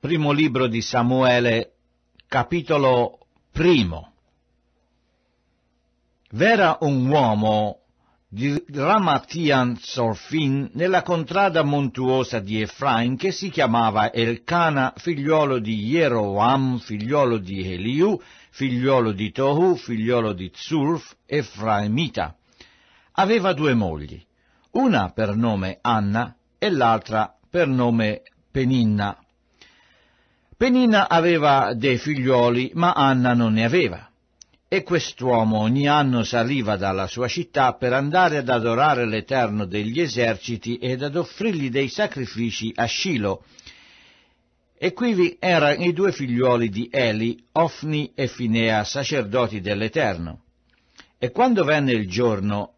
primo libro di Samuele, capitolo primo. V'era un uomo di Ramatian Sorfin nella contrada montuosa di Efrain che si chiamava Elcana, figliuolo di Jeroam, figliuolo di Eliu, figliuolo di Tohu, figliolo di Zurf, Efraimita. Aveva due mogli, una per nome Anna e l'altra per nome Peninna. Penina aveva dei figlioli, ma Anna non ne aveva. E quest'uomo ogni anno saliva dalla sua città per andare ad adorare l'Eterno degli eserciti ed ad offrirgli dei sacrifici a Scilo. E quivi erano i due figliuoli di Eli, Ofni e Finea, sacerdoti dell'Eterno. E quando venne il giorno,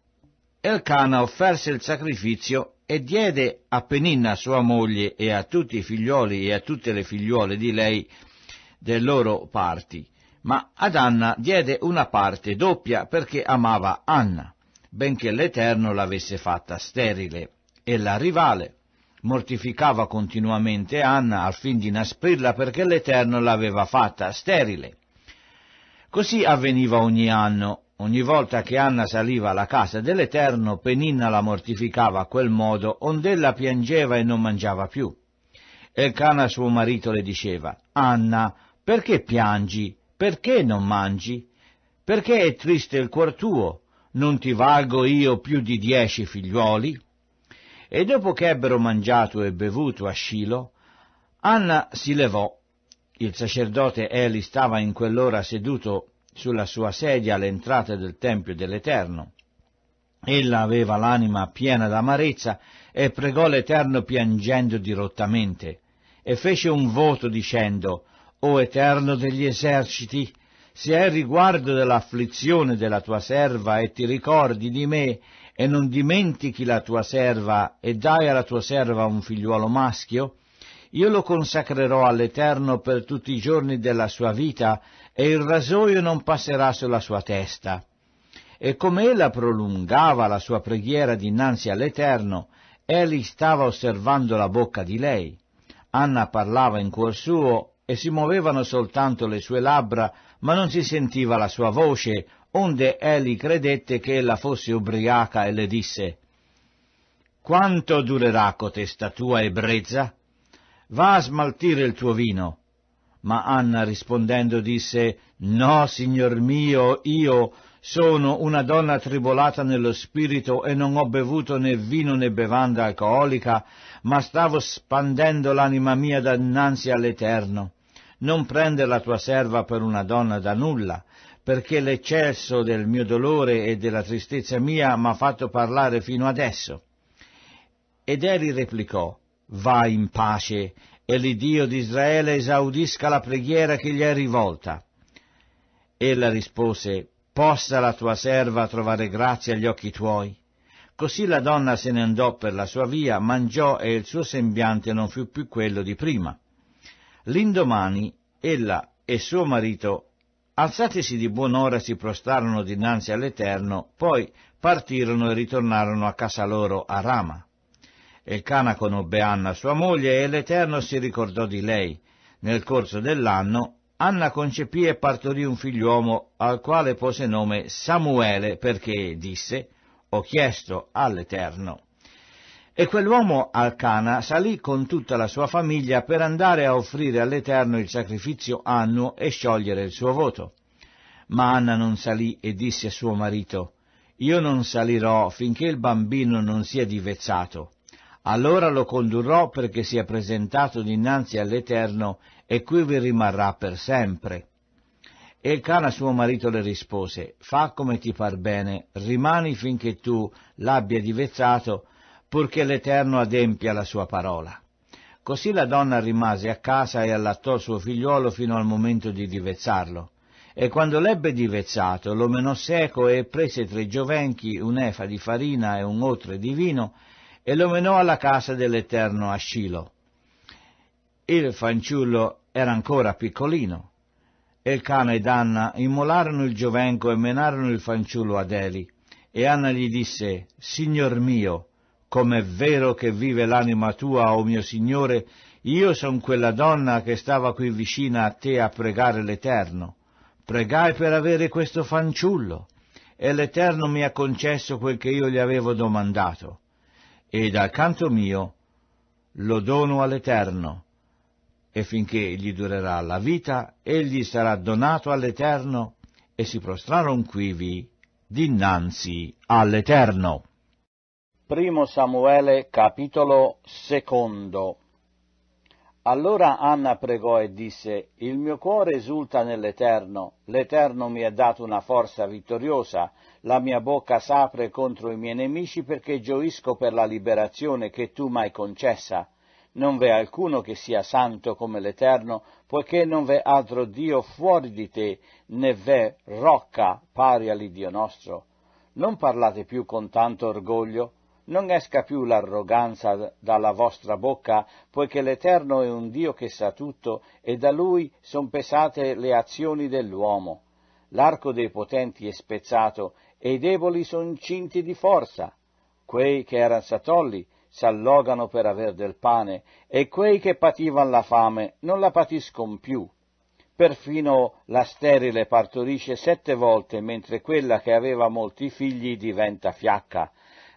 Elcana offerse il sacrificio e diede a Peninna sua moglie e a tutti i figlioli e a tutte le figliuole di lei del loro parti, ma ad Anna diede una parte doppia perché amava Anna, benché l'Eterno l'avesse fatta sterile, e la rivale mortificava continuamente Anna al fin di nasprirla perché l'Eterno l'aveva fatta sterile. Così avveniva ogni anno Ogni volta che Anna saliva alla casa dell'Eterno, Peninna la mortificava a quel modo, ond'ella piangeva e non mangiava più. Elcana suo marito le diceva, Anna, perché piangi? Perché non mangi? Perché è triste il cuor tuo? Non ti valgo io più di dieci figliuoli? E dopo che ebbero mangiato e bevuto a Scilo, Anna si levò. Il sacerdote Eli stava in quell'ora seduto sulla sua sedia all'entrata del Tempio dell'Eterno. Ella aveva l'anima piena d'amarezza e pregò l'Eterno piangendo dirottamente, e fece un voto dicendo, O Eterno degli eserciti, se hai riguardo dell'afflizione della tua serva e ti ricordi di me e non dimentichi la tua serva e dai alla tua serva un figliuolo maschio, io lo consacrerò all'Eterno per tutti i giorni della sua vita e il rasoio non passerà sulla sua testa. E come ella prolungava la sua preghiera dinanzi all'Eterno, egli stava osservando la bocca di lei. Anna parlava in cuor suo e si muovevano soltanto le sue labbra, ma non si sentiva la sua voce, onde egli credette che ella fosse ubriaca e le disse Quanto durerà cotesta tua ebrezza? Va a smaltire il tuo vino ma Anna rispondendo disse, No, signor mio, io sono una donna tribolata nello spirito e non ho bevuto né vino né bevanda alcolica, ma stavo spandendo l'anima mia dannanzi all'Eterno. Non prende la tua serva per una donna da nulla, perché l'eccesso del mio dolore e della tristezza mia m'ha fatto parlare fino adesso. Ed Eri replicò, va in pace e l'Iddio di Israele esaudisca la preghiera che gli è rivolta. Ella rispose, possa la tua serva trovare grazia agli occhi tuoi. Così la donna se ne andò per la sua via, mangiò e il suo sembiante non fu più quello di prima. L'indomani ella e suo marito, alzatisi di buon'ora, si prostrarono dinanzi all'Eterno, poi partirono e ritornarono a casa loro a Rama e Cana conobbe Anna sua moglie e l'Eterno si ricordò di lei. Nel corso dell'anno Anna concepì e partorì un figliuomo al quale pose nome Samuele perché disse ho chiesto all'Eterno. E quell'uomo al Cana salì con tutta la sua famiglia per andare a offrire all'Eterno il sacrificio annuo e sciogliere il suo voto. Ma Anna non salì e disse a suo marito Io non salirò finché il bambino non sia divezzato allora lo condurrò perché sia presentato dinanzi all'Eterno e qui rimarrà per sempre. E il cane suo marito le rispose, fa come ti par bene, rimani finché tu l'abbia divezzato, purché l'Eterno adempia la sua parola. Così la donna rimase a casa e allattò suo figliuolo fino al momento di divezzarlo. E quando l'ebbe divezzato, lo menò seco e prese tre giovenchi, un'efa di farina e un otre di vino, e lo menò alla casa dell'Eterno a Ascilo. Il fanciullo era ancora piccolino. Elcana ed Anna immolarono il giovenco e menarono il fanciullo ad Eli. E Anna gli disse, Signor mio, com'è vero che vive l'anima tua, o oh mio Signore, io son quella donna che stava qui vicina a te a pregare l'Eterno. Pregai per avere questo fanciullo, e l'Eterno mi ha concesso quel che io gli avevo domandato e dal canto mio lo dono all'Eterno, e finché gli durerà la vita, egli sarà donato all'Eterno, e si prostraron quivi dinanzi all'Eterno. Primo Samuele capitolo secondo Allora Anna pregò e disse, Il mio cuore esulta nell'Eterno, l'Eterno mi ha dato una forza vittoriosa, la mia bocca s'apre contro i miei nemici perché gioisco per la liberazione che tu m'hai concessa. Non v'è alcuno che sia santo come l'Eterno, poiché non v'è altro Dio fuori di te, né v'è rocca pari all'Idio nostro. Non parlate più con tanto orgoglio, non esca più l'arroganza dalla vostra bocca, poiché l'Eterno è un Dio che sa tutto e da lui son pesate le azioni dell'uomo. L'arco dei potenti è spezzato e i deboli son cinti di forza. Quei che eran satolli s'allogano per aver del pane, e quei che pativan la fame non la patiscono più. Perfino la sterile partorisce sette volte, mentre quella che aveva molti figli diventa fiacca.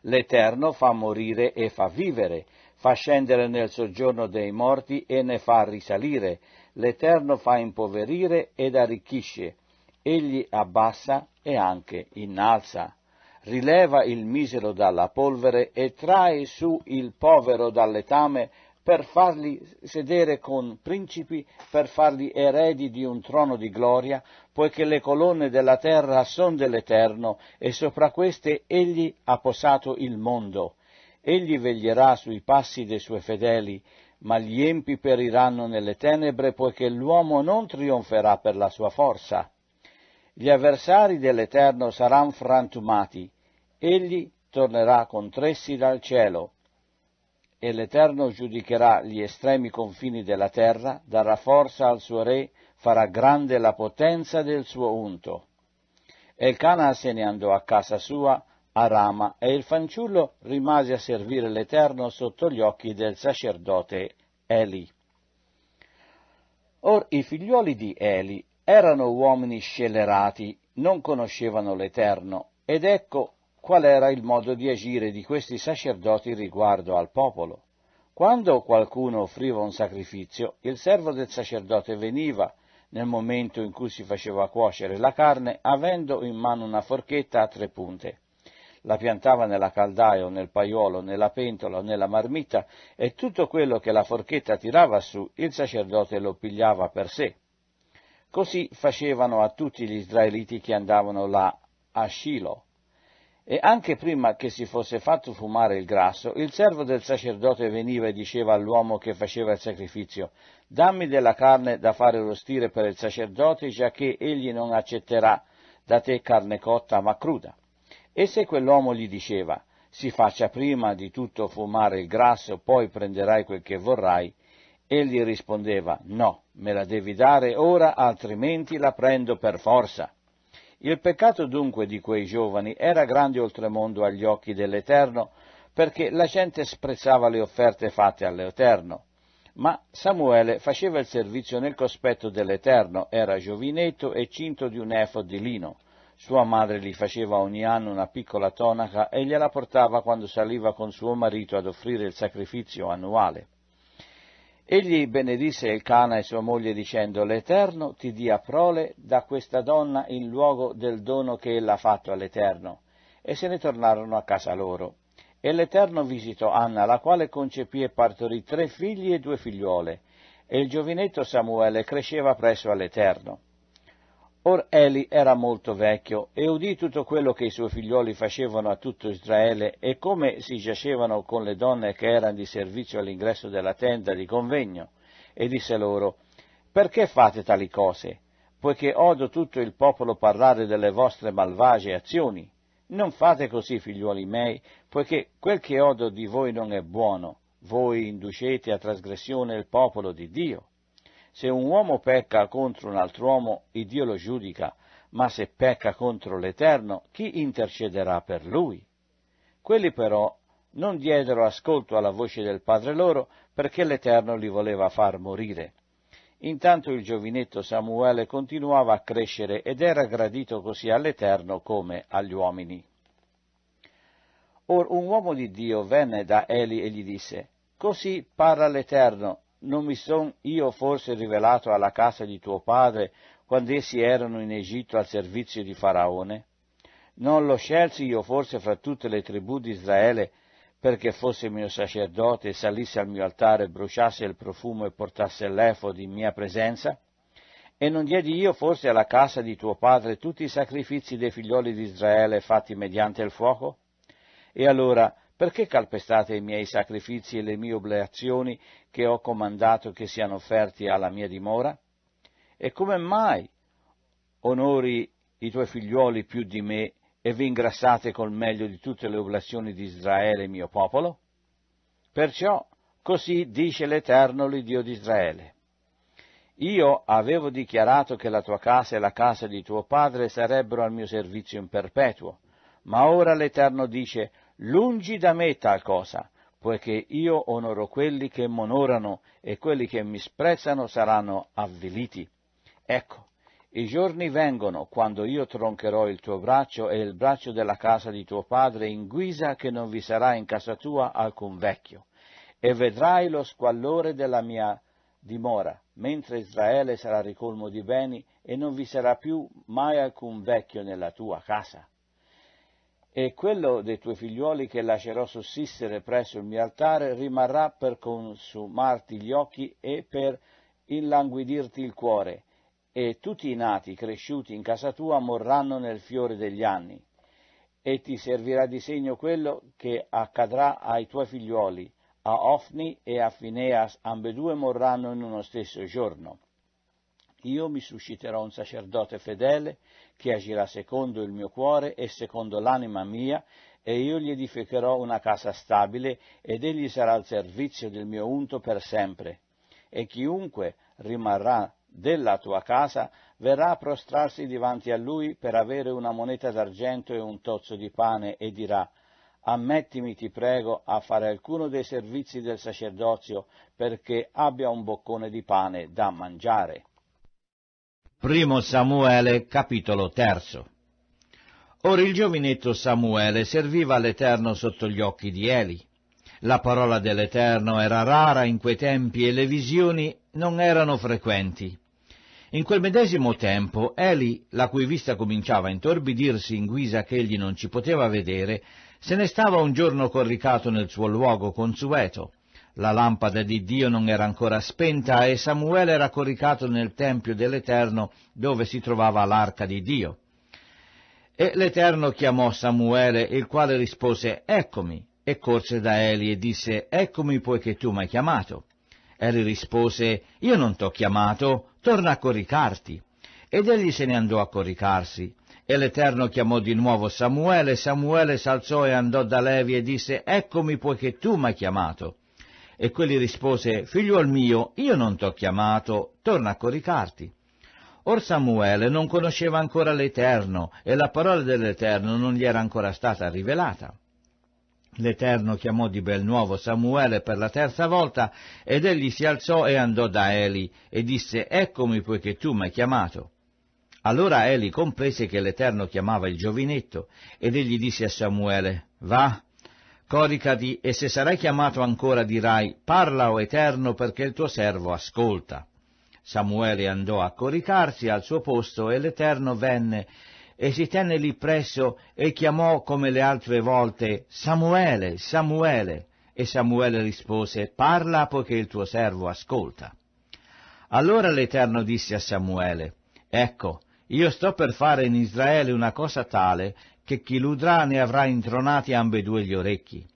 L'Eterno fa morire e fa vivere, fa scendere nel soggiorno dei morti e ne fa risalire. L'Eterno fa impoverire ed arricchisce, egli abbassa e anche innalza, rileva il misero dalla polvere e trae su il povero dall'etame per farli sedere con principi, per farli eredi di un trono di gloria, poiché le colonne della terra sono dell'Eterno e sopra queste egli ha posato il mondo. Egli veglierà sui passi dei suoi fedeli, ma gli empi periranno nelle tenebre, poiché l'uomo non trionferà per la sua forza. Gli avversari dell'Eterno saranno frantumati, egli tornerà contressi dal cielo, e l'Eterno giudicherà gli estremi confini della terra, darà forza al suo re, farà grande la potenza del suo unto. E cana se ne andò a casa sua, a Rama, e il fanciullo rimase a servire l'Eterno sotto gli occhi del sacerdote Eli. Or i figliuoli di Eli erano uomini scellerati, non conoscevano l'Eterno, ed ecco qual era il modo di agire di questi sacerdoti riguardo al popolo. Quando qualcuno offriva un sacrificio, il servo del sacerdote veniva, nel momento in cui si faceva cuocere la carne, avendo in mano una forchetta a tre punte. La piantava nella caldaia o nel paiolo, nella pentola o nella marmitta e tutto quello che la forchetta tirava su il sacerdote lo pigliava per sé. Così facevano a tutti gli israeliti che andavano là a Shiloh. E anche prima che si fosse fatto fumare il grasso, il servo del sacerdote veniva e diceva all'uomo che faceva il sacrificio, dammi della carne da fare rostire per il sacerdote, giacché egli non accetterà da te carne cotta ma cruda. E se quell'uomo gli diceva, si faccia prima di tutto fumare il grasso, poi prenderai quel che vorrai, Egli rispondeva, no, me la devi dare ora, altrimenti la prendo per forza. Il peccato dunque di quei giovani era grande oltremondo agli occhi dell'Eterno, perché la gente sprezzava le offerte fatte all'Eterno. Ma Samuele faceva il servizio nel cospetto dell'Eterno, era giovinetto e cinto di un efo di lino. Sua madre gli faceva ogni anno una piccola tonaca e gliela portava quando saliva con suo marito ad offrire il sacrificio annuale. Egli benedisse il Cana e sua moglie dicendo L'Eterno ti dia prole da questa donna in luogo del dono che ella ha fatto all'Eterno. E se ne tornarono a casa loro. E l'Eterno visitò Anna, la quale concepì e partorì tre figli e due figliuole. E il giovinetto Samuele cresceva presso all'Eterno. Or Eli era molto vecchio e udì tutto quello che i suoi figlioli facevano a tutto Israele e come si giacevano con le donne che erano di servizio all'ingresso della tenda di convegno, e disse loro, perché fate tali cose? Poiché odo tutto il popolo parlare delle vostre malvagie azioni. Non fate così, figliuoli miei, poiché quel che odo di voi non è buono. Voi inducete a trasgressione il popolo di Dio. Se un uomo pecca contro un altro uomo, il Dio lo giudica, ma se pecca contro l'Eterno, chi intercederà per lui? Quelli però non diedero ascolto alla voce del padre loro, perché l'Eterno li voleva far morire. Intanto il giovinetto Samuele continuava a crescere ed era gradito così all'Eterno come agli uomini. Or un uomo di Dio venne da Eli e gli disse, Così parla l'Eterno, non mi son io forse rivelato alla casa di tuo padre quando essi erano in Egitto al servizio di Faraone? Non lo scelsi io forse fra tutte le tribù di Israele perché fosse mio sacerdote e salisse al mio altare, bruciasse il profumo e portasse l'efod in mia presenza? E non diedi io forse alla casa di tuo padre tutti i sacrifici dei figlioli di Israele fatti mediante il fuoco? E allora perché calpestate i miei sacrifici e le mie oblazioni che ho comandato che siano offerti alla mia dimora? E come mai onori i tuoi figliuoli più di me e vi ingrassate col meglio di tutte le oblazioni di Israele, mio popolo? Perciò così dice l'Eterno, il Dio di Israele. Io avevo dichiarato che la tua casa e la casa di tuo padre sarebbero al mio servizio in perpetuo, ma ora l'Eterno dice, Lungi da me tal cosa, poiché io onoro quelli che m'onorano e quelli che mi sprezzano saranno avviliti. Ecco, i giorni vengono quando io troncherò il tuo braccio e il braccio della casa di tuo padre in guisa che non vi sarà in casa tua alcun vecchio, e vedrai lo squallore della mia dimora, mentre Israele sarà ricolmo di beni e non vi sarà più mai alcun vecchio nella tua casa e quello dei tuoi figliuoli che lascerò sussistere presso il mio altare rimarrà per consumarti gli occhi e per illanguidirti il cuore, e tutti i nati cresciuti in casa tua morranno nel fiore degli anni, e ti servirà di segno quello che accadrà ai tuoi figliuoli, a Ofni e a Fineas, ambedue morranno in uno stesso giorno. Io mi susciterò un sacerdote fedele che agirà secondo il mio cuore e secondo l'anima mia, e io gli edificherò una casa stabile, ed egli sarà al servizio del mio unto per sempre. E chiunque rimarrà della tua casa verrà a prostrarsi davanti a lui per avere una moneta d'argento e un tozzo di pane, e dirà ammettimi, ti prego, a fare alcuno dei servizi del sacerdozio, perché abbia un boccone di pane da mangiare. 1 Samuele, capitolo 3 Ora il giovinetto Samuele serviva all'Eterno sotto gli occhi di Eli. La parola dell'Eterno era rara in quei tempi e le visioni non erano frequenti. In quel medesimo tempo Eli, la cui vista cominciava a intorbidirsi in guisa che egli non ci poteva vedere, se ne stava un giorno corricato nel suo luogo consueto, la lampada di Dio non era ancora spenta e Samuele era coricato nel Tempio dell'Eterno dove si trovava l'arca di Dio. E l'Eterno chiamò Samuele, il quale rispose Eccomi, e corse da Eli e disse Eccomi poiché tu m'hai chiamato. Eli rispose Io non t'ho chiamato, torna a coricarti. Ed egli se ne andò a coricarsi. E l'Eterno chiamò di nuovo Samuele, Samuele s'alzò e andò da Levi e disse Eccomi poiché tu m'hai chiamato. E quelli rispose, Figliuol mio, io non t'ho chiamato, torna a coricarti. Or Samuele non conosceva ancora l'Eterno, e la parola dell'Eterno non gli era ancora stata rivelata. L'Eterno chiamò di bel nuovo Samuele per la terza volta, ed egli si alzò e andò da Eli, e disse, Eccomi poiché tu m'hai chiamato. Allora Eli comprese che l'Eterno chiamava il giovinetto, ed egli disse a Samuele, Va, Coricati e se sarai chiamato ancora dirai, parla o Eterno perché il tuo servo ascolta. Samuele andò a coricarsi al suo posto e l'Eterno venne e si tenne lì presso e chiamò come le altre volte Samuele, Samuele. E Samuele rispose, parla poiché il tuo servo ascolta. Allora l'Eterno disse a Samuele, ecco, io sto per fare in Israele una cosa tale che chi l'udrà ne avrà intronati ambedue gli orecchi.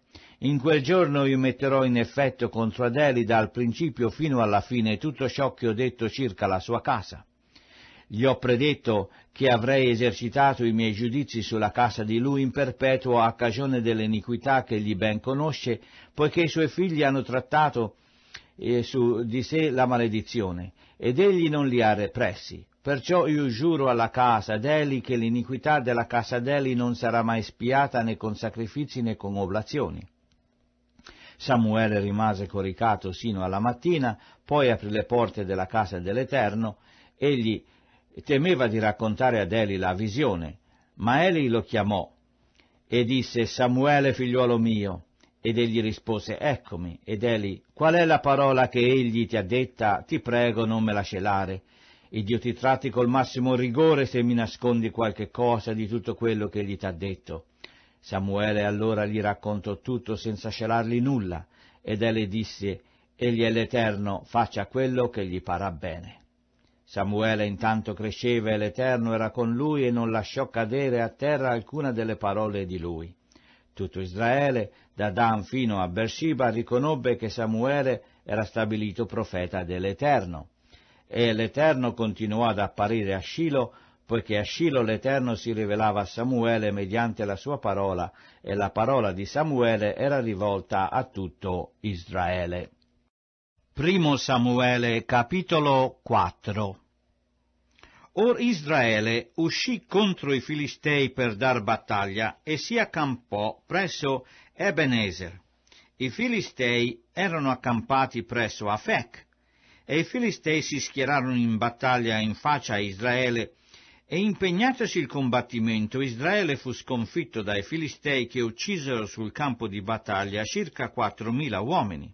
In quel giorno io metterò in effetto contro Adeli dal principio fino alla fine tutto ciò che ho detto circa la sua casa. Gli ho predetto che avrei esercitato i miei giudizi sulla casa di lui in perpetuo a cagione dell'iniquità che egli ben conosce, poiché i suoi figli hanno trattato eh, su di sé la maledizione, ed egli non li ha repressi. Perciò io giuro alla casa d'Eli che l'iniquità della casa d'Eli non sarà mai spiata né con sacrifici né con oblazioni. Samuele rimase coricato sino alla mattina, poi aprì le porte della casa dell'Eterno. Egli temeva di raccontare ad Eli la visione, ma Eli lo chiamò e disse Samuele figliuolo mio. Ed egli rispose, eccomi, ed Eli, qual è la parola che egli ti ha detta? Ti prego, non me la celare e Dio ti tratti col massimo rigore se mi nascondi qualche cosa di tutto quello che gli t'ha detto. Samuele allora gli raccontò tutto senza celargli nulla, ed ele disse, Egli è l'Eterno, faccia quello che gli parà bene. Samuele intanto cresceva e l'Eterno era con lui e non lasciò cadere a terra alcuna delle parole di lui. Tutto Israele, da Dan fino a Beersheba, riconobbe che Samuele era stabilito profeta dell'Eterno e l'Eterno continuò ad apparire a Scilo, poiché a Scilo l'Eterno si rivelava a Samuele mediante la sua parola, e la parola di Samuele era rivolta a tutto Israele. Primo Samuele capitolo 4 Or Israele uscì contro i Filistei per dar battaglia e si accampò presso Ebenezer. I Filistei erano accampati presso Afec, e i Filistei si schierarono in battaglia in faccia a Israele e impegnatosi il combattimento, Israele fu sconfitto dai Filistei che uccisero sul campo di battaglia circa 4.000 uomini.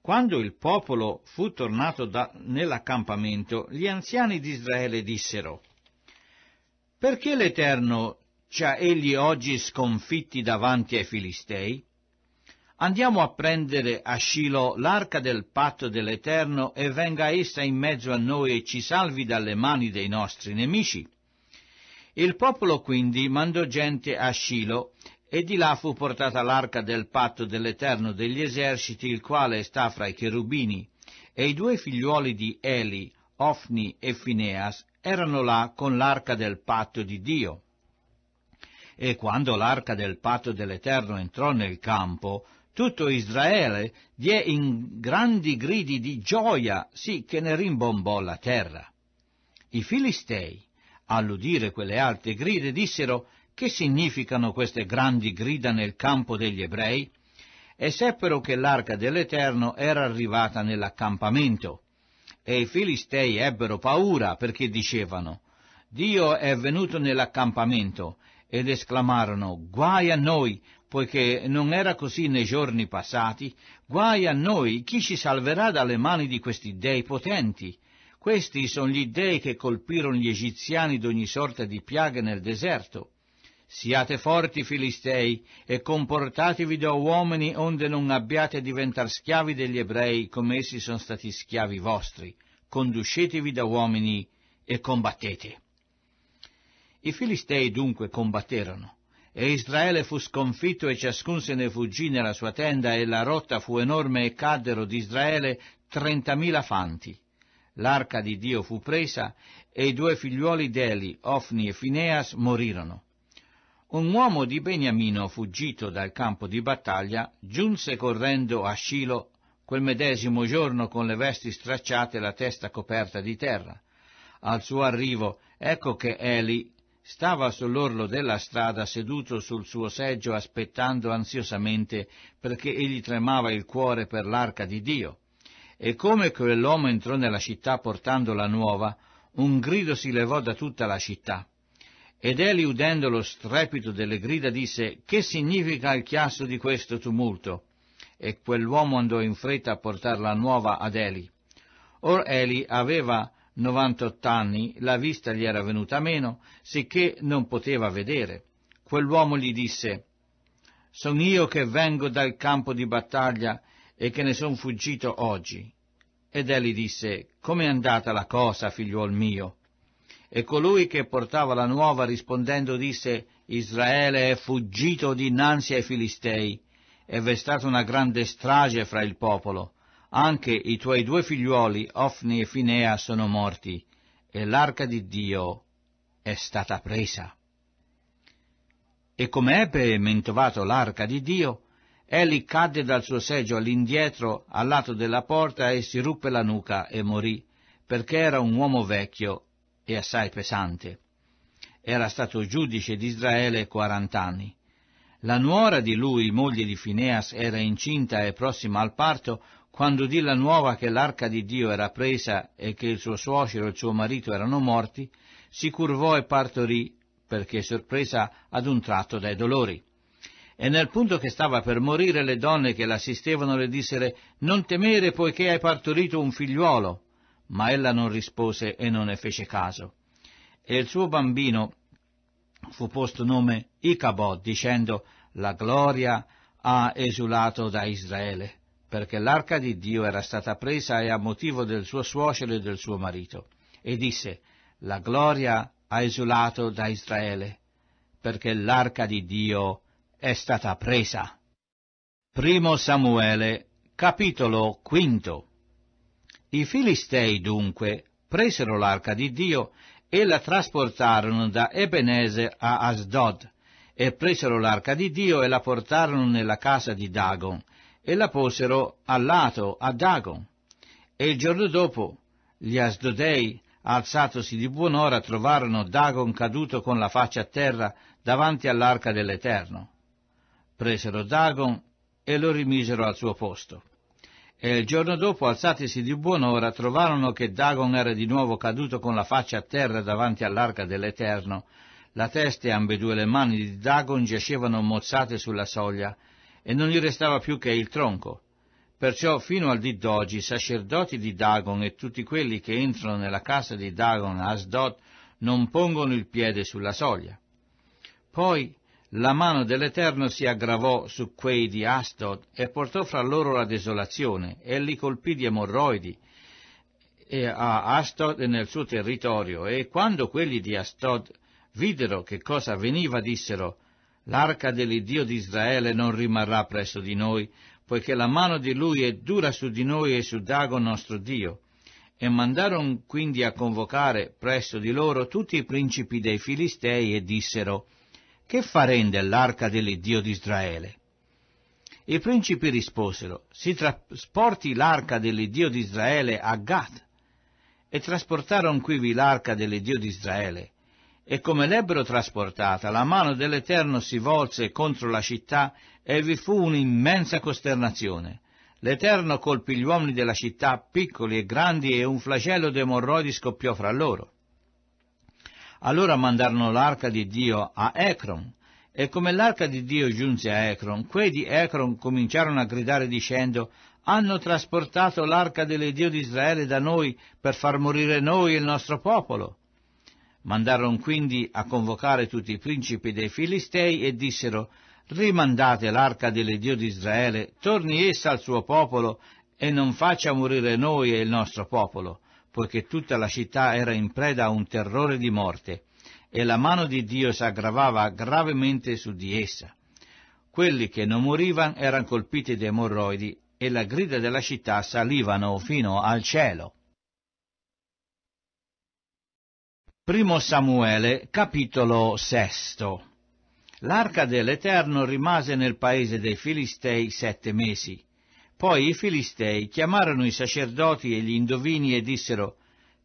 Quando il popolo fu tornato da, nell'accampamento, gli anziani di Israele dissero, Perché l'Eterno ci ha egli oggi sconfitti davanti ai Filistei? andiamo a prendere a Scilo l'arca del patto dell'Eterno e venga essa in mezzo a noi e ci salvi dalle mani dei nostri nemici. Il popolo quindi mandò gente a Scilo e di là fu portata l'arca del patto dell'Eterno degli eserciti, il quale sta fra i cherubini, e i due figliuoli di Eli, Ofni e Fineas, erano là con l'arca del patto di Dio. E quando l'arca del patto dell'Eterno entrò nel campo, tutto Israele diè in grandi gridi di gioia, sì che ne rimbombò la terra. I Filistei, all'udire quelle alte grida, dissero che significano queste grandi grida nel campo degli ebrei? E seppero che l'arca dell'Eterno era arrivata nell'accampamento. E i Filistei ebbero paura perché dicevano, Dio è venuto nell'accampamento, ed esclamarono, guai a noi, poiché non era così nei giorni passati, guai a noi chi ci salverà dalle mani di questi dei potenti. Questi sono gli dei che colpirono gli egiziani d'ogni sorta di piaghe nel deserto. Siate forti, Filistei, e comportatevi da uomini onde non abbiate a diventar schiavi degli ebrei come essi sono stati schiavi vostri. Conducetevi da uomini e combattete. I Filistei dunque combatterono. E Israele fu sconfitto e ciascun se ne fuggì nella sua tenda e la rotta fu enorme e caddero di Israele trentamila fanti. L'arca di Dio fu presa e i due figliuoli d'Eli, Ofni e Fineas, morirono. Un uomo di Beniamino, fuggito dal campo di battaglia, giunse correndo a Scilo quel medesimo giorno con le vesti stracciate e la testa coperta di terra. Al suo arrivo, ecco che Eli Stava sull'orlo della strada seduto sul suo seggio aspettando ansiosamente perché egli tremava il cuore per l'arca di Dio. E come quell'uomo entrò nella città portando la nuova, un grido si levò da tutta la città. Ed Eli, udendo lo strepito delle grida, disse, Che significa il chiasso di questo tumulto? E quell'uomo andò in fretta a portare la nuova ad Eli. Or Eli aveva 98 anni, la vista gli era venuta meno, sicché non poteva vedere. Quell'uomo gli disse, «Son io che vengo dal campo di battaglia e che ne son fuggito oggi». Ed egli disse, «Com'è andata la cosa, figliuol mio?» E colui che portava la nuova rispondendo disse, «Israele è fuggito dinanzi ai Filistei, e v'è stata una grande strage fra il popolo» anche i tuoi due figliuoli Ofni e Finea sono morti, e l'arca di Dio è stata presa. E come ebbe mentovato l'arca di Dio, Eli cadde dal suo seggio all'indietro al lato della porta e si ruppe la nuca e morì, perché era un uomo vecchio e assai pesante. Era stato giudice di Israele quarant'anni. La nuora di lui, moglie di Fineas, era incinta e prossima al parto quando di la nuova che l'arca di Dio era presa e che il suo suocero e il suo marito erano morti, si curvò e partorì perché sorpresa ad un tratto dai dolori. E nel punto che stava per morire le donne che l'assistevano le dissero Non temere poiché hai partorito un figliuolo. Ma ella non rispose e non ne fece caso. E il suo bambino fu posto nome Icabod, dicendo La gloria ha esulato da Israele perché l'arca di Dio era stata presa e a motivo del suo suocero e del suo marito. E disse, la gloria ha esulato da Israele, perché l'arca di Dio è stata presa. Primo Samuele, capitolo quinto. I Filistei dunque presero l'arca di Dio e la trasportarono da Ebenese a Asdod, e presero l'arca di Dio e la portarono nella casa di Dagon, e la posero a lato a Dagon. E il giorno dopo gli Asdodei, alzatosi di buon'ora, trovarono Dagon caduto con la faccia a terra davanti all'arca dell'Eterno. Presero Dagon e lo rimisero al suo posto. E il giorno dopo, alzatisi di buon'ora, trovarono che Dagon era di nuovo caduto con la faccia a terra davanti all'arca dell'Eterno. La testa e ambedue le mani di Dagon giacevano mozzate sulla soglia e non gli restava più che il tronco. Perciò fino al dì d'oggi i sacerdoti di Dagon e tutti quelli che entrano nella casa di Dagon a Asdod non pongono il piede sulla soglia. Poi la mano dell'Eterno si aggravò su quei di Asdod e portò fra loro la desolazione e li colpì di emorroidi a Asdod e nel suo territorio e quando quelli di Asdod videro che cosa veniva dissero L'arca dell'Iddio di Israele non rimarrà presso di noi, poiché la mano di lui è dura su di noi e su Dago nostro Dio. E mandarono quindi a convocare presso di loro tutti i principi dei Filistei e dissero, Che farem dell'arca dell'Iddio di Israele? I principi risposero, Si trasporti l'arca dell'Iddio di Israele a Gath. E trasportarono quivi l'arca dell'Iddio di Israele, e come l'ebbero trasportata, la mano dell'Eterno si volse contro la città e vi fu un'immensa costernazione. L'Eterno colpì gli uomini della città, piccoli e grandi, e un flagello d'emorroidi scoppiò fra loro. Allora mandarono l'arca di Dio a Ecron, e come l'arca di Dio giunse a Ecron, quei di Ecron cominciarono a gridare dicendo «Hanno trasportato l'arca dell'Edio di Israele da noi per far morire noi e il nostro popolo». Mandarono quindi a convocare tutti i principi dei Filistei e dissero Rimandate l'arca dell'Iddio di Israele, torni essa al suo popolo e non faccia morire noi e il nostro popolo, poiché tutta la città era in preda a un terrore di morte e la mano di Dio s'aggravava gravemente su di essa. Quelli che non morivano erano colpiti da emorroidi e la grida della città salivano fino al cielo. Primo Samuele, capitolo sesto. L'arca dell'Eterno rimase nel paese dei Filistei sette mesi. Poi i Filistei chiamarono i sacerdoti e gli indovini e dissero,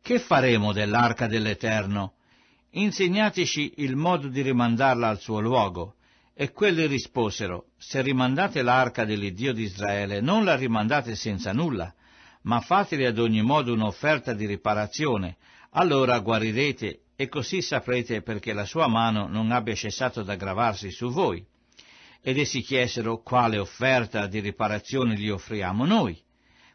Che faremo dell'arca dell'Eterno? Insegnateci il modo di rimandarla al suo luogo. E quelli risposero, Se rimandate l'arca dell'Iddio di Israele, non la rimandate senza nulla, ma fatele ad ogni modo un'offerta di riparazione, allora guarirete e così saprete perché la sua mano non abbia cessato d'aggravarsi su voi. Ed essi chiesero quale offerta di riparazione gli offriamo noi.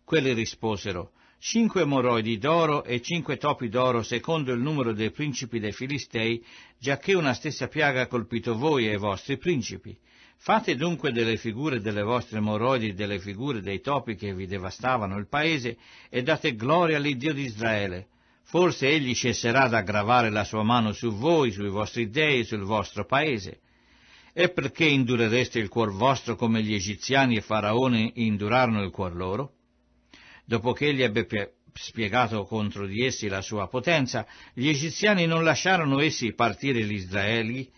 Quelli risposero, cinque moroidi d'oro e cinque topi d'oro secondo il numero dei principi dei Filistei, giacché una stessa piaga ha colpito voi e i vostri principi. Fate dunque delle figure delle vostre moroidi e delle figure dei topi che vi devastavano il paese e date gloria all'Iddio di Israele forse egli cesserà d'aggravare la sua mano su voi, sui vostri dei, sul vostro paese. E perché indurereste il cuor vostro come gli egiziani e faraone indurarono il cuor loro? Dopo che egli ebbe spiegato contro di essi la sua potenza, gli egiziani non lasciarono essi partire gli israeli,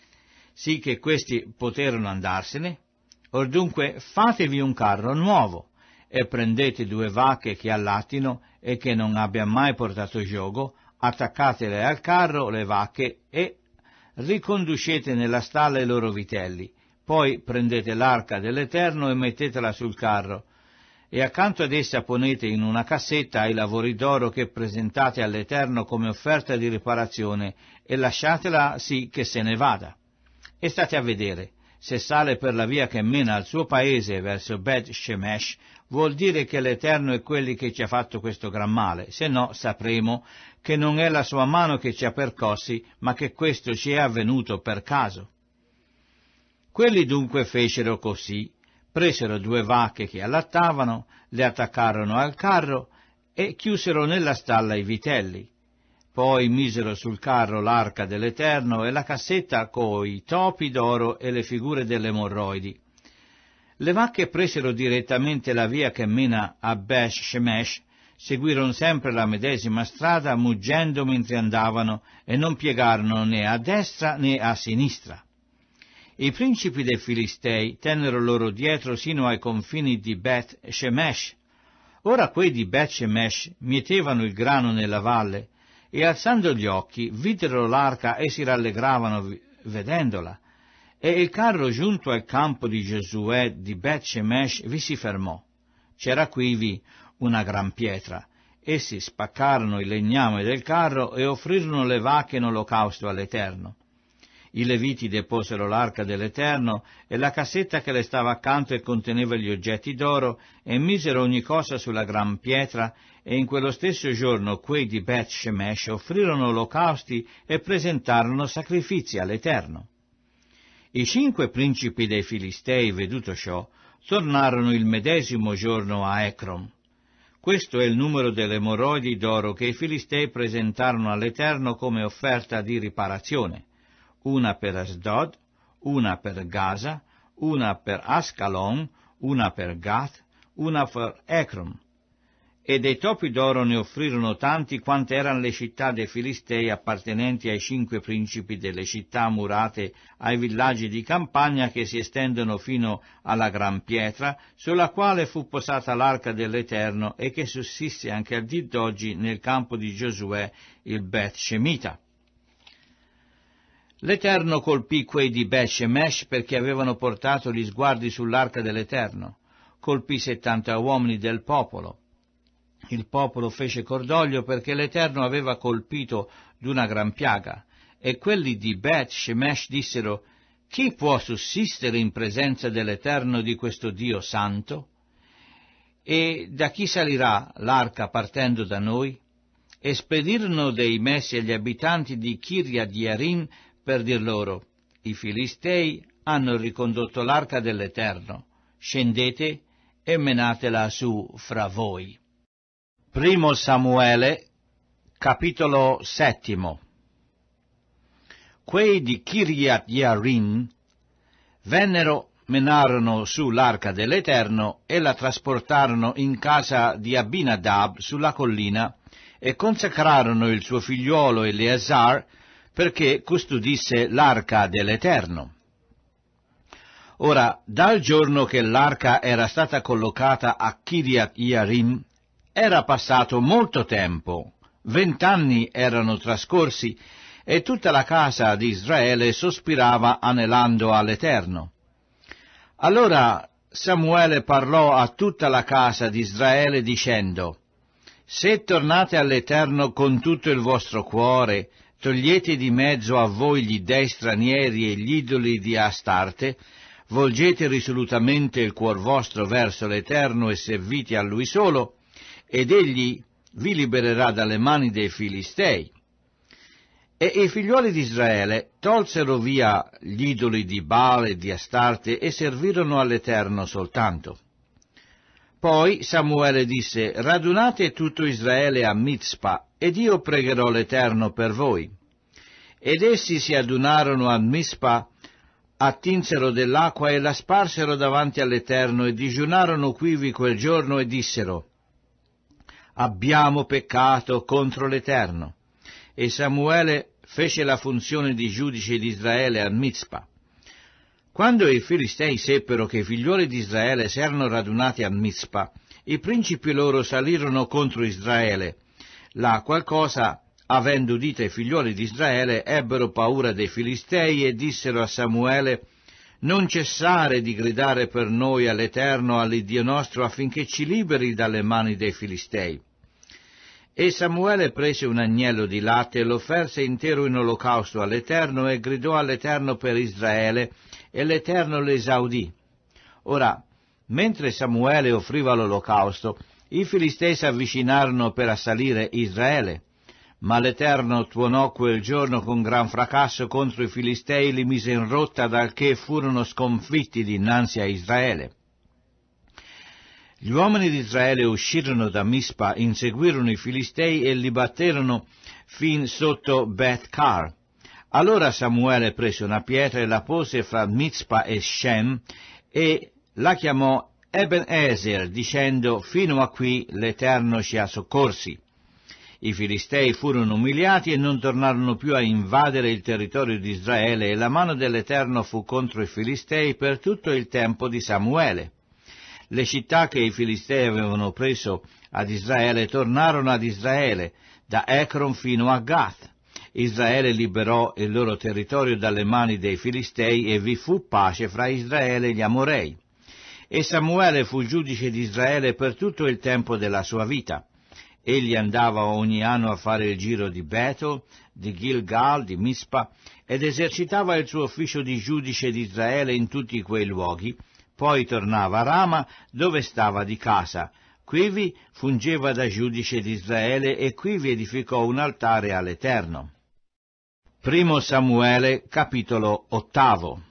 sì che questi poterono andarsene. Or dunque fatevi un carro nuovo e prendete due vacche che allattino e che non abbia mai portato gioco, attaccatele al carro le vacche e riconducete nella stalla i loro vitelli. Poi prendete l'arca dell'Eterno e mettetela sul carro, e accanto ad essa ponete in una cassetta i lavori d'oro che presentate all'Eterno come offerta di riparazione, e lasciatela sì che se ne vada. E state a vedere, se sale per la via che mena al suo paese verso Bet Shemesh, vuol dire che l'Eterno è quelli che ci ha fatto questo gran male, se no sapremo che non è la sua mano che ci ha percossi, ma che questo ci è avvenuto per caso. Quelli dunque fecero così, presero due vacche che allattavano, le attaccarono al carro e chiusero nella stalla i vitelli. Poi misero sul carro l'arca dell'Eterno e la cassetta coi topi d'oro e le figure delle morroidi. Le vacche presero direttamente la via che mena a Besh Shemesh, seguirono sempre la medesima strada muggendo mentre andavano e non piegarono né a destra né a sinistra. I principi dei Filistei tennero loro dietro sino ai confini di Beth Shemesh. Ora quei di Beth Shemesh mietevano il grano nella valle e alzando gli occhi videro l'arca e si rallegravano vedendola. E il carro giunto al campo di Giosuè di Bet-Shemesh vi si fermò. C'era quivi una gran pietra. Essi spaccarono il legname del carro e offrirono le vacche in olocausto all'Eterno. I leviti deposero l'arca dell'Eterno e la cassetta che le stava accanto e conteneva gli oggetti d'oro e misero ogni cosa sulla gran pietra e in quello stesso giorno quei di Beth Shemesh offrirono olocausti e presentarono sacrifici all'Eterno. I cinque principi dei Filistei, veduto ciò, tornarono il medesimo giorno a Ecrom. Questo è il numero delle morroidi d'oro che i Filistei presentarono all'Eterno come offerta di riparazione una per Asdod, una per Gaza, una per Ascalon, una per Gath, una per Ekron. E dei topi d'oro ne offrirono tanti quante erano le città dei Filistei appartenenti ai cinque principi delle città murate ai villaggi di campagna che si estendono fino alla gran pietra, sulla quale fu posata l'arca dell'Eterno e che sussiste anche a dì d'oggi nel campo di Giosuè il Beth Shemita. L'Eterno colpì quei di Beshemesh perché avevano portato gli sguardi sull'arca dell'Eterno. Colpì settanta uomini del popolo. Il popolo fece cordoglio perché l'Eterno aveva colpito d'una gran piaga. E quelli di Beth Shemesh dissero, chi può sussistere in presenza dell'Eterno di questo Dio santo? E da chi salirà l'arca partendo da noi? E spedirono dei messi agli abitanti di Kiria di Arim per dir loro, i Filistei hanno ricondotto l'arca dell'Eterno, scendete e menatela su fra voi. Primo Samuele, capitolo settimo. Quei di Kiriat Yarin vennero, menarono su l'arca dell'Eterno e la trasportarono in casa di Abinadab sulla collina e consacrarono il suo figliuolo Eleazar perché custodisse l'arca dell'Eterno. Ora, dal giorno che l'arca era stata collocata a Kiriat Yarim, era passato molto tempo, vent'anni erano trascorsi, e tutta la casa di Israele sospirava anelando all'Eterno. Allora Samuele parlò a tutta la casa di Israele dicendo, Se tornate all'Eterno con tutto il vostro cuore, Togliete di mezzo a voi gli dei stranieri e gli idoli di Astarte, volgete risolutamente il cuor vostro verso l'Eterno e servite a Lui solo, ed Egli vi libererà dalle mani dei Filistei. E i figliuoli di Israele tolsero via gli idoli di Baal e di Astarte e servirono all'Eterno soltanto. Poi Samuele disse, radunate tutto Israele a Mitzpah, ed io pregherò l'Eterno per voi. Ed essi si adunarono a Mitzpah, attinsero dell'acqua e la sparsero davanti all'Eterno e digiunarono quivi quel giorno e dissero, abbiamo peccato contro l'Eterno. E Samuele fece la funzione di giudice di Israele a Mitzpah. Quando i filistei seppero che i figlioli di Israele si erano radunati a Mizpa, i principi loro salirono contro Israele. Là qualcosa, avendo udito i figlioli di Israele, ebbero paura dei filistei e dissero a Samuele, non cessare di gridare per noi all'Eterno, all'Iddio nostro, affinché ci liberi dalle mani dei Filistei. E Samuele prese un agnello di latte e lo offerse intero in olocausto all'Eterno e gridò all'Eterno per Israele e l'Eterno le esaudì. Ora, mentre Samuele offriva l'olocausto, i Filistei si avvicinarono per assalire Israele. Ma l'Eterno tuonò quel giorno con gran fracasso contro i Filistei, e li mise in rotta dal che furono sconfitti dinanzi a Israele. Gli uomini di Israele uscirono da Mispa, inseguirono i Filistei e li batterono fin sotto Beth Car. Allora Samuele prese una pietra e la pose fra Mizpa e Shem e la chiamò Eben Ezer, dicendo «Fino a qui l'Eterno ci ha soccorsi». I Filistei furono umiliati e non tornarono più a invadere il territorio di Israele e la mano dell'Eterno fu contro i Filistei per tutto il tempo di Samuele. Le città che i Filistei avevano preso ad Israele tornarono ad Israele, da Ekron fino a Gath. Israele liberò il loro territorio dalle mani dei Filistei e vi fu pace fra Israele e gli Amorei. E Samuele fu giudice di Israele per tutto il tempo della sua vita. Egli andava ogni anno a fare il giro di Betel, di Gilgal, di Mispa, ed esercitava il suo ufficio di giudice di Israele in tutti quei luoghi, poi tornava a Rama, dove stava di casa. Quivi fungeva da giudice di Israele e quivi edificò un altare all'Eterno. 1 Samuele, capitolo 8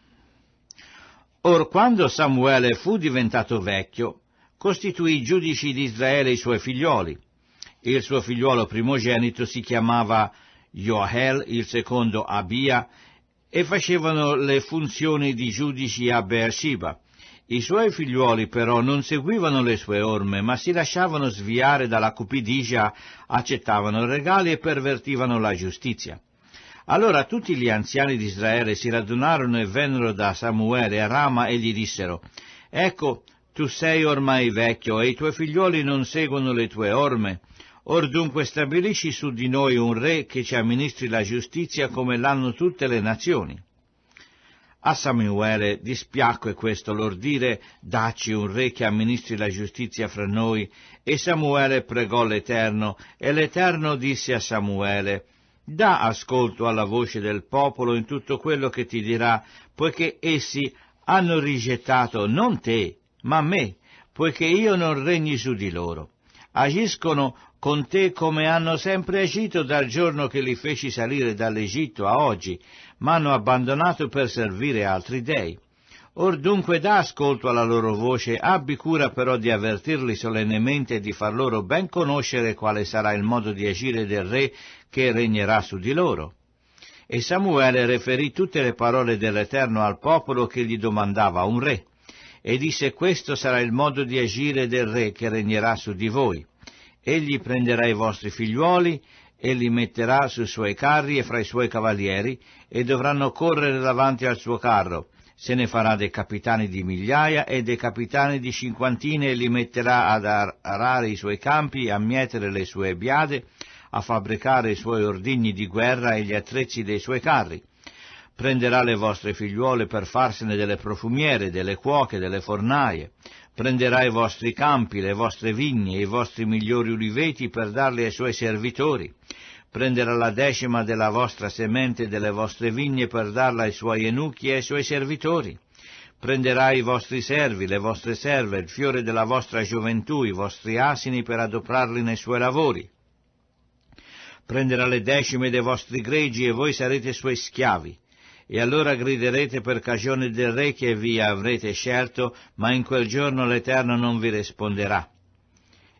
Or quando Samuele fu diventato vecchio, costituì giudici di Israele i suoi figlioli. Il suo figliuolo primogenito si chiamava Joel, il secondo Abia, e facevano le funzioni di giudici a Beersheba. I suoi figliuoli però non seguivano le sue orme, ma si lasciavano sviare dalla cupidigia, accettavano regali e pervertivano la giustizia. Allora tutti gli anziani di Israele si radunarono e vennero da Samuele a Rama e gli dissero, Ecco, tu sei ormai vecchio e i tuoi figlioli non seguono le tue orme. Or dunque stabilisci su di noi un re che ci amministri la giustizia come l'hanno tutte le nazioni. A Samuele dispiacque questo lor dire, dacci un re che amministri la giustizia fra noi. E Samuele pregò l'Eterno, e l'Eterno disse a Samuele, da ascolto alla voce del popolo in tutto quello che ti dirà, poiché essi hanno rigettato non te, ma me, poiché io non regni su di loro. Agiscono con te come hanno sempre agito dal giorno che li feci salire dall'Egitto a oggi, ma hanno abbandonato per servire altri dei. Or dunque da ascolto alla loro voce, abbi cura però di avvertirli solennemente e di far loro ben conoscere quale sarà il modo di agire del re che regnerà su di loro. E Samuele referì tutte le parole dell'Eterno al popolo che gli domandava un re, e disse questo sarà il modo di agire del re che regnerà su di voi. Egli prenderà i vostri figliuoli e li metterà sui suoi carri e fra i suoi cavalieri, e dovranno correre davanti al suo carro. Se ne farà dei capitani di migliaia e dei capitani di cinquantine e li metterà ad arare i suoi campi, a mietere le sue biade, a fabbricare i suoi ordigni di guerra e gli attrezzi dei suoi carri. Prenderà le vostre figliuole per farsene delle profumiere, delle cuoche, delle fornaie. Prenderà i vostri campi, le vostre vigne, i vostri migliori uliveti per darli ai suoi servitori. Prenderà la decima della vostra semente e delle vostre vigne per darla ai suoi enuchi e ai suoi servitori prenderà i vostri servi, le vostre serve, il fiore della vostra gioventù, i vostri asini per adoprarli nei suoi lavori prenderà le decime dei vostri greggi e voi sarete suoi schiavi. E allora griderete per cagione del re che vi avrete scelto, ma in quel giorno l'Eterno non vi risponderà.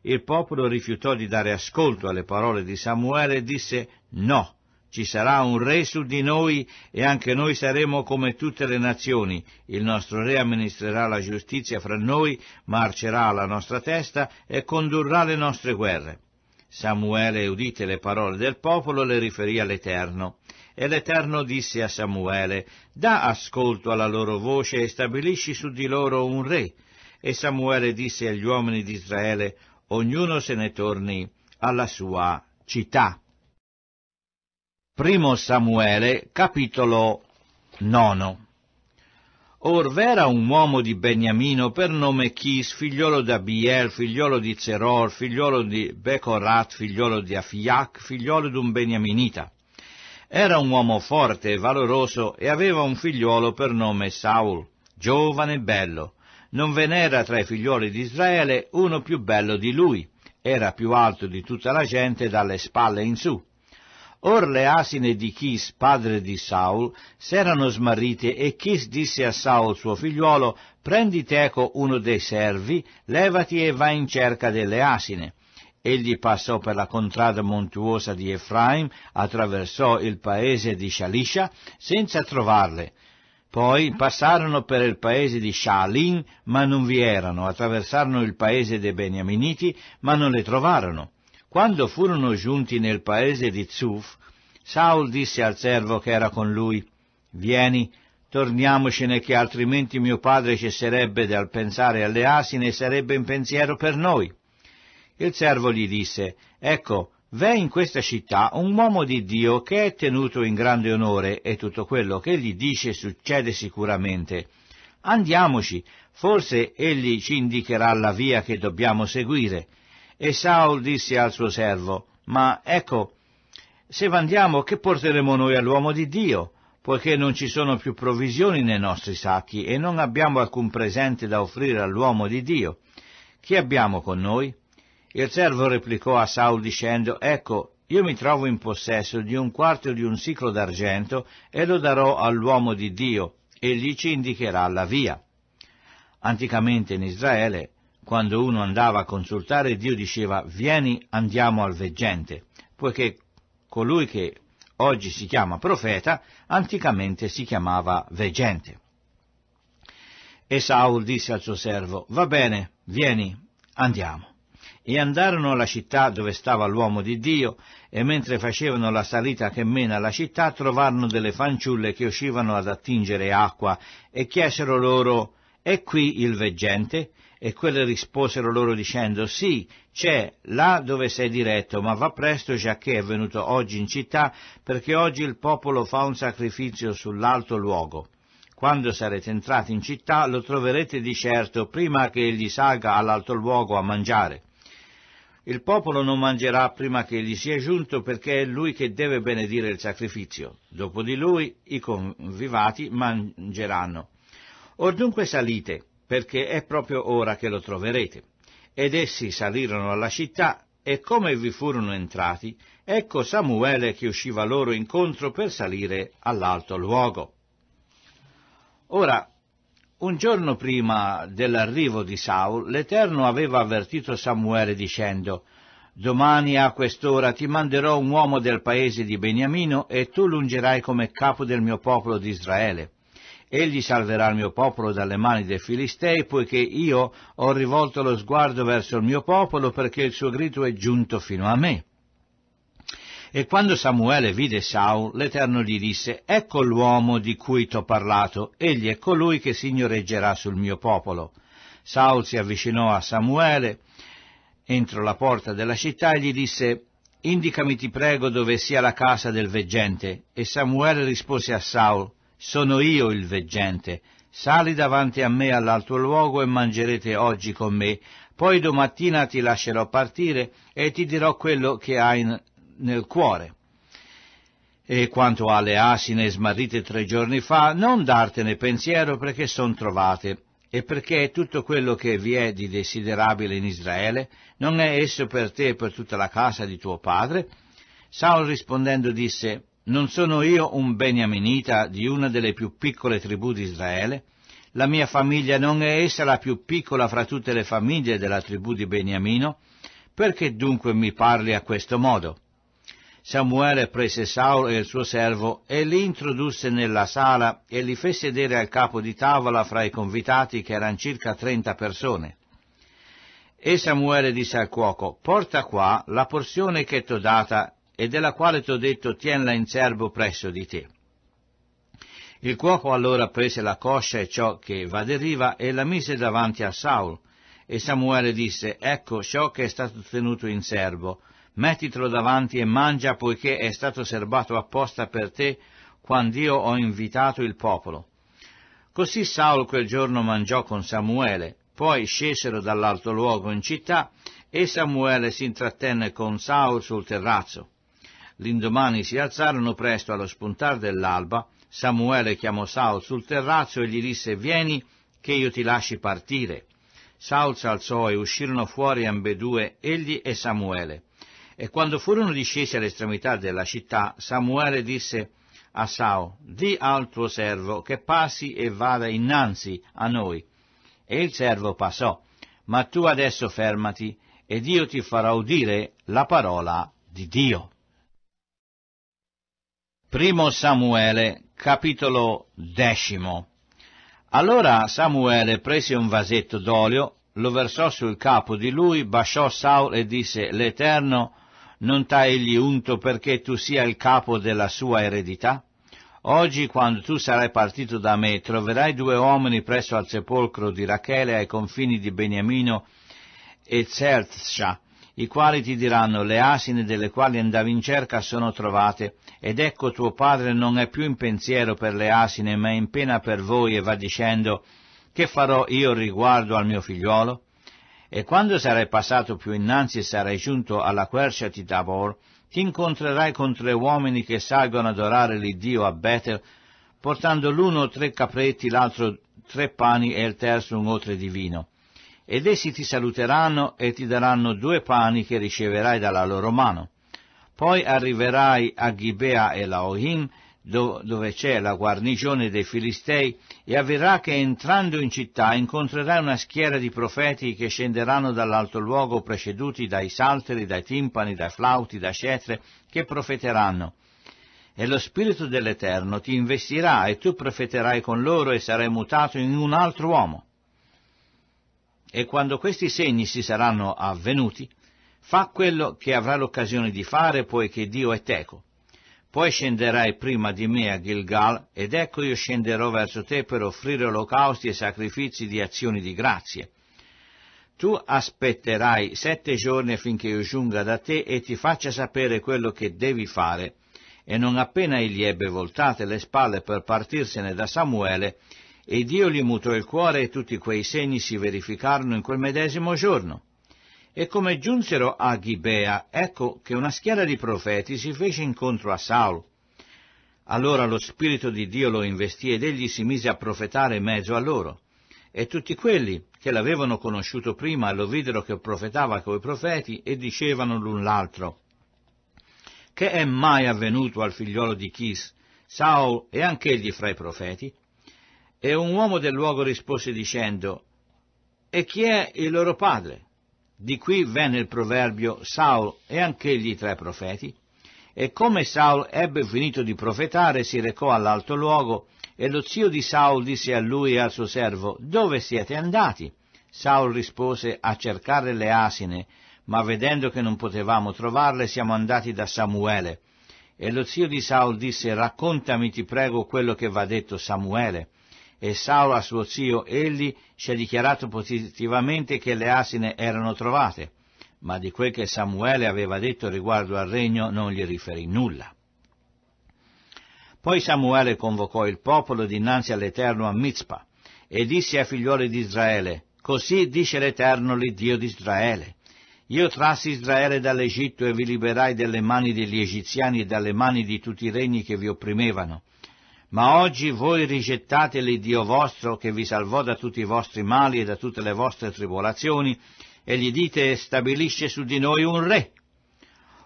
Il popolo rifiutò di dare ascolto alle parole di Samuele e disse no, ci sarà un re su di noi e anche noi saremo come tutte le nazioni. Il nostro re amministrerà la giustizia fra noi, marcerà alla nostra testa e condurrà le nostre guerre. Samuele udite le parole del popolo, le riferì all'Eterno. E l'Eterno disse a Samuele, Da ascolto alla loro voce e stabilisci su di loro un re. E Samuele disse agli uomini di Israele, Ognuno se ne torni alla sua città. Primo Samuele, capitolo 9. Or v'era un uomo di Beniamino per nome Chis, figliolo di Abiel, figliolo di Zeror, figliolo di Becorat, figliolo di Afiac, figliolo un Beniaminita. Era un uomo forte e valoroso e aveva un figliuolo per nome Saul, giovane e bello. Non ve n'era tra i figlioli di Israele uno più bello di lui. Era più alto di tutta la gente dalle spalle in su. Or le asine di Chis, padre di Saul, s'erano smarrite e Chis disse a Saul suo figliuolo, prendi Teco ecco uno dei servi, levati e vai in cerca delle asine. Egli passò per la contrada montuosa di Efraim, attraversò il paese di Shalisha senza trovarle. Poi passarono per il paese di Shalin, ma non vi erano, attraversarono il paese dei Beniaminiti, ma non le trovarono. Quando furono giunti nel paese di Zuf, Saul disse al servo che era con lui, Vieni, torniamocene che altrimenti mio padre cesserebbe dal pensare alle asine e sarebbe in pensiero per noi. Il servo gli disse, Ecco, v'è in questa città un uomo di Dio che è tenuto in grande onore e tutto quello che gli dice succede sicuramente. Andiamoci, forse egli ci indicherà la via che dobbiamo seguire. E Saul disse al suo servo, ma ecco, se andiamo, che porteremo noi all'uomo di Dio, poiché non ci sono più provvisioni nei nostri sacchi e non abbiamo alcun presente da offrire all'uomo di Dio. Chi abbiamo con noi? Il servo replicò a Saul dicendo, ecco, io mi trovo in possesso di un quarto di un ciclo d'argento e lo darò all'uomo di Dio, e gli ci indicherà la via. Anticamente in Israele quando uno andava a consultare, Dio diceva vieni andiamo al veggente, poiché colui che oggi si chiama profeta, anticamente si chiamava veggente. E Saul disse al suo servo, va bene, vieni, andiamo. E andarono alla città dove stava l'uomo di Dio, e mentre facevano la salita che mena alla città, trovarono delle fanciulle che uscivano ad attingere acqua, e chiesero loro, è qui il veggente? E quelle risposero loro dicendo, sì, c'è là dove sei diretto, ma va presto giacché è venuto oggi in città, perché oggi il popolo fa un sacrificio sull'alto luogo. Quando sarete entrati in città lo troverete di certo prima che egli salga all'alto luogo a mangiare. Il popolo non mangerà prima che gli sia giunto perché è lui che deve benedire il sacrificio. Dopo di lui i convivati mangeranno. Or dunque salite, perché è proprio ora che lo troverete. Ed essi salirono alla città, e come vi furono entrati, ecco Samuele che usciva loro incontro per salire all'alto luogo. Ora, un giorno prima dell'arrivo di Saul, l'Eterno aveva avvertito Samuele dicendo, Domani a quest'ora ti manderò un uomo del paese di Beniamino e tu lungerai come capo del mio popolo di Israele. Egli salverà il mio popolo dalle mani dei Filistei, poiché io ho rivolto lo sguardo verso il mio popolo, perché il suo grido è giunto fino a me. E quando Samuele vide Saul, l'Eterno gli disse, Ecco l'uomo di cui t'ho parlato, egli è colui che signoreggerà sul mio popolo. Saul si avvicinò a Samuele, entro la porta della città, e gli disse, Indicami ti prego dove sia la casa del veggente. E Samuele rispose a Saul, sono io il veggente. Sali davanti a me all'alto luogo e mangerete oggi con me. Poi domattina ti lascerò partire e ti dirò quello che hai in, nel cuore. E quanto alle asine smarrite tre giorni fa, non dartene pensiero perché son trovate, e perché è tutto quello che vi è di desiderabile in Israele non è esso per te e per tutta la casa di tuo padre? Saul rispondendo disse, non sono io un beniaminita di una delle più piccole tribù di Israele? La mia famiglia non è essa la più piccola fra tutte le famiglie della tribù di Beniamino? Perché dunque mi parli a questo modo? Samuele prese Saul e il suo servo e li introdusse nella sala e li fe sedere al capo di tavola fra i convitati che erano circa trenta persone. E Samuele disse al cuoco, porta qua la porzione che t'ho data e della quale ti ho detto tienla in serbo presso di te. Il cuoco allora prese la coscia e ciò che va deriva e la mise davanti a Saul. E Samuele disse, ecco ciò che è stato tenuto in serbo, mettitelo davanti e mangia poiché è stato serbato apposta per te quando io ho invitato il popolo. Così Saul quel giorno mangiò con Samuele, poi scesero dall'alto luogo in città e Samuele si intrattenne con Saul sul terrazzo. L'indomani si alzarono presto allo spuntar dell'alba, Samuele chiamò Saul sul terrazzo e gli disse «Vieni, che io ti lasci partire». Saul si alzò e uscirono fuori ambedue egli e Samuele. E quando furono discesi all'estremità della città, Samuele disse a Saul, «Di al tuo servo che passi e vada innanzi a noi». E il servo passò, «Ma tu adesso fermati, ed io ti farò udire la parola di Dio». Primo Samuele, capitolo decimo. Allora Samuele prese un vasetto d'olio, lo versò sul capo di lui, baciò Saul e disse, l'Eterno non t'ha egli unto perché tu sia il capo della sua eredità? Oggi, quando tu sarai partito da me, troverai due uomini presso al sepolcro di Rachele ai confini di Beniamino e Zerzsha, i quali ti diranno le asine delle quali andavi in cerca sono trovate, ed ecco tuo padre non è più in pensiero per le asine, ma è in pena per voi e va dicendo, che farò io riguardo al mio figliuolo? E quando sarai passato più innanzi e sarai giunto alla quercia di Tabor, ti incontrerai con tre uomini che salgono ad adorare l'Iddio a Betel, portando l'uno tre capretti, l'altro tre pani e il terzo un otre di vino ed essi ti saluteranno e ti daranno due pani che riceverai dalla loro mano. Poi arriverai a Gibea e Laohim, dove c'è la guarnigione dei Filistei, e avverrà che entrando in città incontrerai una schiera di profeti che scenderanno dall'alto luogo preceduti dai salteri, dai timpani, dai flauti, da cetre, che profeteranno e lo Spirito dell'Eterno ti investirà e tu profeterai con loro e sarai mutato in un altro uomo e quando questi segni si saranno avvenuti, fa quello che avrà l'occasione di fare poiché Dio è teco. Poi scenderai prima di me a Gilgal, ed ecco io scenderò verso te per offrire olocausti e sacrifici di azioni di grazie. Tu aspetterai sette giorni finché io giunga da te e ti faccia sapere quello che devi fare. E non appena egli ebbe voltate le spalle per partirsene da Samuele, e Dio gli mutò il cuore e tutti quei segni si verificarono in quel medesimo giorno. E come giunsero a Gibea, ecco che una schiera di profeti si fece incontro a Saul. Allora lo Spirito di Dio lo investì ed egli si mise a profetare in mezzo a loro. E tutti quelli che l'avevano conosciuto prima lo videro che profetava coi profeti e dicevano l'un l'altro. Che è mai avvenuto al figliolo di Chis? Saul è anch'egli fra i profeti, e un uomo del luogo rispose dicendo, E chi è il loro padre? Di qui venne il proverbio Saul e anch'egli tra i profeti. E come Saul ebbe finito di profetare, si recò all'alto luogo, e lo zio di Saul disse a lui e al suo servo, Dove siete andati? Saul rispose, A cercare le asine, ma vedendo che non potevamo trovarle, siamo andati da Samuele. E lo zio di Saul disse, Raccontami, ti prego, quello che va detto Samuele. Esau a suo zio egli ci ha dichiarato positivamente che le asine erano trovate, ma di quel che Samuele aveva detto riguardo al regno non gli riferì nulla. Poi Samuele convocò il popolo dinanzi all'Eterno a Mizpa e disse ai figlioli di Israele, Così dice l'Eterno, l'Iddio di Israele. Io trassi Israele dall'Egitto e vi liberai dalle mani degli egiziani e dalle mani di tutti i regni che vi opprimevano. Ma oggi voi rigettate l'Iddio vostro che vi salvò da tutti i vostri mali e da tutte le vostre tribolazioni, e gli dite stabilisce su di noi un re.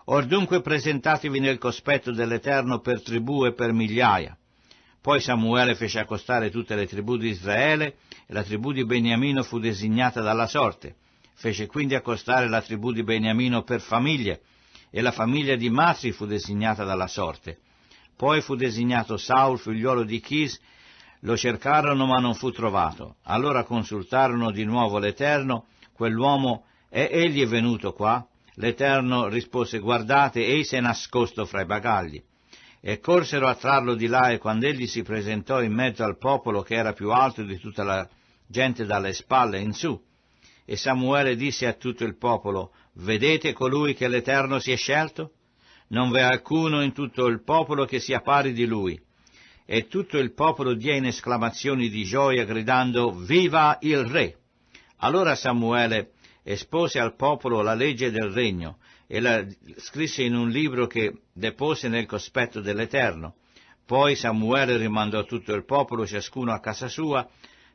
Or dunque presentatevi nel cospetto dell'Eterno per tribù e per migliaia. Poi Samuele fece accostare tutte le tribù di Israele, e la tribù di Beniamino fu designata dalla sorte. Fece quindi accostare la tribù di Beniamino per famiglie, e la famiglia di Matri fu designata dalla sorte poi fu designato Saul, figliolo di Chis, lo cercarono ma non fu trovato. Allora consultarono di nuovo l'Eterno, quell'uomo, è egli è venuto qua? L'Eterno rispose, guardate, ei si è nascosto fra i bagagli. E corsero a trarlo di là e quando egli si presentò in mezzo al popolo che era più alto di tutta la gente dalle spalle in su. E Samuele disse a tutto il popolo, vedete colui che l'Eterno si è scelto? non v'è alcuno in tutto il popolo che sia pari di lui. E tutto il popolo diè in esclamazioni di gioia gridando Viva il re! Allora Samuele espose al popolo la legge del regno e la scrisse in un libro che depose nel cospetto dell'Eterno. Poi Samuele rimandò tutto il popolo, ciascuno a casa sua,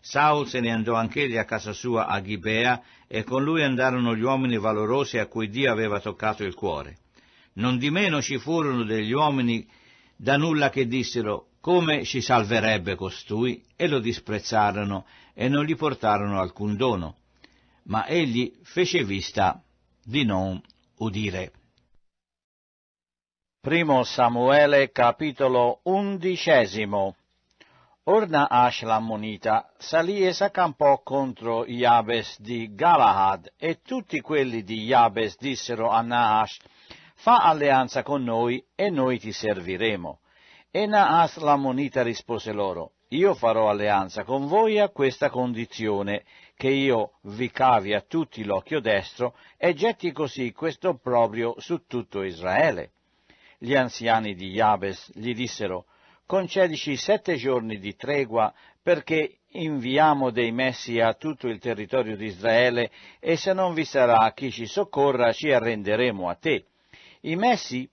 Saul se ne andò anch'egli a casa sua a Gibea e con lui andarono gli uomini valorosi a cui Dio aveva toccato il cuore. Nondimeno ci furono degli uomini da nulla che dissero come ci salverebbe costui e lo disprezzarono e non gli portarono alcun dono. Ma egli fece vista di non udire. Primo Samuele capitolo undicesimo Orna Ash l'ammonita salì e s'accampò contro Jabes di Galahad e tutti quelli di Jabes dissero a Naash fa alleanza con noi e noi ti serviremo. E Naas l'ammonita rispose loro, io farò alleanza con voi a questa condizione, che io vi cavi a tutti l'occhio destro e getti così questo proprio su tutto Israele. Gli anziani di Jabes gli dissero, concedici sette giorni di tregua perché inviamo dei messi a tutto il territorio di Israele e se non vi sarà chi ci soccorra ci arrenderemo a te. I messi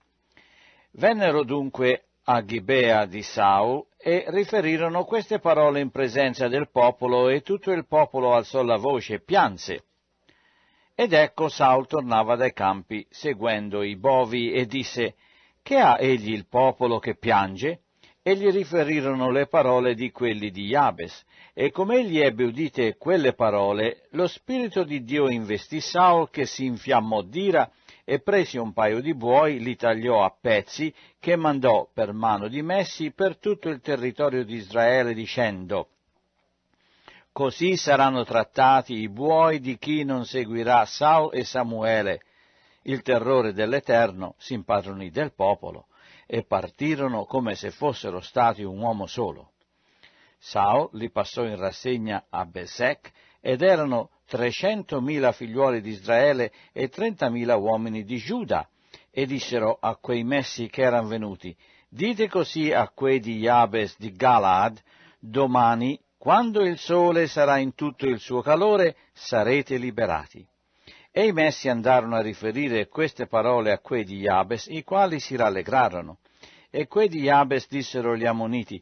vennero dunque a Gibea di Saul e riferirono queste parole in presenza del popolo e tutto il popolo alzò la voce e pianse. Ed ecco Saul tornava dai campi seguendo i bovi e disse Che ha egli il popolo che piange? E gli riferirono le parole di quelli di Jabes. E come egli ebbe udite quelle parole, lo spirito di Dio investì Saul che si infiammò d'ira e presi un paio di buoi li tagliò a pezzi che mandò per mano di Messi per tutto il territorio di Israele dicendo Così saranno trattati i buoi di chi non seguirà Saul e Samuele. Il terrore dell'Eterno si impadronì del popolo e partirono come se fossero stati un uomo solo. Saul li passò in rassegna a Besec ed erano 300.000 figliuoli di Israele e 30.000 uomini di Giuda, e dissero a quei messi che erano venuti, dite così a quei di Jabes di Galaad, domani, quando il sole sarà in tutto il suo calore, sarete liberati. E i messi andarono a riferire queste parole a quei di Jabes, i quali si rallegrarono. E quei di Jabes dissero agli ammoniti,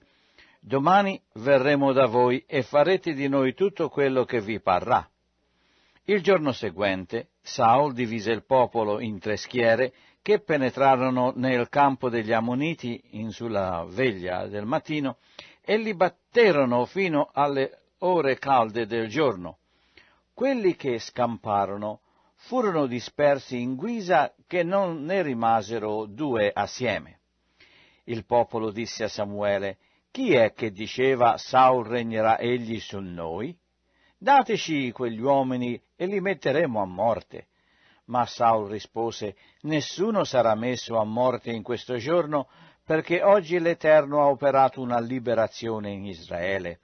Domani verremo da voi e farete di noi tutto quello che vi parrà. Il giorno seguente Saul divise il popolo in tre schiere che penetrarono nel campo degli Ammoniti in sulla veglia del mattino e li batterono fino alle ore calde del giorno. Quelli che scamparono furono dispersi in guisa che non ne rimasero due assieme. Il popolo disse a Samuele, Chi è che diceva Saul regnerà egli su noi? dateci quegli uomini e li metteremo a morte. Ma Saul rispose, Nessuno sarà messo a morte in questo giorno, perché oggi l'Eterno ha operato una liberazione in Israele.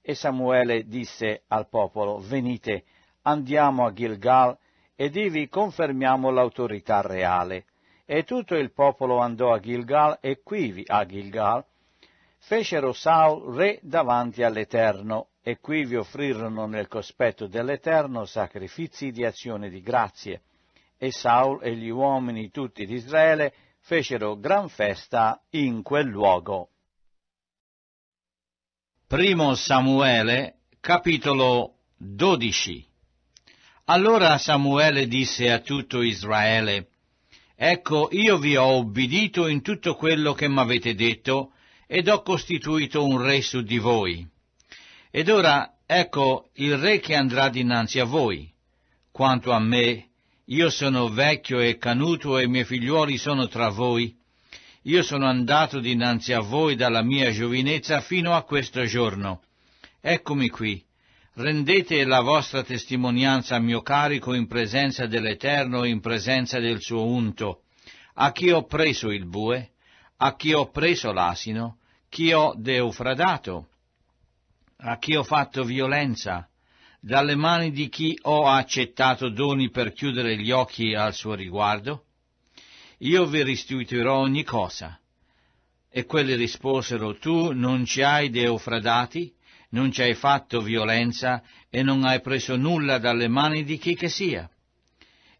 E Samuele disse al popolo, Venite, andiamo a Gilgal ed ivi confermiamo l'autorità reale. E tutto il popolo andò a Gilgal e quivi a Gilgal fecero Saul re davanti all'Eterno, e qui vi offrirono nel cospetto dell'Eterno sacrifizi di azione di grazie. E Saul e gli uomini tutti di Israele fecero gran festa in quel luogo. Primo Samuele, capitolo 12 Allora Samuele disse a tutto Israele, Ecco, io vi ho obbedito in tutto quello che m'avete detto, ed ho costituito un re su di voi. Ed ora ecco il re che andrà dinanzi a voi. Quanto a me, io sono vecchio e canuto e i miei figliuoli sono tra voi. Io sono andato dinanzi a voi dalla mia giovinezza fino a questo giorno. Eccomi qui. Rendete la vostra testimonianza a mio carico in presenza dell'Eterno e in presenza del suo unto, a chi ho preso il bue, a chi ho preso l'asino, chi ho deufradato, a chi ho fatto violenza, dalle mani di chi ho accettato doni per chiudere gli occhi al suo riguardo? Io vi restituirò ogni cosa. E quelli risposero, tu non ci hai deufradati, non ci hai fatto violenza e non hai preso nulla dalle mani di chi che sia.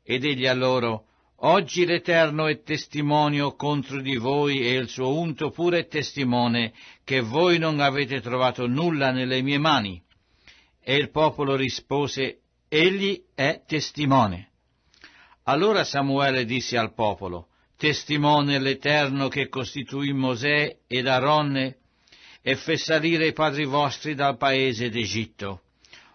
Ed egli a loro, Oggi l'Eterno è testimonio contro di voi e il suo unto pure è testimone che voi non avete trovato nulla nelle mie mani. E il popolo rispose, Egli è testimone. Allora Samuele disse al popolo, Testimone l'Eterno che costituì Mosè ed Aronne e fe salire i padri vostri dal paese d'Egitto.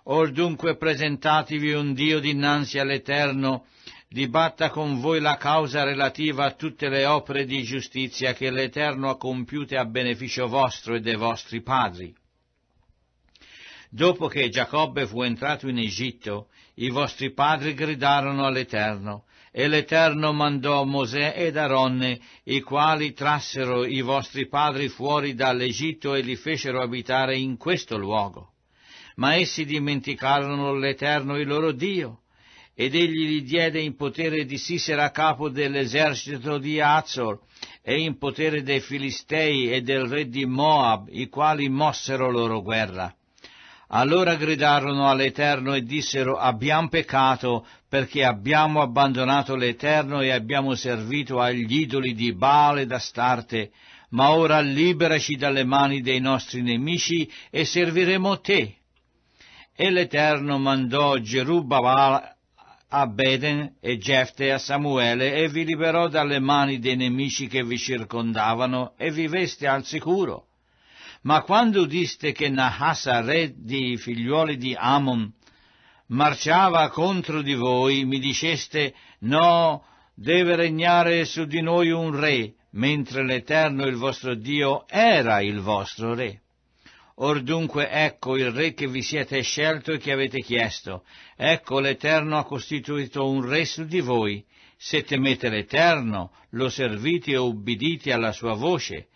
Or dunque presentatevi un Dio dinanzi all'Eterno, dibatta con voi la causa relativa a tutte le opere di giustizia che l'Eterno ha compiute a beneficio vostro e dei vostri padri. Dopo che Giacobbe fu entrato in Egitto, i vostri padri gridarono all'Eterno, e l'Eterno mandò Mosè ed Aronne, i quali trassero i vostri padri fuori dall'Egitto e li fecero abitare in questo luogo. Ma essi dimenticarono l'Eterno il loro Dio, ed egli li diede in potere di Sisera capo dell'esercito di Azor e in potere dei Filistei e del re di Moab, i quali mossero loro guerra. Allora gridarono all'Eterno e dissero, abbiamo peccato perché abbiamo abbandonato l'Eterno e abbiamo servito agli idoli di Baal ed Astarte, ma ora liberaci dalle mani dei nostri nemici e serviremo te. E l'Eterno mandò Gerubbabal a e Gefte a Samuele e vi liberò dalle mani dei nemici che vi circondavano e viveste al sicuro. Ma quando udiste che Nahasa, re dei figlioli di Amon, marciava contro di voi, mi diceste, no, deve regnare su di noi un re, mentre l'Eterno il vostro Dio era il vostro re. Or dunque ecco il re che vi siete scelto e che avete chiesto. Ecco l'Eterno ha costituito un re su di voi. Se temete l'Eterno, lo servite e ubbidite alla sua voce.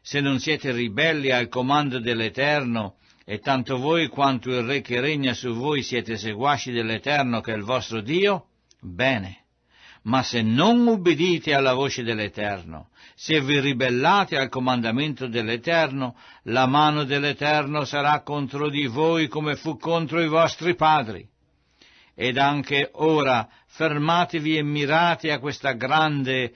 Se non siete ribelli al comando dell'Eterno, e tanto voi quanto il re che regna su voi siete seguaci dell'Eterno che è il vostro Dio, bene. Ma se non ubbidite alla voce dell'Eterno, se vi ribellate al comandamento dell'Eterno, la mano dell'Eterno sarà contro di voi come fu contro i vostri padri. Ed anche ora fermatevi e mirate a questa grande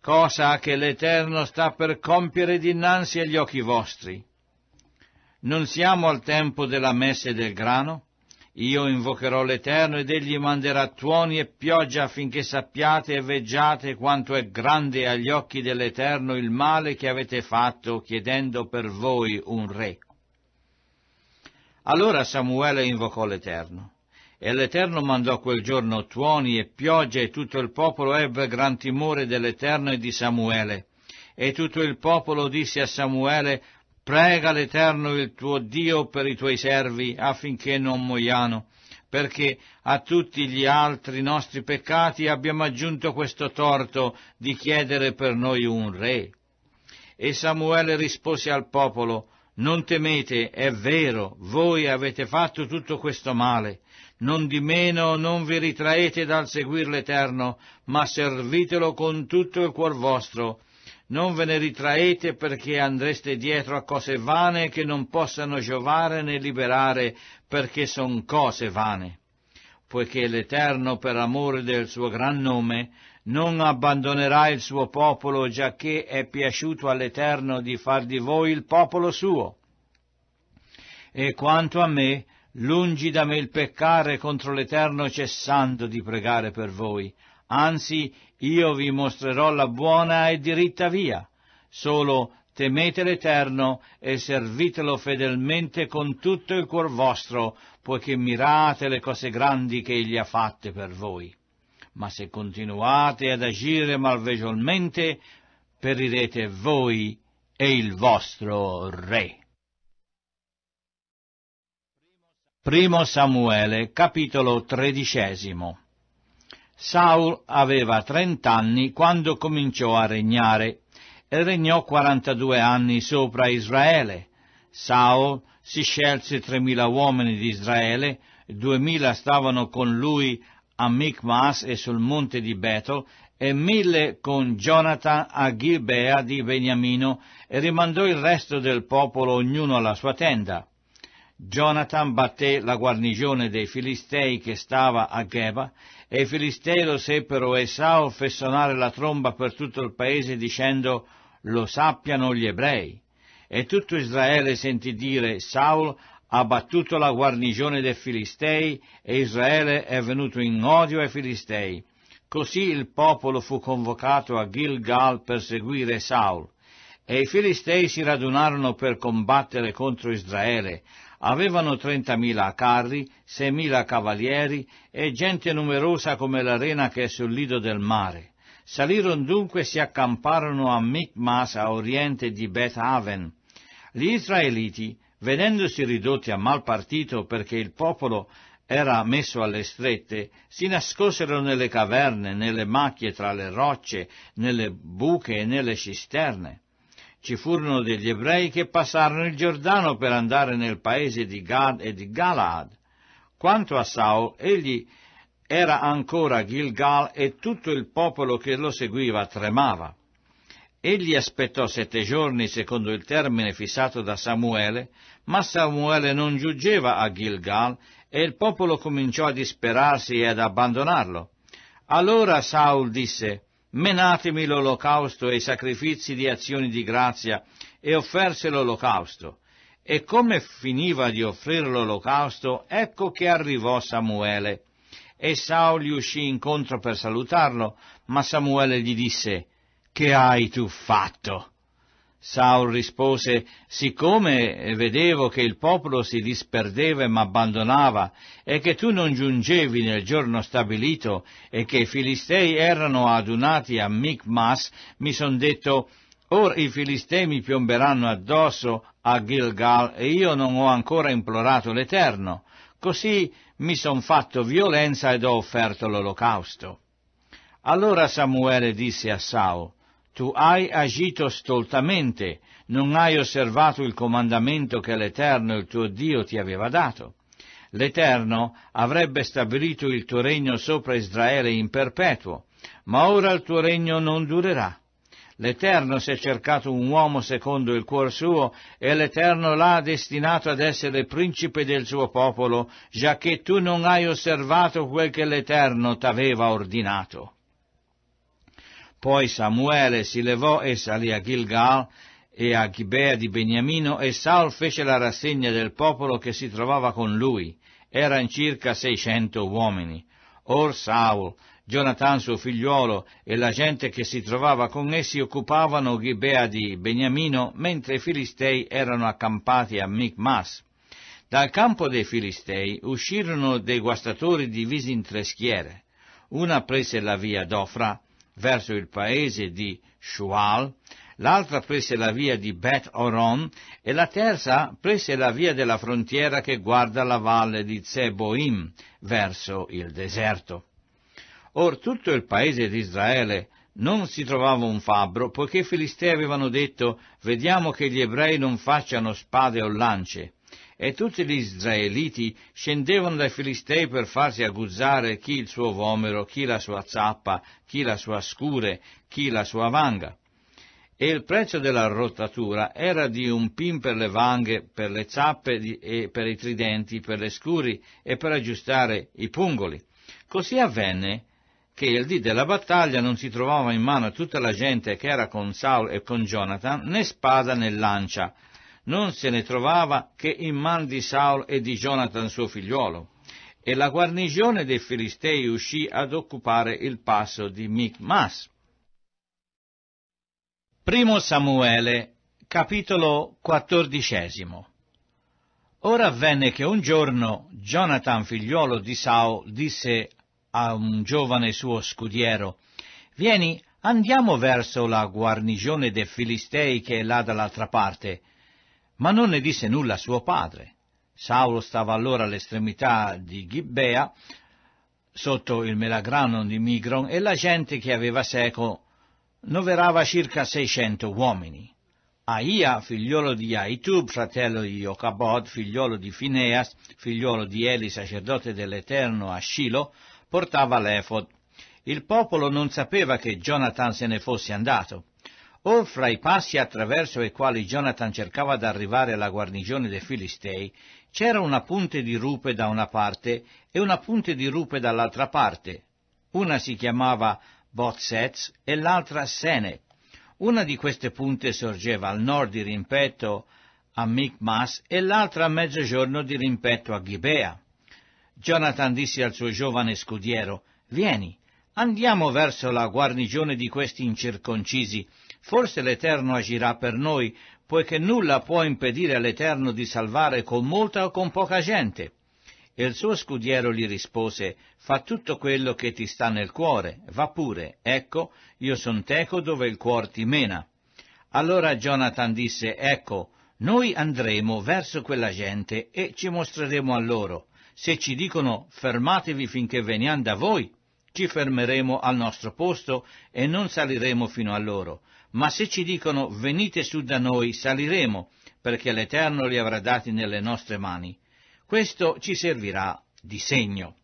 cosa che l'Eterno sta per compiere dinanzi agli occhi vostri. Non siamo al tempo della messe del grano, io invocherò l'Eterno ed egli manderà tuoni e pioggia affinché sappiate e veggiate quanto è grande agli occhi dell'Eterno il male che avete fatto chiedendo per voi un re. Allora Samuele invocò l'Eterno. E l'Eterno mandò quel giorno tuoni e pioggia e tutto il popolo ebbe gran timore dell'Eterno e di Samuele. E tutto il popolo disse a Samuele, Prega l'Eterno il tuo Dio per i tuoi servi affinché non muoiano, perché a tutti gli altri nostri peccati abbiamo aggiunto questo torto di chiedere per noi un re. E Samuele rispose al popolo, Non temete, è vero, voi avete fatto tutto questo male, non di meno non vi ritraete dal seguir l'Eterno, ma servitelo con tutto il cuor vostro, non ve ne ritraete perché andreste dietro a cose vane che non possano giovare né liberare perché son cose vane. Poiché l'Eterno, per amore del suo gran nome, non abbandonerà il suo popolo, giacché è piaciuto all'Eterno di far di voi il popolo suo. E quanto a me, lungi da me il peccare contro l'Eterno cessando di pregare per voi. Anzi, io vi mostrerò la buona e diritta via, solo temete l'Eterno e servitelo fedelmente con tutto il cuor vostro, poiché mirate le cose grandi che egli ha fatte per voi. Ma se continuate ad agire malvegiolmente, perirete voi e il vostro re. Primo Samuele, capitolo tredicesimo Saul aveva trent'anni quando cominciò a regnare e regnò 42 anni sopra Israele. Saul si scelse 3.000 uomini di Israele, 2.000 stavano con lui a Micmas e sul monte di Betel, e 1.000 con Jonathan a Gilbea di Beniamino, e rimandò il resto del popolo ognuno alla sua tenda. Jonathan batté la guarnigione dei Filistei che stava a Geba e i filistei lo seppero e Esau fessonare la tromba per tutto il paese dicendo lo sappiano gli ebrei. E tutto Israele sentì dire Saul ha battuto la guarnigione dei Filistei e Israele è venuto in odio ai Filistei. Così il popolo fu convocato a Gilgal per seguire Saul. E i Filistei si radunarono per combattere contro Israele, Avevano 30.000 carri, 6.000 cavalieri e gente numerosa come l'arena che è sul lido del mare. Salirono dunque e si accamparono a Micmas a oriente di Beth Aven. Gli israeliti, vedendosi ridotti a mal partito perché il popolo era messo alle strette, si nascosero nelle caverne, nelle macchie tra le rocce, nelle buche e nelle cisterne ci furono degli ebrei che passarono il Giordano per andare nel paese di Gad e di Galad. Quanto a Saul, egli era ancora a Gilgal e tutto il popolo che lo seguiva tremava. Egli aspettò sette giorni secondo il termine fissato da Samuele, ma Samuele non giungeva a Gilgal e il popolo cominciò a disperarsi e ad abbandonarlo. Allora Saul disse, menatemi l'olocausto e i sacrifici di azioni di grazia e offerse l'olocausto. E come finiva di offrire l'olocausto, ecco che arrivò Samuele. E Saul gli uscì incontro per salutarlo, ma Samuele gli disse, Che hai tu fatto? Saul rispose, siccome vedevo che il popolo si disperdeva e m'abbandonava, e che tu non giungevi nel giorno stabilito, e che i Filistei erano adunati a Micmas, mi son detto, Or i Filistei mi piomberanno addosso a Gilgal, e io non ho ancora implorato l'Eterno. Così mi son fatto violenza ed ho offerto l'olocausto. Allora Samuele disse a Saul, tu hai agito stoltamente, non hai osservato il comandamento che l'Eterno il tuo Dio ti aveva dato. L'Eterno avrebbe stabilito il tuo regno sopra Israele in perpetuo, ma ora il tuo regno non durerà. L'Eterno si è cercato un uomo secondo il cuor suo e l'Eterno l'ha destinato ad essere principe del suo popolo, già che tu non hai osservato quel che l'Eterno t'aveva ordinato. Poi Samuele si levò e salì a Gilgal e a Gibea di Beniamino e Saul fece la rassegna del popolo che si trovava con lui. Erano circa seicento uomini. Or Saul, Jonathan suo figliuolo e la gente che si trovava con essi occupavano Gibea di Beniamino mentre i filistei erano accampati a Micmas. Dal campo dei filistei uscirono dei guastatori divisi in tre schiere. Una prese la via d'Ofra, verso il paese di Shual, l'altra prese la via di Bet Oron e la terza prese la via della frontiera che guarda la valle di Zeboim verso il deserto. Or tutto il paese di Israele non si trovava un fabbro, poiché i Filistei avevano detto, vediamo che gli ebrei non facciano spade o lance e tutti gli israeliti scendevano dai Filistei per farsi agguzzare chi il suo vomero, chi la sua zappa, chi la sua scure, chi la sua vanga. E il prezzo della rottatura era di un pin per le vanghe, per le zappe e per i tridenti, per le scuri e per aggiustare i pungoli. Così avvenne che il dì della battaglia non si trovava in mano tutta la gente che era con Saul e con Jonathan, né spada né lancia, non se ne trovava che in man di Saul e di Jonathan suo figliuolo. E la guarnigione dei Filistei uscì ad occupare il passo di Micmas. Primo Samuele, capitolo quattordicesimo. Ora avvenne che un giorno Jonathan, figliuolo di Saul, disse a un giovane suo scudiero, Vieni, andiamo verso la guarnigione dei Filistei che è là dall'altra parte, ma non ne disse nulla a suo padre. Saulo stava allora all'estremità di Gibbea, sotto il melagrano di Migron, e la gente che aveva seco noverava circa seicento uomini. Aia, figliolo di Aitub, fratello di Jocabod, figliolo di Fineas, figliolo di Eli, sacerdote dell'Eterno a Shiloh, portava l'efod. Il popolo non sapeva che Jonathan se ne fosse andato o fra i passi attraverso i quali Jonathan cercava d'arrivare alla guarnigione dei Filistei, c'era una punta di rupe da una parte e una punta di rupe dall'altra parte. Una si chiamava Botzez e l'altra Sene. Una di queste punte sorgeva al nord di rimpetto a Micmas e l'altra a mezzogiorno di rimpetto a Gibea. Jonathan disse al suo giovane scudiero, Vieni, andiamo verso la guarnigione di questi incirconcisi forse l'Eterno agirà per noi, poiché nulla può impedire all'Eterno di salvare con molta o con poca gente. E il suo scudiero gli rispose, fa tutto quello che ti sta nel cuore, va pure, ecco, io son teco dove il cuore ti mena. Allora Jonathan disse, ecco, noi andremo verso quella gente e ci mostreremo a loro. Se ci dicono fermatevi finché veniamo da voi, ci fermeremo al nostro posto e non saliremo fino a loro, ma se ci dicono venite su da noi saliremo, perché l'Eterno li avrà dati nelle nostre mani. Questo ci servirà di segno.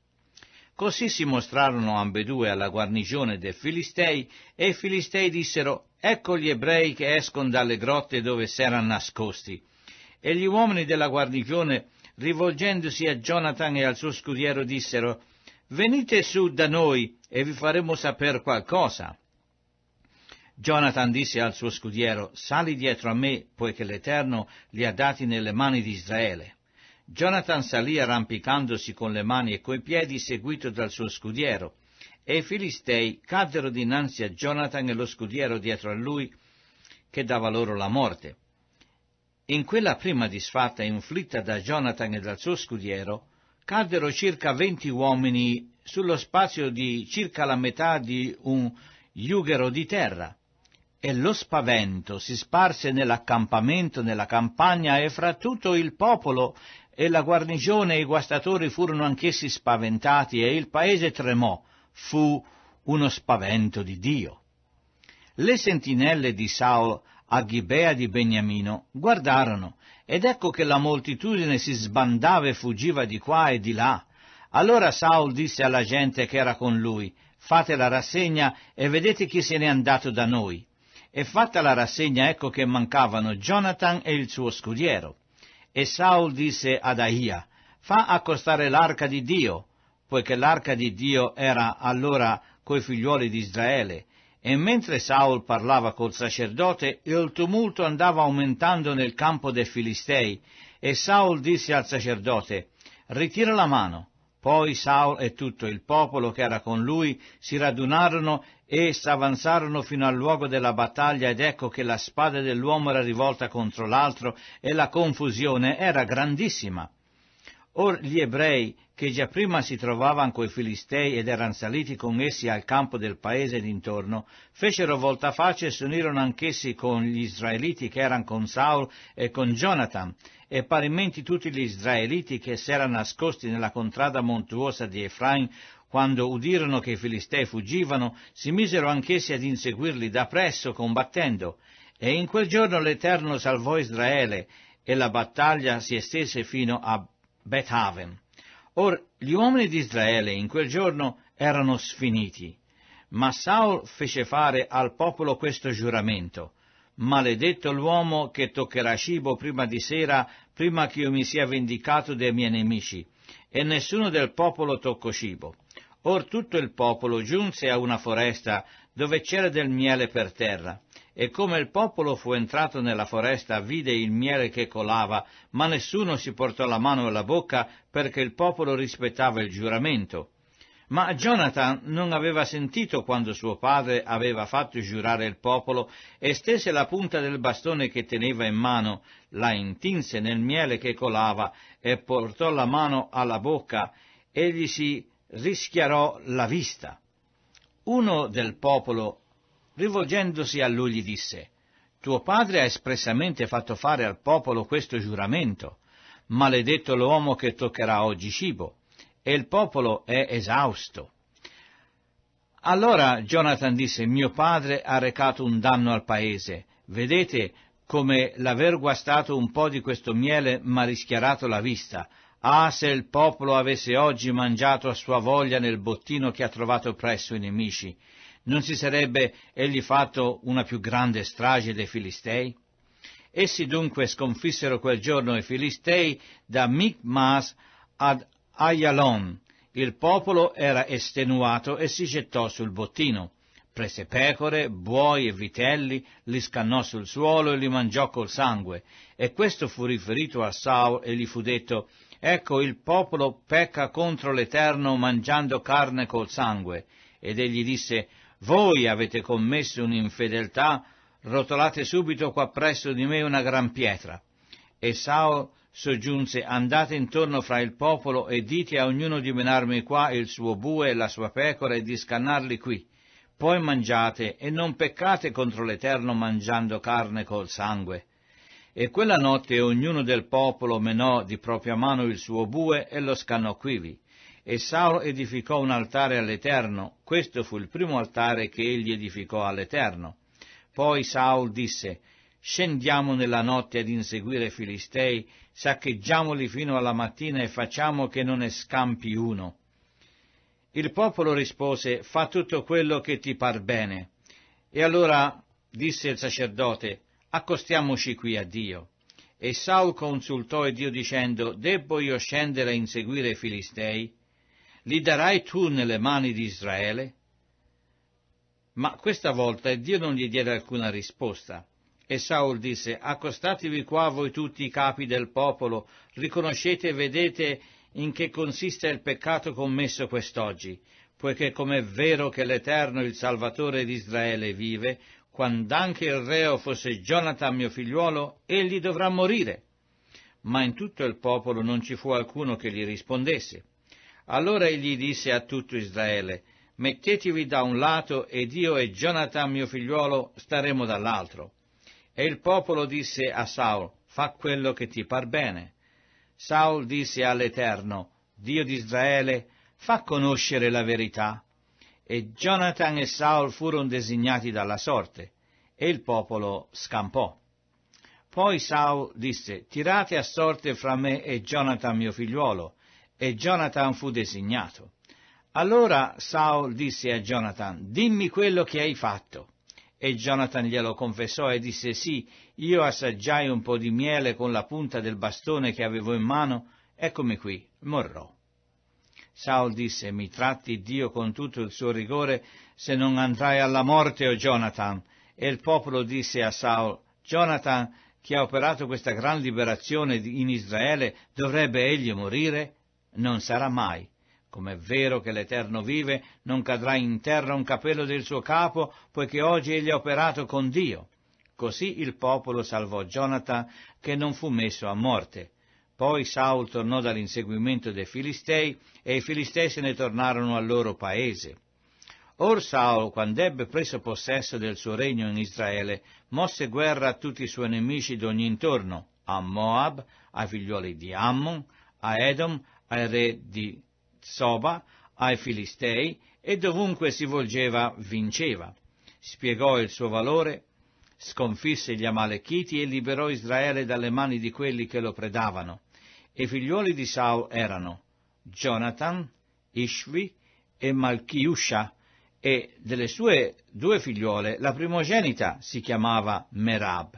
Così si mostrarono ambedue alla guarnigione dei Filistei e i Filistei dissero Ecco gli ebrei che escono dalle grotte dove s'erano nascosti. E gli uomini della guarnigione, rivolgendosi a Jonathan e al suo scudiero, dissero Venite su da noi e vi faremo saper qualcosa. Jonathan disse al suo scudiero, sali dietro a me, poiché l'Eterno li ha dati nelle mani di Israele. Jonathan salì arrampicandosi con le mani e coi piedi, seguito dal suo scudiero, e i filistei caddero dinanzi a Jonathan e lo scudiero dietro a lui, che dava loro la morte. In quella prima disfatta inflitta da Jonathan e dal suo scudiero, caddero circa venti uomini sullo spazio di circa la metà di un jughero di terra, e lo spavento si sparse nell'accampamento, nella campagna e fra tutto il popolo, e la guarnigione e i guastatori furono anch'essi spaventati e il paese tremò. Fu uno spavento di Dio. Le sentinelle di Saul a Ghibea di Beniamino guardarono, ed ecco che la moltitudine si sbandava e fuggiva di qua e di là. Allora Saul disse alla gente che era con lui, fate la rassegna e vedete chi se n'è andato da noi e fatta la rassegna ecco che mancavano Jonathan e il suo scudiero. E Saul disse ad Ahia, fa accostare l'arca di Dio, poiché l'arca di Dio era allora coi figliuoli di Israele. E mentre Saul parlava col sacerdote, il tumulto andava aumentando nel campo dei Filistei. E Saul disse al sacerdote, ritira la mano. Poi Saul e tutto il popolo che era con lui si radunarono e s'avanzarono fino al luogo della battaglia ed ecco che la spada dell'uomo era rivolta contro l'altro e la confusione era grandissima. Or gli ebrei, che già prima si trovavano coi filistei ed erano saliti con essi al campo del paese d'intorno, fecero voltaface e s'unirono anch'essi con gli israeliti che erano con Saul e con Jonathan, e parimenti tutti gli israeliti che s'erano nascosti nella contrada montuosa di Efrain, quando udirono che i filistei fuggivano, si misero anch'essi ad inseguirli da presso combattendo. E in quel giorno l'Eterno salvò Israele, e la battaglia si estese fino a Bethaven. Or gli uomini di Israele in quel giorno erano sfiniti. Ma Saul fece fare al popolo questo giuramento maledetto l'uomo che toccherà cibo prima di sera, prima che io mi sia vendicato dei miei nemici. E nessuno del popolo tocco cibo. Or tutto il popolo giunse a una foresta dove c'era del miele per terra. E come il popolo fu entrato nella foresta, vide il miele che colava, ma nessuno si portò la mano alla bocca perché il popolo rispettava il giuramento. Ma Jonathan non aveva sentito quando suo padre aveva fatto giurare il popolo e stese la punta del bastone che teneva in mano, la intinse nel miele che colava e portò la mano alla bocca e gli si rischiarò la vista. Uno del popolo, rivolgendosi a lui, gli disse Tuo padre ha espressamente fatto fare al popolo questo giuramento. Maledetto l'uomo che toccherà oggi cibo e il popolo è esausto. Allora Jonathan disse, mio padre ha recato un danno al paese, vedete come l'aver guastato un po' di questo miele m'ha rischiarato la vista. Ah, se il popolo avesse oggi mangiato a sua voglia nel bottino che ha trovato presso i nemici, non si sarebbe egli fatto una più grande strage dei Filistei? Essi dunque sconfissero quel giorno i Filistei da Micmas ad Ayalon. Il popolo era estenuato e si gettò sul bottino. Prese pecore, buoi e vitelli, li scannò sul suolo e li mangiò col sangue. E questo fu riferito a Saul e gli fu detto, Ecco il popolo pecca contro l'Eterno mangiando carne col sangue. Ed egli disse, Voi avete commesso un'infedeltà, rotolate subito qua presso di me una gran pietra. E Saul soggiunse andate intorno fra il popolo e dite a ognuno di menarmi qua il suo bue e la sua pecora e di scannarli qui. Poi mangiate e non peccate contro l'Eterno mangiando carne col sangue. E quella notte ognuno del popolo menò di propria mano il suo bue e lo scannò quivi. E Sauro edificò un altare all'Eterno, questo fu il primo altare che egli edificò all'Eterno. Poi Saul disse, scendiamo nella notte ad inseguire i Filistei saccheggiamoli fino alla mattina e facciamo che non ne scampi uno. Il popolo rispose, fa tutto quello che ti par bene. E allora disse il sacerdote, accostiamoci qui a Dio. E Saul consultò Dio dicendo, debbo io scendere a inseguire i Filistei? Li darai tu nelle mani di Israele? Ma questa volta Dio non gli diede alcuna risposta. E Saul disse, accostatevi qua voi tutti i capi del popolo, riconoscete e vedete in che consiste il peccato commesso quest'oggi, poiché com'è vero che l'Eterno, il Salvatore di Israele, vive, quand'anche il reo fosse Jonathan mio figliuolo, egli dovrà morire. Ma in tutto il popolo non ci fu alcuno che gli rispondesse. Allora egli disse a tutto Israele, mettetevi da un lato ed io e Jonathan mio figliuolo staremo dall'altro. E il popolo disse a Saul, fa quello che ti par bene. Saul disse all'Eterno, Dio di Israele, fa conoscere la verità. E Jonathan e Saul furono designati dalla sorte, e il popolo scampò. Poi Saul disse, tirate a sorte fra me e Jonathan mio figliuolo, e Jonathan fu designato. Allora Saul disse a Jonathan, dimmi quello che hai fatto. E Jonathan glielo confessò e disse sì, io assaggiai un po' di miele con la punta del bastone che avevo in mano, eccomi qui, morrò. Saul disse, mi tratti Dio con tutto il suo rigore, se non andrai alla morte, o Jonathan. E il popolo disse a Saul, Jonathan, che ha operato questa gran liberazione in Israele, dovrebbe egli morire? Non sarà mai. Com'è vero che l'Eterno vive, non cadrà in terra un capello del suo capo, poiché oggi egli ha operato con Dio. Così il popolo salvò Jonathan, che non fu messo a morte. Poi Saul tornò dall'inseguimento dei Filistei, e i Filistei se ne tornarono al loro paese. Or Saul, quando ebbe preso possesso del suo regno in Israele, mosse guerra a tutti i suoi nemici d'ogni intorno, a Moab, ai figlioli di Ammon, a Edom, ai re di Soba, ai Filistei e dovunque si volgeva vinceva. Spiegò il suo valore, sconfisse gli Amalechiti e liberò Israele dalle mani di quelli che lo predavano. I figliuoli di Saul erano Jonathan, Ishvi e Malchiusha, e delle sue due figliuole la primogenita si chiamava Merab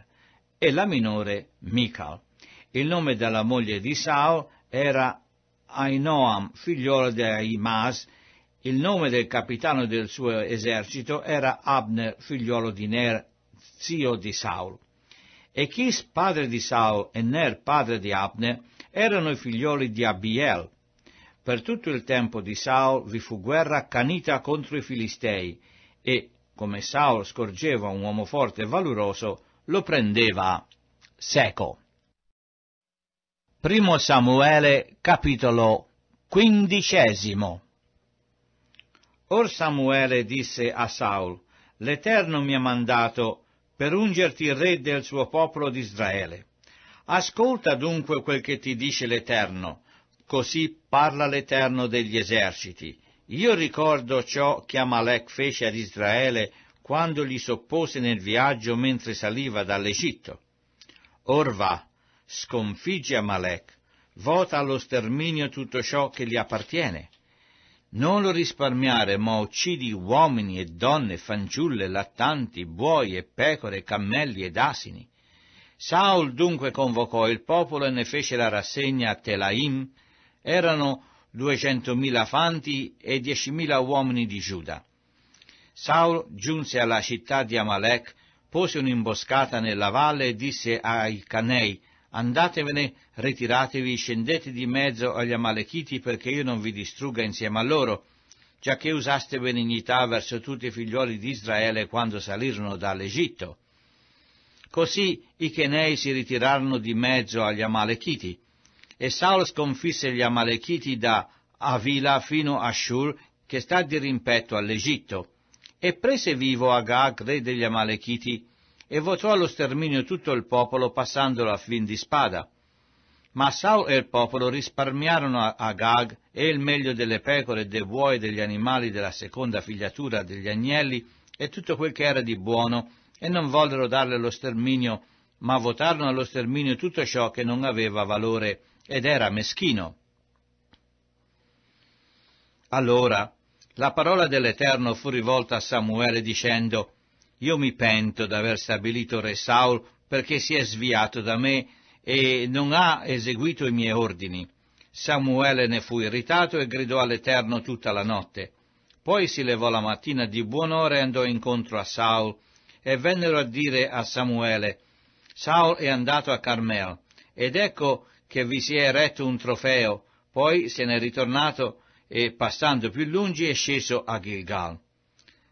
e la minore Michal. Il nome della moglie di Saul era Ainoam, figliolo di Aimas, il nome del capitano del suo esercito era Abner, figliolo di Ner, zio di Saul. E Chis, padre di Saul, e Ner, padre di Abner, erano i figlioli di Abiel. Per tutto il tempo di Saul vi fu guerra canita contro i Filistei, e, come Saul scorgeva un uomo forte e valoroso, lo prendeva seco. 1 Samuele capitolo quindicesimo Or Samuele disse a Saul, L'Eterno mi ha mandato per ungerti re del suo popolo d'Israele. Ascolta dunque quel che ti dice l'Eterno, così parla l'Eterno degli eserciti. Io ricordo ciò che Amalek fece ad Israele quando gli soppose nel viaggio mentre saliva dall'Egitto. Or va, sconfigge Amalek, vota allo sterminio tutto ciò che gli appartiene. Non lo risparmiare, ma uccidi uomini e donne, fanciulle, lattanti, buoi e pecore, cammelli ed asini. Saul dunque convocò il popolo e ne fece la rassegna a Telaim. Erano duecentomila fanti e diecimila uomini di Giuda. Saul giunse alla città di Amalek, pose un'imboscata nella valle e disse ai Canei, Andatevene, ritiratevi, scendete di mezzo agli Amalechiti perché io non vi distrugga insieme a loro, già che usaste benignità verso tutti i figlioli di Israele quando salirono dall'Egitto. Così i Chenei si ritirarono di mezzo agli Amalechiti, e Saul sconfisse gli Amalechiti da Avila fino a Shur, che sta di rimpetto all'Egitto, e prese vivo Agag, re degli Amalechiti, e votò allo sterminio tutto il popolo passandolo a fin di spada. Ma Saul e il popolo risparmiarono a Gag e il meglio delle pecore, dei buoi, degli animali della seconda figliatura, degli agnelli e tutto quel che era di buono, e non vollero darle lo sterminio, ma votarono allo sterminio tutto ciò che non aveva valore ed era meschino. Allora la parola dell'Eterno fu rivolta a Samuele dicendo, io mi pento d'aver stabilito re Saul perché si è sviato da me e non ha eseguito i miei ordini. Samuele ne fu irritato e gridò all'Eterno tutta la notte. Poi si levò la mattina di buon'ora e andò incontro a Saul, e vennero a dire a Samuele, Saul è andato a Carmel, ed ecco che vi si è eretto un trofeo, poi se n'è ritornato e, passando più lungi, è sceso a Gilgal.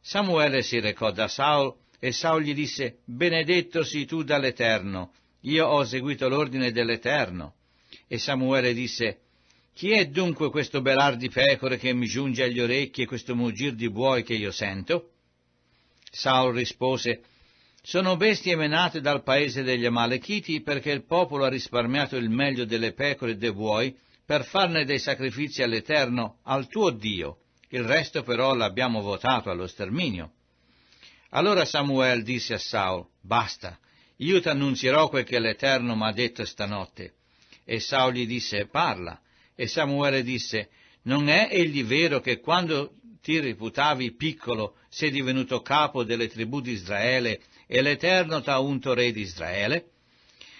Samuele si recò da Saul e Saul gli disse, benedetto sii tu dall'Eterno, io ho seguito l'ordine dell'Eterno. E Samuele disse, chi è dunque questo belar di pecore che mi giunge agli orecchi e questo mugir di buoi che io sento? Saul rispose, sono bestie menate dal paese degli Amalechiti perché il popolo ha risparmiato il meglio delle pecore e dei buoi per farne dei sacrifici all'Eterno, al tuo Dio. Il resto però l'abbiamo votato allo sterminio. Allora Samuel disse a Saul, basta, io t'annunzierò quel che l'Eterno m'ha detto stanotte. E Saul gli disse, parla. E Samuele disse, non è egli vero che quando ti reputavi piccolo sei divenuto capo delle tribù di Israele e l'Eterno t'ha unto re di Israele?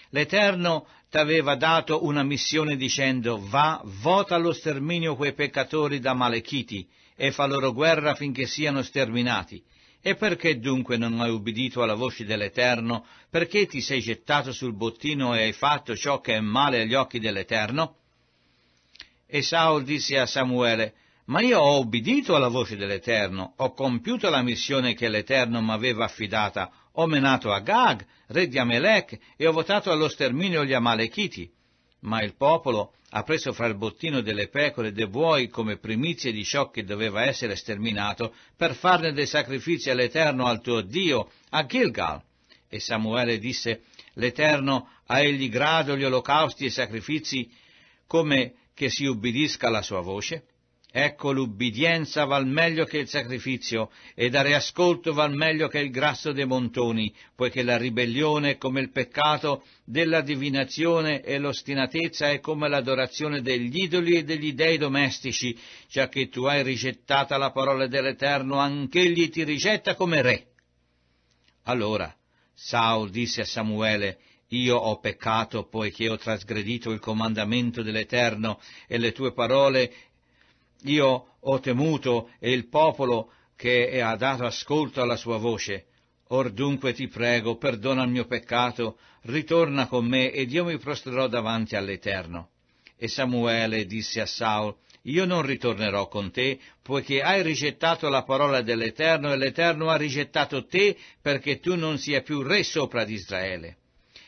L'Eterno t'aveva dato una missione dicendo, va, vota allo sterminio quei peccatori da Malechiti e fa loro guerra finché siano sterminati e perché dunque non hai ubbidito alla voce dell'Eterno? Perché ti sei gettato sul bottino e hai fatto ciò che è male agli occhi dell'Eterno? E Saul disse a Samuele, Ma io ho ubbidito alla voce dell'Eterno, ho compiuto la missione che l'Eterno m'aveva affidata, ho menato Agag, re di Amelech, e ho votato allo sterminio gli Amalechiti ma il popolo ha preso fra il bottino delle pecore e dei buoi come primizie di ciò che doveva essere sterminato per farne dei sacrifici all'Eterno al tuo Dio a Gilgal. E Samuele disse, l'Eterno ha egli grado gli olocausti e i sacrifici come che si ubbidisca la sua voce? Ecco l'ubbidienza val meglio che il sacrificio, e dare ascolto val meglio che il grasso dei montoni, poiché la ribellione è come il peccato della divinazione e l'ostinatezza è come l'adorazione degli idoli e degli dei domestici, già che tu hai rigettata la parola dell'Eterno, anch'egli ti rigetta come re. Allora Saul disse a Samuele, io ho peccato poiché ho trasgredito il comandamento dell'Eterno e le tue parole io ho temuto e il popolo che ha dato ascolto alla sua voce. Or dunque ti prego, perdona il mio peccato, ritorna con me ed io mi prostrerò davanti all'Eterno. E Samuele disse a Saul, io non ritornerò con te, poiché hai rigettato la parola dell'Eterno e l'Eterno ha rigettato te perché tu non sia più re sopra di Israele.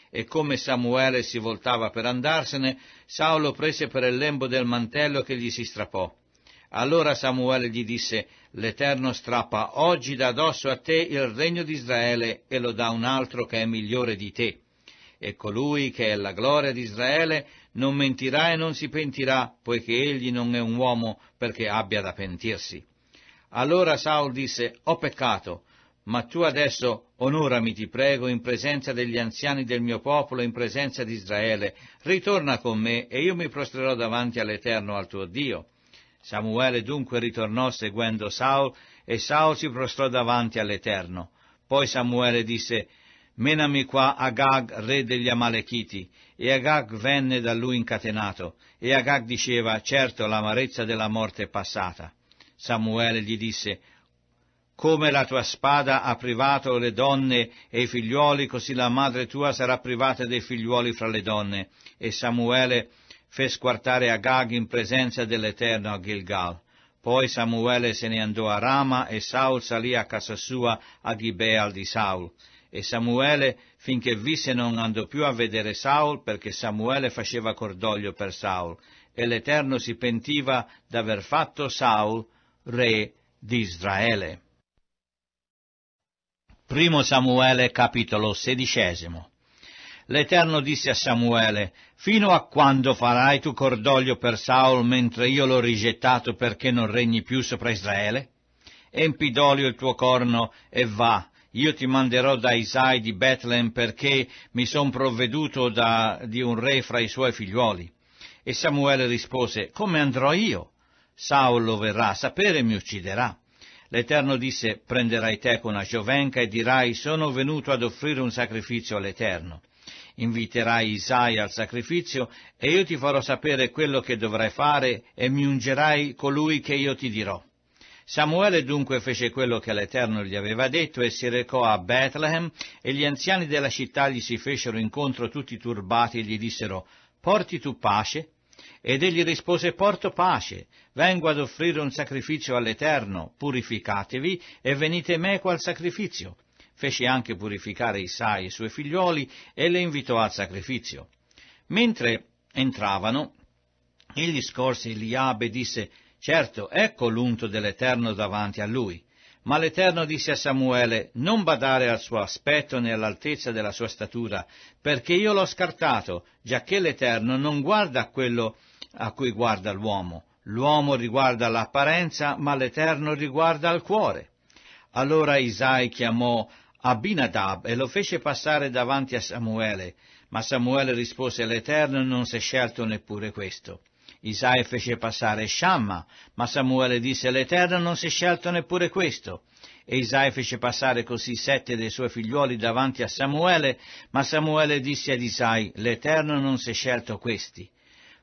E come Samuele si voltava per andarsene, Saulo prese per il lembo del mantello che gli si strappò allora Samuele gli disse, l'Eterno strappa oggi da dosso a te il regno di Israele e lo dà un altro che è migliore di te. E colui che è la gloria di Israele non mentirà e non si pentirà, poiché egli non è un uomo perché abbia da pentirsi. Allora Saul disse, ho peccato, ma tu adesso onorami, ti prego, in presenza degli anziani del mio popolo, in presenza di Israele, ritorna con me e io mi prostrerò davanti all'Eterno al tuo Dio. Samuele dunque ritornò seguendo Saul e Saul si prostrò davanti all'Eterno. Poi Samuele disse, Menami qua Agag, re degli Amalechiti. E Agag venne da lui incatenato. E Agag diceva, certo l'amarezza della morte è passata. Samuele gli disse, come la tua spada ha privato le donne e i figliuoli, così la madre tua sarà privata dei figliuoli fra le donne. E Samuele fe squartare Agag in presenza dell'Eterno a Gilgal. Poi Samuele se ne andò a Rama e Saul salì a casa sua a Gibeal di Saul. E Samuele, finché visse, non andò più a vedere Saul, perché Samuele faceva cordoglio per Saul, e l'Eterno si pentiva d'aver fatto Saul re di Israele. Primo Samuele capitolo sedicesimo l'Eterno disse a Samuele, fino a quando farai tu cordoglio per Saul mentre io l'ho rigettato perché non regni più sopra Israele? Empi d'olio il tuo corno e va, io ti manderò da Isai di Bethlehem perché mi son provveduto da, di un re fra i suoi figliuoli. E Samuele rispose, come andrò io? Saul lo verrà a sapere e mi ucciderà. L'Eterno disse, prenderai te con una giovenca e dirai, sono venuto ad offrire un sacrificio all'Eterno inviterai Isaia al sacrificio e io ti farò sapere quello che dovrai fare e mi ungerai colui che io ti dirò. Samuele dunque fece quello che l'Eterno gli aveva detto e si recò a Bethlehem e gli anziani della città gli si fecero incontro tutti turbati e gli dissero Porti tu pace? Ed egli rispose Porto pace, vengo ad offrire un sacrificio all'Eterno, purificatevi e venite meco al sacrificio fece anche purificare Isai e i suoi figlioli e le invitò al sacrificio. Mentre entravano, egli scorse Eliabe e disse, certo, ecco l'unto dell'Eterno davanti a lui. Ma l'Eterno disse a Samuele, non badare al suo aspetto né all'altezza della sua statura, perché io l'ho scartato, giacché l'Eterno non guarda a quello a cui guarda l'uomo. L'uomo riguarda l'apparenza, ma l'Eterno riguarda il cuore. Allora Isai chiamò Abinadab e lo fece passare davanti a Samuele, ma Samuele rispose l'Eterno non si è scelto neppure questo. Isaia fece passare Shamma, ma Samuele disse l'Eterno non si è scelto neppure questo. E Isaia fece passare così sette dei suoi figlioli davanti a Samuele, ma Samuele disse ad Isai, l'Eterno non si è scelto questi.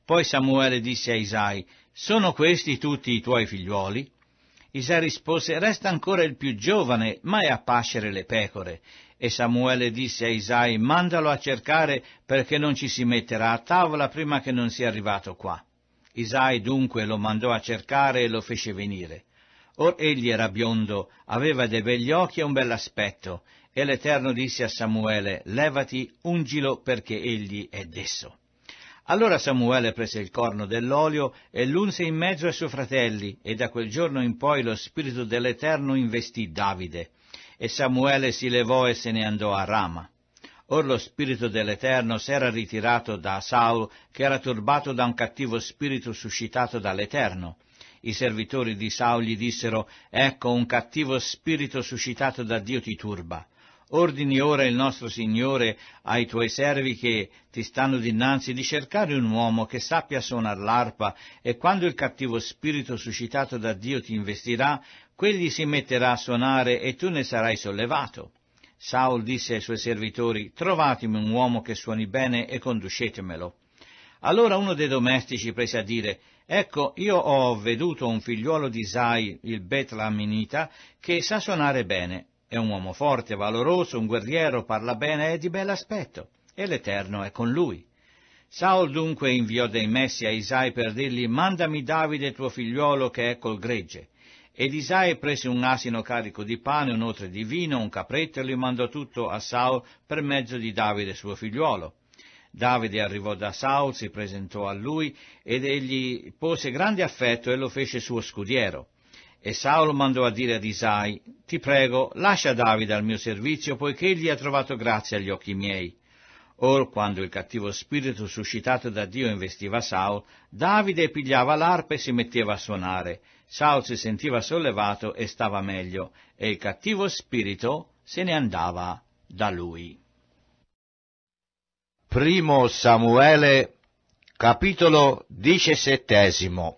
Poi Samuele disse a Isai, sono questi tutti i tuoi figlioli? Isa rispose, resta ancora il più giovane, ma è a pascere le pecore. E Samuele disse a Isai, mandalo a cercare perché non ci si metterà a tavola prima che non sia arrivato qua. Isai dunque lo mandò a cercare e lo fece venire. Or egli era biondo, aveva dei begli occhi e un bell'aspetto, e l'Eterno disse a Samuele, levati, ungilo perché egli è desso. Allora Samuele prese il corno dell'olio e l'unse in mezzo ai suoi fratelli, e da quel giorno in poi lo Spirito dell'Eterno investì Davide. E Samuele si levò e se ne andò a Rama. Or lo Spirito dell'Eterno s'era ritirato da Saul, che era turbato da un cattivo spirito suscitato dall'Eterno. I servitori di Saul gli dissero, ecco un cattivo spirito suscitato da Dio ti turba Ordini ora il nostro Signore ai tuoi servi che ti stanno dinanzi di cercare un uomo che sappia suonar l'arpa e quando il cattivo spirito suscitato da Dio ti investirà, quegli si metterà a suonare e tu ne sarai sollevato. Saul disse ai suoi servitori, trovatemi un uomo che suoni bene e conducetemelo. Allora uno dei domestici prese a dire, Ecco, io ho veduto un figliuolo di Isai, il Betlaminita, che sa suonare bene. È un uomo forte, valoroso, un guerriero, parla bene e di bell'aspetto, e l'Eterno è con lui. Saul dunque inviò dei messi a Isai per dirgli, mandami Davide tuo figliuolo che è col gregge. Ed Isai prese un asino carico di pane, un otre di vino, un capretto e li mandò tutto a Saul per mezzo di Davide suo figliuolo. Davide arrivò da Saul, si presentò a lui ed egli pose grande affetto e lo fece suo scudiero. E Saul mandò a dire ad Isai, ti prego, lascia Davide al mio servizio, poiché egli ha trovato grazia agli occhi miei. Or, quando il cattivo spirito suscitato da Dio investiva Saul, Davide pigliava l'arpa e si metteva a suonare. Saul si sentiva sollevato e stava meglio, e il cattivo spirito se ne andava da lui. Primo Samuele, capitolo diciassettesimo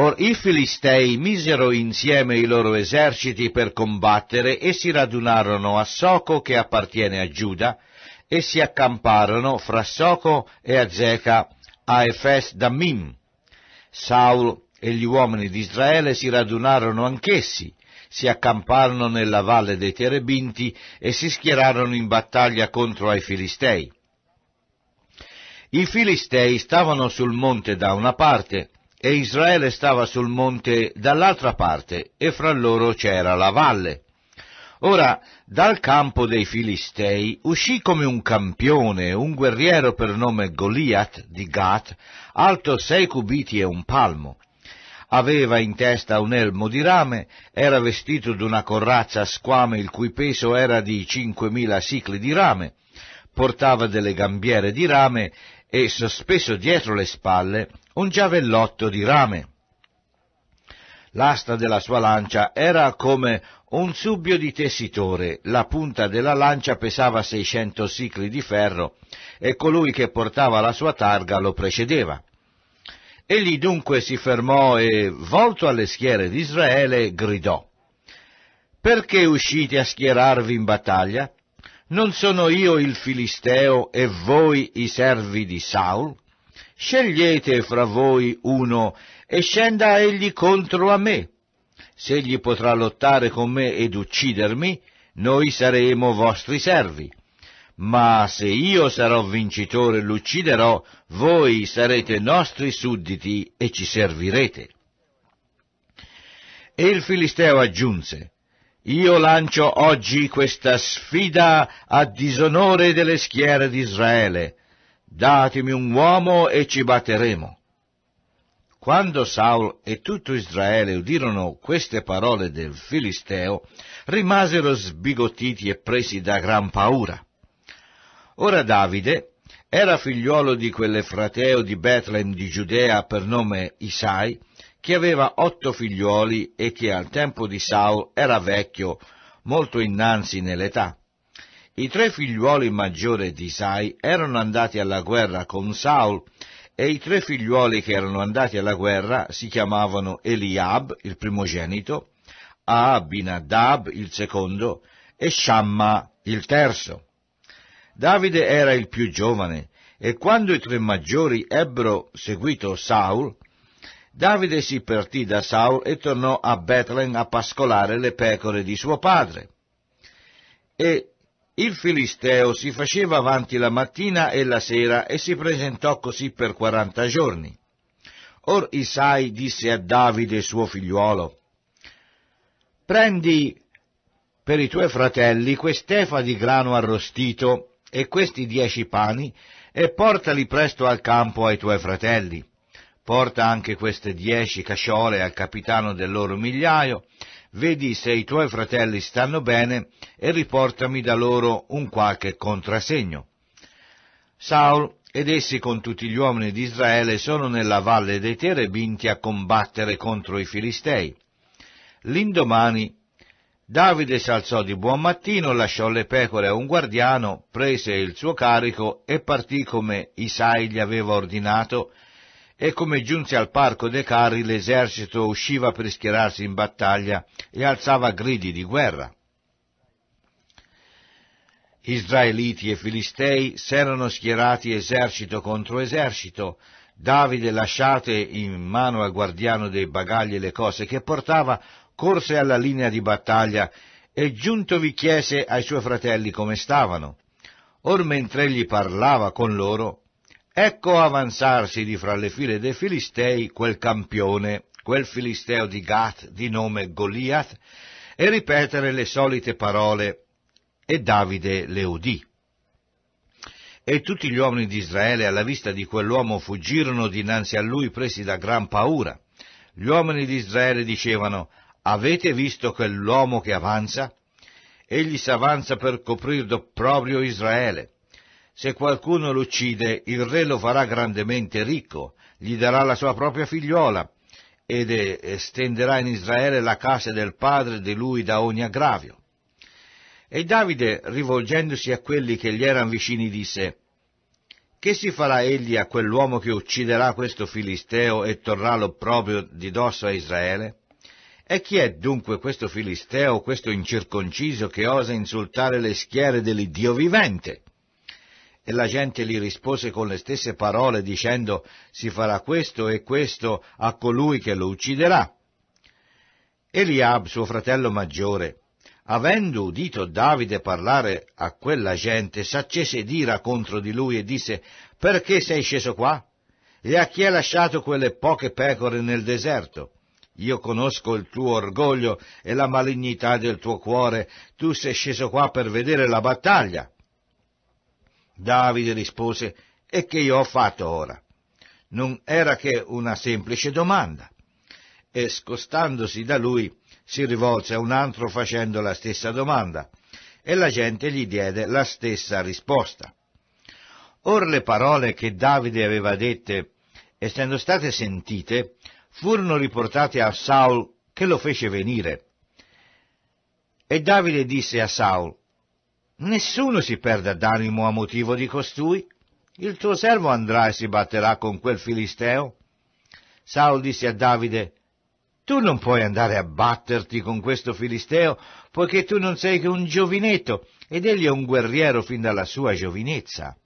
Or i Filistei misero insieme i loro eserciti per combattere e si radunarono a Soco che appartiene a Giuda e si accamparono fra Soco e Azeca a Efes Dammim. Saul e gli uomini di Israele si radunarono anch'essi, si accamparono nella valle dei Terebinti e si schierarono in battaglia contro ai Filistei. I Filistei stavano sul monte da una parte e Israele stava sul monte dall'altra parte e fra loro c'era la valle. Ora, dal campo dei Filistei uscì come un campione un guerriero per nome Goliath di Gat, alto sei cubiti e un palmo. Aveva in testa un elmo di rame, era vestito d'una corazza a squame il cui peso era di 5.000 sicli di rame, portava delle gambiere di rame e sospeso dietro le spalle un giavellotto di rame. L'asta della sua lancia era come un subbio di tessitore, la punta della lancia pesava 600 sicli di ferro e colui che portava la sua targa lo precedeva. Egli dunque si fermò e, volto alle schiere di Israele, gridò Perché uscite a schierarvi in battaglia? Non sono io il Filisteo e voi i servi di Saul? Scegliete fra voi uno e scenda egli contro a me. Se egli potrà lottare con me ed uccidermi, noi saremo vostri servi. Ma se io sarò vincitore e l'ucciderò, voi sarete nostri sudditi e ci servirete. E il Filisteo aggiunse, io lancio oggi questa sfida a disonore delle schiere di Israele. Datemi un uomo e ci batteremo. Quando Saul e tutto Israele udirono queste parole del Filisteo, rimasero sbigottiti e presi da gran paura. Ora Davide era figliuolo di quell'efrateo di Betlem di Giudea per nome Isai, che aveva otto figlioli e che al tempo di Saul era vecchio, molto innanzi nell'età. I tre figliuoli maggiori di Isai erano andati alla guerra con Saul e i tre figliuoli che erano andati alla guerra si chiamavano Eliab, il primogenito, Abinadab, il secondo, e Shamma, il terzo. Davide era il più giovane e quando i tre maggiori ebbero seguito Saul, Davide si partì da Saul e tornò a Bethlen a pascolare le pecore di suo padre. E il Filisteo si faceva avanti la mattina e la sera e si presentò così per quaranta giorni. Or Isai disse a Davide suo figliuolo, Prendi per i tuoi fratelli quest'efa di grano arrostito e questi dieci pani e portali presto al campo ai tuoi fratelli. Porta anche queste dieci casciole al capitano del loro migliaio, vedi se i tuoi fratelli stanno bene e riportami da loro un qualche contrassegno. Saul ed essi con tutti gli uomini di Israele sono nella valle dei Terebinti a combattere contro i Filistei. L'indomani Davide s'alzò di buon mattino, lasciò le pecore a un guardiano, prese il suo carico e partì come Isai gli aveva ordinato, e come giunse al parco dei carri l'esercito usciva per schierarsi in battaglia e alzava gridi di guerra. Israeliti e Filistei s'erano schierati esercito contro esercito, Davide lasciate in mano al guardiano dei bagagli le cose che portava, corse alla linea di battaglia e giuntovi chiese ai suoi fratelli come stavano. Or mentre egli parlava con loro, Ecco avanzarsi di fra le file dei Filistei quel campione, quel Filisteo di Gath di nome Goliath, e ripetere le solite parole, e Davide le udì. E tutti gli uomini di Israele alla vista di quell'uomo fuggirono dinanzi a lui presi da gran paura. Gli uomini di Israele dicevano, avete visto quell'uomo che avanza? Egli s'avanza per coprir proprio Israele se qualcuno lo uccide, il re lo farà grandemente ricco, gli darà la sua propria figliola ed estenderà in Israele la casa del padre di lui da ogni aggravio. E Davide, rivolgendosi a quelli che gli erano vicini, disse, Che si farà egli a quell'uomo che ucciderà questo filisteo e torrà l'opproprio di dosso a Israele? E chi è dunque questo filisteo, questo incirconciso che osa insultare le schiere dell'Iddio vivente? E la gente gli rispose con le stesse parole dicendo si farà questo e questo a colui che lo ucciderà. Eliab, suo fratello maggiore, avendo udito Davide parlare a quella gente, s'accese d'ira contro di lui e disse perché sei sceso qua? E a chi hai lasciato quelle poche pecore nel deserto? Io conosco il tuo orgoglio e la malignità del tuo cuore, tu sei sceso qua per vedere la battaglia. Davide rispose, e che io ho fatto ora? Non era che una semplice domanda. E scostandosi da lui, si rivolse a un altro facendo la stessa domanda, e la gente gli diede la stessa risposta. Or le parole che Davide aveva dette, essendo state sentite, furono riportate a Saul che lo fece venire. E Davide disse a Saul, Nessuno si perda d'animo a motivo di costui. Il tuo servo andrà e si batterà con quel filisteo. Saul disse a Davide, tu non puoi andare a batterti con questo filisteo, poiché tu non sei che un giovinetto, ed egli è un guerriero fin dalla sua giovinezza.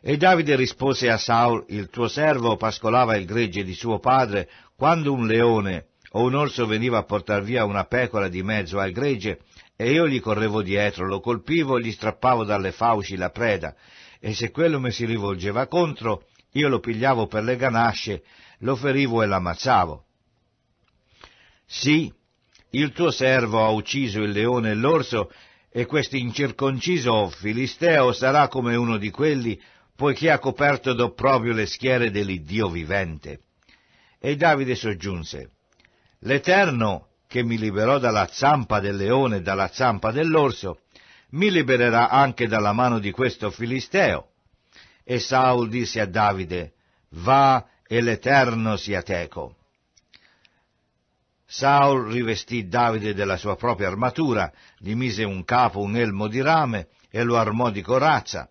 E Davide rispose a Saul, il tuo servo pascolava il gregge di suo padre, quando un leone o un orso veniva a portar via una pecora di mezzo al gregge, e io gli correvo dietro, lo colpivo e gli strappavo dalle fauci la preda, e se quello mi si rivolgeva contro, io lo pigliavo per le ganasce, lo ferivo e l'ammazzavo. Sì, il tuo servo ha ucciso il leone e l'orso, e quest'incirconciso filisteo sarà come uno di quelli, poiché ha coperto d'opprobio le schiere dell'Iddio vivente. E Davide soggiunse, L'Eterno che mi liberò dalla zampa del leone e dalla zampa dell'orso, mi libererà anche dalla mano di questo Filisteo. E Saul disse a Davide, va e l'Eterno sia teco. Saul rivestì Davide della sua propria armatura, gli mise un capo, un elmo di rame e lo armò di corazza.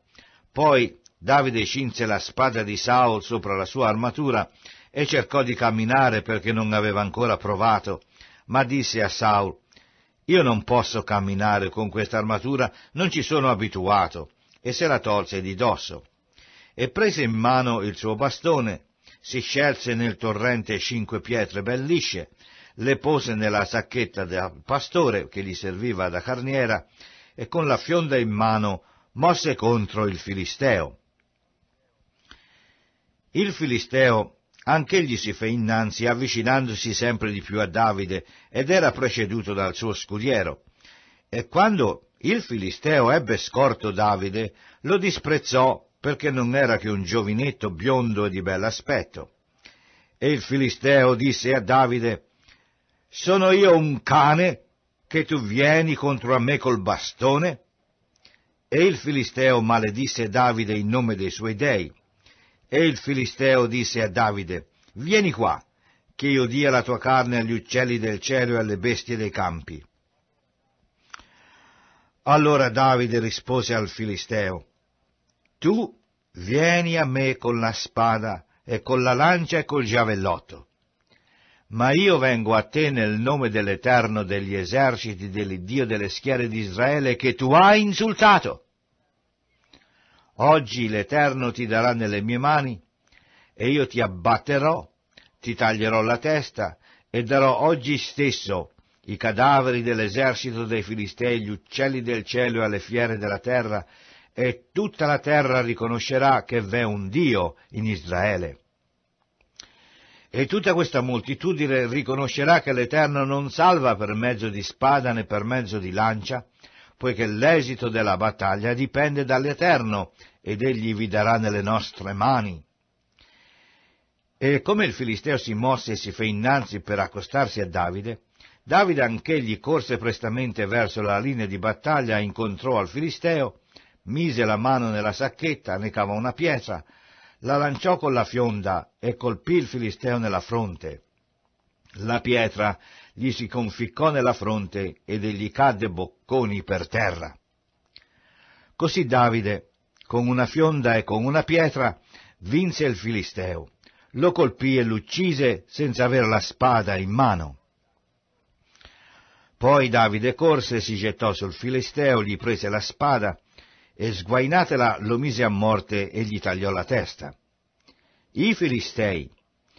Poi Davide cinse la spada di Saul sopra la sua armatura e cercò di camminare perché non aveva ancora provato, ma disse a Saul, io non posso camminare con questa armatura, non ci sono abituato, e se la tolse di dosso. E prese in mano il suo bastone, si scelse nel torrente cinque pietre ben lisce, le pose nella sacchetta del pastore che gli serviva da carniera, e con la fionda in mano mosse contro il Filisteo. Il Filisteo Anch'egli si fe innanzi, avvicinandosi sempre di più a Davide, ed era preceduto dal suo scudiero. E quando il Filisteo ebbe scorto Davide, lo disprezzò perché non era che un giovinetto biondo e di bell'aspetto. E il Filisteo disse a Davide, Sono io un cane che tu vieni contro a me col bastone? E il Filisteo maledisse Davide in nome dei suoi dei, e il Filisteo disse a Davide, Vieni qua, che io dia la tua carne agli uccelli del cielo e alle bestie dei campi. Allora Davide rispose al Filisteo, Tu vieni a me con la spada e con la lancia e col giavellotto, ma io vengo a te nel nome dell'Eterno degli eserciti dell'Iddio delle schiere di Israele che tu hai insultato. Oggi l'Eterno ti darà nelle mie mani, e io ti abbatterò, ti taglierò la testa, e darò oggi stesso i cadaveri dell'esercito dei Filistei, gli uccelli del cielo e alle fiere della terra, e tutta la terra riconoscerà che v'è un Dio in Israele. E tutta questa moltitudine riconoscerà che l'Eterno non salva per mezzo di spada né per mezzo di lancia, poiché l'esito della battaglia dipende dall'Eterno ed egli vi darà nelle nostre mani. E come il Filisteo si mosse e si fe innanzi per accostarsi a Davide, Davide anch'egli corse prestamente verso la linea di battaglia e incontrò al Filisteo, mise la mano nella sacchetta, ne cavò una pietra, la lanciò con la fionda e colpì il Filisteo nella fronte. La pietra gli si conficcò nella fronte ed egli cadde bocconi per terra. Così Davide, con una fionda e con una pietra, vinse il Filisteo, lo colpì e l'uccise senza avere la spada in mano. Poi Davide corse, si gettò sul Filisteo, gli prese la spada e sguainatela lo mise a morte e gli tagliò la testa. I Filistei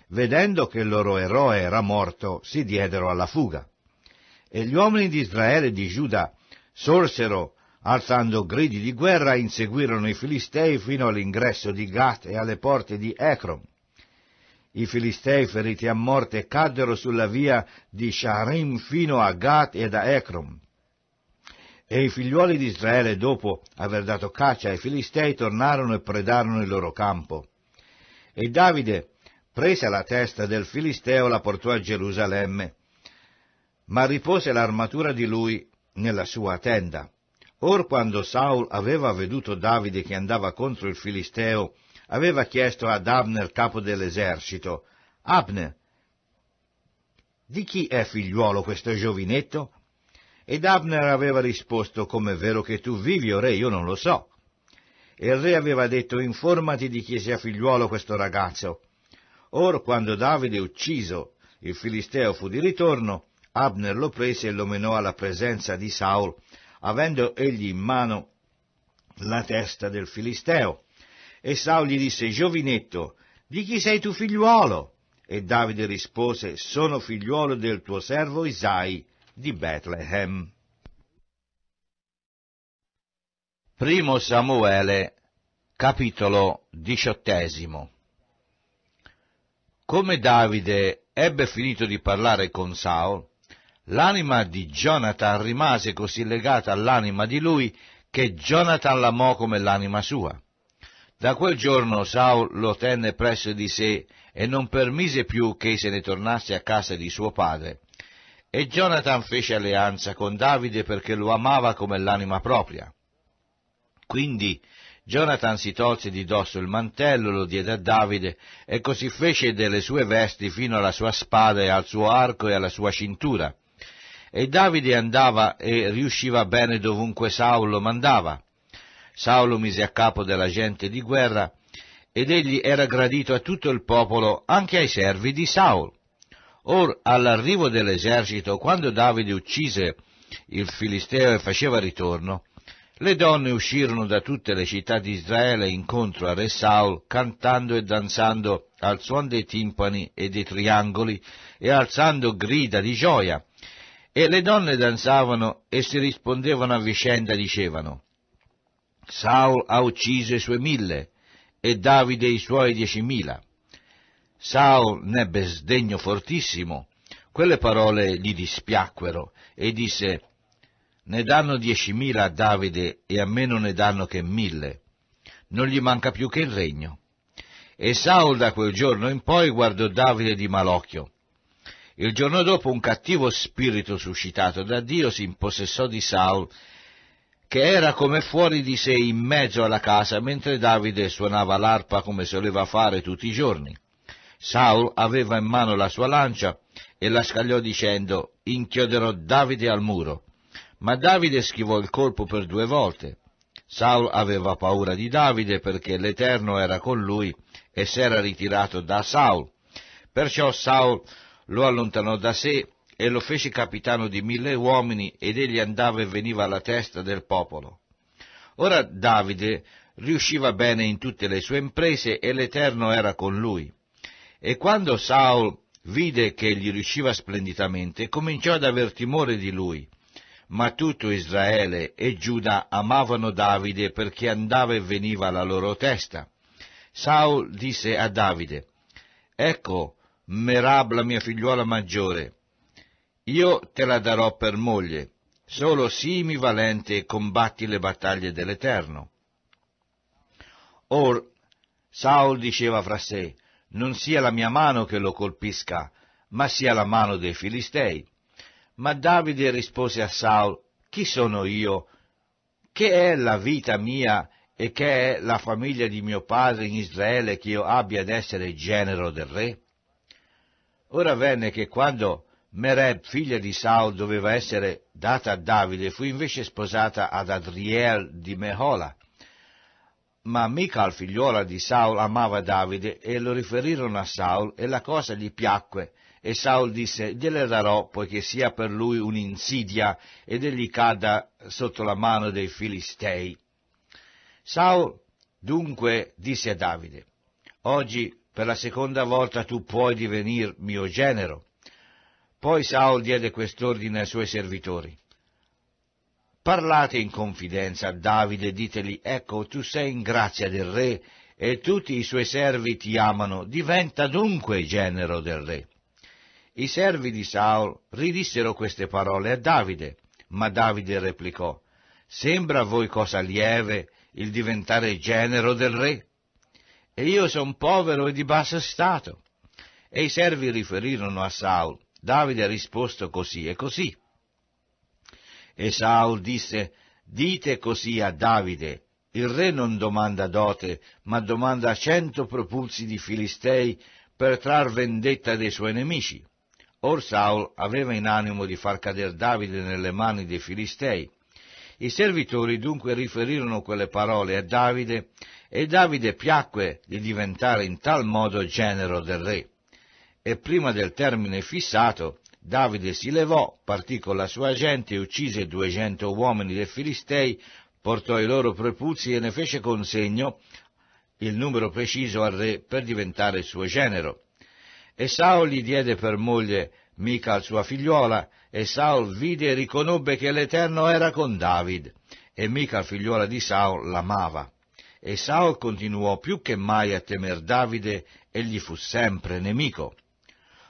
vedendo che il loro eroe era morto, si diedero alla fuga. E gli uomini di Israele e di Giuda sorsero, alzando gridi di guerra, inseguirono i Filistei fino all'ingresso di Gat e alle porte di Ekron. I Filistei feriti a morte caddero sulla via di Sharim fino a Gat e da Ekron. E i figliuoli di Israele, dopo aver dato caccia ai Filistei, tornarono e predarono il loro campo. E Davide prese la testa del Filisteo, la portò a Gerusalemme, ma ripose l'armatura di lui nella sua tenda. Or quando Saul aveva veduto Davide che andava contro il Filisteo, aveva chiesto ad Abner, capo dell'esercito, Abner, di chi è figliuolo questo giovinetto? Ed Abner aveva risposto, come è vero che tu vivi, o re, io non lo so. E il re aveva detto, informati di chi sia figliuolo questo ragazzo, Or quando Davide ucciso il Filisteo fu di ritorno, Abner lo prese e lo menò alla presenza di Saul, avendo egli in mano la testa del Filisteo. E Saul gli disse, Giovinetto, di chi sei tu figliuolo? E Davide rispose, sono figliuolo del tuo servo Isai di Bethlehem. Primo Samuele, capitolo diciottesimo come Davide ebbe finito di parlare con Saul, l'anima di Jonathan rimase così legata all'anima di lui che Jonathan l'amò come l'anima sua. Da quel giorno Saul lo tenne presso di sé e non permise più che se ne tornasse a casa di suo padre. E Jonathan fece alleanza con Davide perché lo amava come l'anima propria. Quindi Jonathan si tolse di dosso il mantello, lo diede a Davide, e così fece delle sue vesti fino alla sua spada e al suo arco e alla sua cintura. E Davide andava e riusciva bene dovunque lo mandava. Saul lo mise a capo della gente di guerra, ed egli era gradito a tutto il popolo, anche ai servi di Saul. Or, all'arrivo dell'esercito, quando Davide uccise il Filisteo e faceva ritorno, le donne uscirono da tutte le città di Israele incontro a Re Saul, cantando e danzando al suon dei timpani e dei triangoli e alzando grida di gioia. E le donne danzavano e si rispondevano a vicenda, dicevano, Saul ha ucciso i suoi mille e Davide i suoi diecimila. Saul nebbe sdegno fortissimo. Quelle parole gli dispiacquero e disse, ne danno diecimila a Davide e a me non ne danno che mille. Non gli manca più che il regno. E Saul da quel giorno in poi guardò Davide di malocchio. Il giorno dopo un cattivo spirito suscitato da Dio si impossessò di Saul, che era come fuori di sé in mezzo alla casa, mentre Davide suonava l'arpa come soleva fare tutti i giorni. Saul aveva in mano la sua lancia e la scagliò dicendo, inchioderò Davide al muro. Ma Davide schivò il colpo per due volte. Saul aveva paura di Davide perché l'Eterno era con lui e si era ritirato da Saul. Perciò Saul lo allontanò da sé e lo fece capitano di mille uomini ed egli andava e veniva alla testa del popolo. Ora Davide riusciva bene in tutte le sue imprese e l'Eterno era con lui. E quando Saul vide che gli riusciva splendidamente, cominciò ad aver timore di lui ma tutto Israele e Giuda amavano Davide perché andava e veniva alla loro testa. Saul disse a Davide, Ecco, Merab la mia figliuola maggiore, io te la darò per moglie, solo simi valente e combatti le battaglie dell'Eterno. Or Saul diceva fra sé, non sia la mia mano che lo colpisca, ma sia la mano dei Filistei. Ma Davide rispose a Saul, Chi sono io? Che è la vita mia e che è la famiglia di mio padre in Israele che io abbia ad essere genero del re? Ora venne che quando Mereb, figlia di Saul, doveva essere data a Davide, fu invece sposata ad Adriel di Mehola. Ma Michal, figliuola di Saul, amava Davide e lo riferirono a Saul e la cosa gli piacque e Saul disse, gliele darò, poiché sia per lui un'insidia ed egli cada sotto la mano dei filistei. Saul dunque disse a Davide, oggi per la seconda volta tu puoi divenir mio genero. Poi Saul diede quest'ordine ai suoi servitori. Parlate in confidenza a Davide, ditegli, ecco, tu sei in grazia del re e tutti i suoi servi ti amano, diventa dunque genero del re. I servi di Saul ridissero queste parole a Davide, ma Davide replicò, Sembra a voi cosa lieve il diventare genero del re? E io son povero e di basso stato. E i servi riferirono a Saul, Davide ha risposto così e così. E Saul disse, Dite così a Davide, il re non domanda dote, ma domanda cento propulsi di filistei per trar vendetta dei suoi nemici. Or Saul aveva in animo di far cadere Davide nelle mani dei Filistei. I servitori dunque riferirono quelle parole a Davide e Davide piacque di diventare in tal modo genero del re. E prima del termine fissato, Davide si levò, partì con la sua gente uccise duecento uomini dei Filistei, portò i loro prepuzzi e ne fece consegno il numero preciso al re per diventare suo genero. E Saul gli diede per moglie Mica sua figliuola, e Saul vide e riconobbe che l'Eterno era con David, e Mica figliuola di Saul l'amava. E Saul continuò più che mai a temer Davide, e gli fu sempre nemico.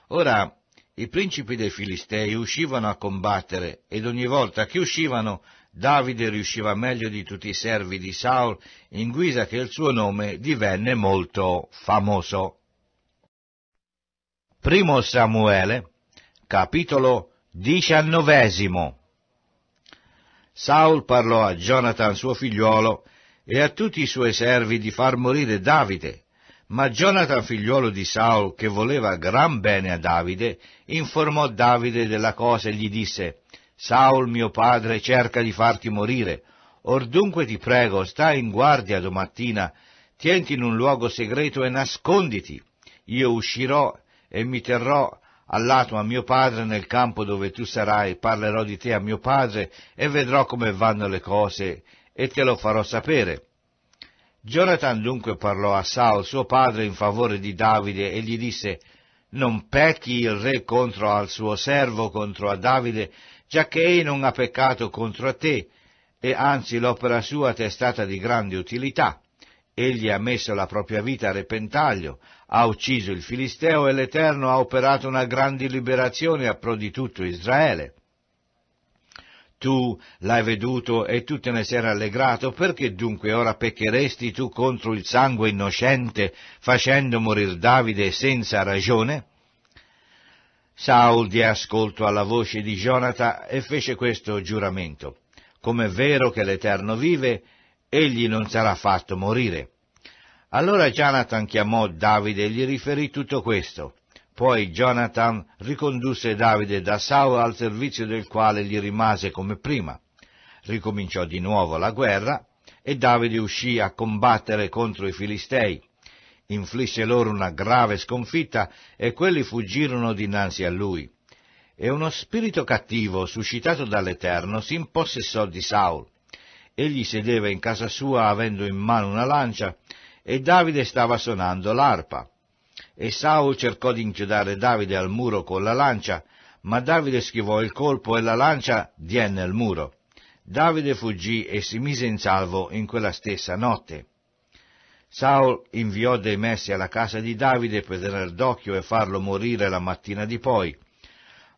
Ora, i principi dei Filistei uscivano a combattere, ed ogni volta che uscivano, Davide riusciva meglio di tutti i servi di Saul, in guisa che il suo nome divenne molto famoso. Primo Samuele, capitolo diciannovesimo. Saul parlò a Jonathan suo figliuolo e a tutti i suoi servi di far morire Davide, ma Jonathan figliuolo di Saul, che voleva gran bene a Davide, informò Davide della cosa e gli disse, Saul mio padre cerca di farti morire, or dunque ti prego, stai in guardia domattina, tienti in un luogo segreto e nasconditi. Io uscirò e mi terrò allato a mio padre nel campo dove tu sarai, parlerò di te a mio padre e vedrò come vanno le cose e te lo farò sapere. Jonathan dunque parlò a Saul, suo padre, in favore di Davide e gli disse, non pecchi il re contro al suo servo, contro a Davide, giacché ei non ha peccato contro a te, e anzi l'opera sua ti è stata di grande utilità. Egli ha messo la propria vita a repentaglio, ha ucciso il Filisteo e l'Eterno ha operato una grande liberazione a pro di tutto Israele. Tu l'hai veduto e tu te ne sei rallegrato, perché dunque ora peccheresti tu contro il sangue innocente, facendo morir Davide senza ragione? Saul di ascolto alla voce di Jonata e fece questo giuramento. Com'è vero che l'Eterno vive, egli non sarà fatto morire. Allora Jonathan chiamò Davide e gli riferì tutto questo. Poi Jonathan ricondusse Davide da Saul al servizio del quale gli rimase come prima. Ricominciò di nuovo la guerra e Davide uscì a combattere contro i Filistei. Inflisse loro una grave sconfitta e quelli fuggirono dinanzi a lui. E uno spirito cattivo, suscitato dall'Eterno, si impossessò di Saul. Egli sedeva in casa sua avendo in mano una lancia e Davide stava suonando l'arpa. E Saul cercò di inchiodare Davide al muro con la lancia, ma Davide schivò il colpo e la lancia dienne al muro. Davide fuggì e si mise in salvo in quella stessa notte. Saul inviò dei messi alla casa di Davide per tener d'occhio e farlo morire la mattina di poi.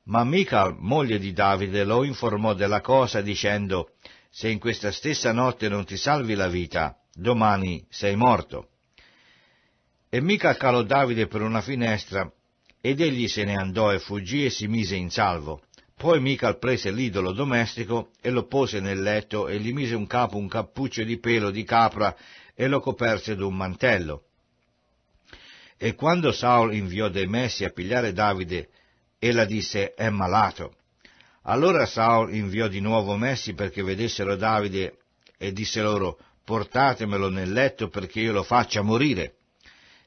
Ma Michal, moglie di Davide, lo informò della cosa dicendo, se in questa stessa notte non ti salvi la vita, domani sei morto. E mica calò Davide per una finestra, ed egli se ne andò e fuggì e si mise in salvo. Poi Mical prese l'idolo domestico e lo pose nel letto e gli mise un capo un cappuccio di pelo di capra e lo coperse d'un mantello. E quando Saul inviò dei messi a pigliare Davide, ella disse è malato. Allora Saul inviò di nuovo messi perché vedessero Davide e disse loro portatemelo nel letto perché io lo faccia morire.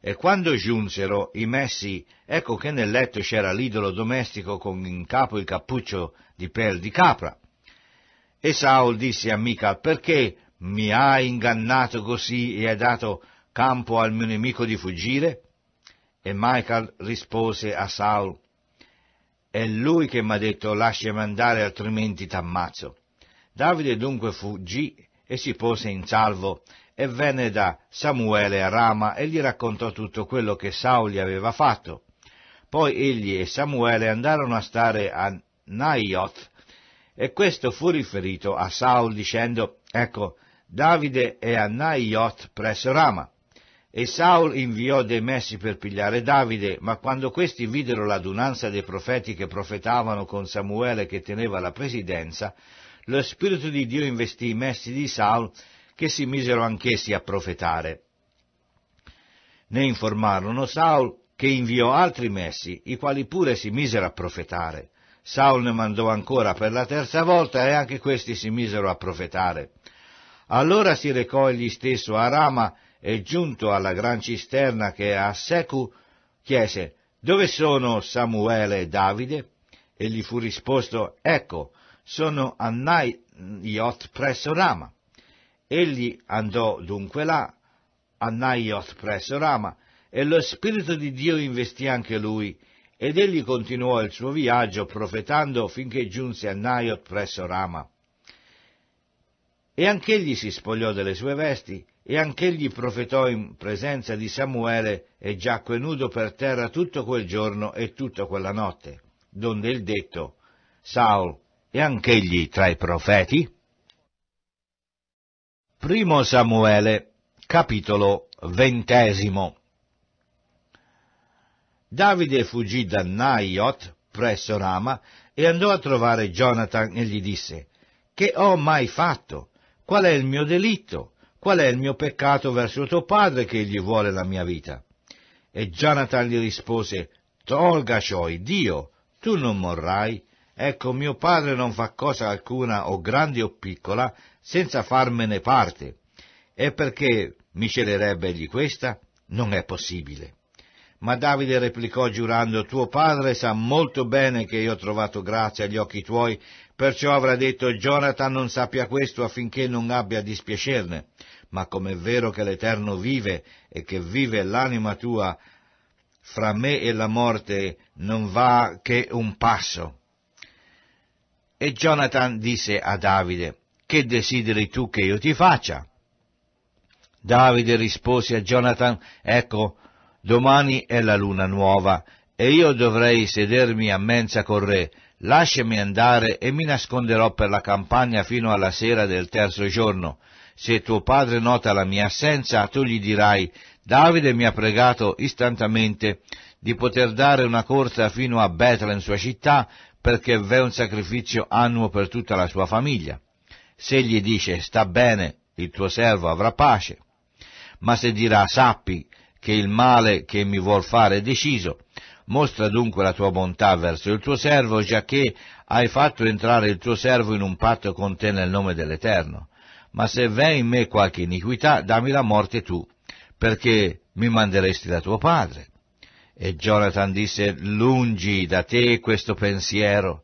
E quando giunsero i messi, ecco che nel letto c'era l'idolo domestico con in capo il cappuccio di pel di capra. E Saul disse a Mica, perché mi hai ingannato così e hai dato campo al mio nemico di fuggire? E Michael rispose a Saul, è lui che mi ha detto lasciami andare altrimenti t'ammazzo. Davide dunque fuggì e si pose in salvo e venne da Samuele a Rama e gli raccontò tutto quello che Saul gli aveva fatto. Poi egli e Samuele andarono a stare a Naioth e questo fu riferito a Saul dicendo, ecco, Davide è a Naioth presso Rama. E Saul inviò dei messi per pigliare Davide, ma quando questi videro l'adunanza dei profeti che profetavano con Samuele che teneva la presidenza, lo Spirito di Dio investì i messi di Saul, che si misero anch'essi a profetare. Ne informarono Saul, che inviò altri messi, i quali pure si misero a profetare. Saul ne mandò ancora per la terza volta e anche questi si misero a profetare. Allora si recò egli stesso a Rama e giunto alla gran cisterna che è a Secu, chiese, dove sono Samuele e Davide? E gli fu risposto, ecco, sono a Naiot presso Rama. Egli andò dunque là, a Naiot presso Rama, e lo Spirito di Dio investì anche lui, ed egli continuò il suo viaggio profetando finché giunse a Naiot presso Rama. E anch'egli si spogliò delle sue vesti, e anch'egli profetò in presenza di Samuele, e giacque nudo per terra tutto quel giorno e tutta quella notte, donde il detto, Saul, e anch'egli tra i profeti? Primo Samuele, capitolo ventesimo Davide fuggì da Naiot presso Rama e andò a trovare Jonathan e gli disse, Che ho mai fatto? Qual è il mio delitto? Qual è il mio peccato verso tuo padre che gli vuole la mia vita? E Jonathan gli rispose, Tolga ciò, Dio, tu non morrai, Ecco, mio padre non fa cosa alcuna, o grande o piccola, senza farmene parte. E perché mi celerebbe egli questa? Non è possibile. Ma Davide replicò giurando, tuo padre sa molto bene che io ho trovato grazia agli occhi tuoi, perciò avrà detto, Jonathan non sappia questo affinché non abbia dispiacerne. Ma com'è vero che l'Eterno vive e che vive l'anima tua, fra me e la morte non va che un passo. E Jonathan disse a Davide, Che desideri tu che io ti faccia? Davide rispose a Jonathan, Ecco, domani è la luna nuova, e io dovrei sedermi a mensa col re, lasciami andare e mi nasconderò per la campagna fino alla sera del terzo giorno. Se tuo padre nota la mia assenza, tu gli dirai, Davide mi ha pregato istantaneamente di poter dare una corsa fino a Betlem, sua città, perché v'è un sacrificio annuo per tutta la sua famiglia. Se gli dice sta bene, il tuo servo avrà pace. Ma se dirà sappi che il male che mi vuol fare è deciso, mostra dunque la tua bontà verso il tuo servo, giacché hai fatto entrare il tuo servo in un patto con te nel nome dell'Eterno. Ma se v'è in me qualche iniquità, dammi la morte tu, perché mi manderesti da tuo padre. E Jonathan disse, lungi da te questo pensiero.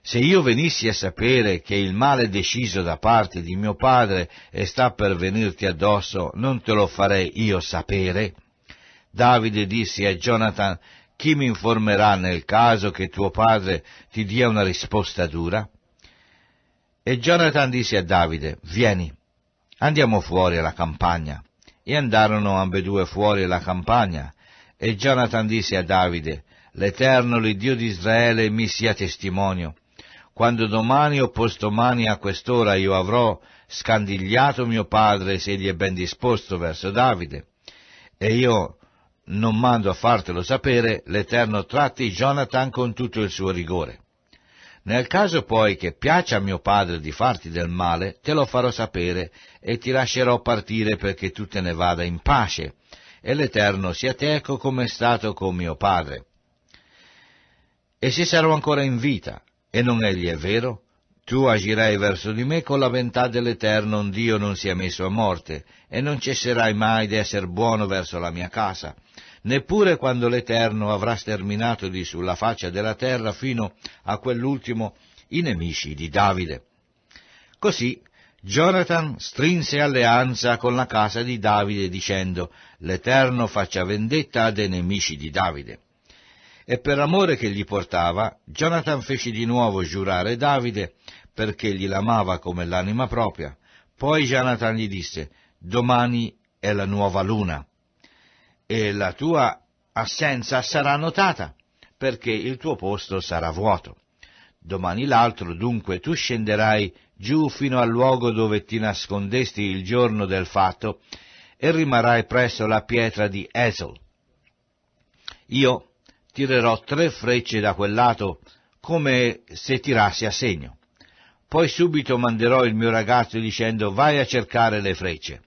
Se io venissi a sapere che il male deciso da parte di mio padre e sta per venirti addosso, non te lo farei io sapere. Davide disse a Jonathan, chi mi informerà nel caso che tuo padre ti dia una risposta dura? E Jonathan disse a Davide, vieni, andiamo fuori alla campagna. E andarono ambedue fuori alla campagna, e Jonathan disse a Davide, l'Eterno, l'Iddio di Israele, mi sia testimonio. Quando domani o postomani a quest'ora io avrò scandigliato mio padre se egli è ben disposto verso Davide, e io non mando a fartelo sapere, l'Eterno tratti Jonathan con tutto il suo rigore. Nel caso poi che piaccia a mio padre di farti del male, te lo farò sapere e ti lascerò partire perché tu te ne vada in pace, e l'Eterno sia teco ecco come è stato con mio padre. Essi sarò ancora in vita, e non egli è vero? Tu agirai verso di me con la ventà dell'Eterno, un Dio non sia messo a morte, e non cesserai mai di essere buono verso la mia casa, neppure quando l'Eterno avrà sterminato di sulla faccia della terra fino a quell'ultimo i nemici di Davide. Così Jonathan strinse alleanza con la casa di Davide dicendo L'Eterno faccia vendetta dei nemici di Davide. E per amore che gli portava, Jonathan fece di nuovo giurare Davide perché gli l'amava come l'anima propria. Poi Jonathan gli disse Domani è la nuova luna e la tua assenza sarà notata perché il tuo posto sarà vuoto. Domani l'altro dunque tu scenderai giù fino al luogo dove ti nascondesti il giorno del fatto, e rimarrai presso la pietra di Esel. Io tirerò tre frecce da quel lato, come se tirassi a segno. Poi subito manderò il mio ragazzo dicendo vai a cercare le frecce.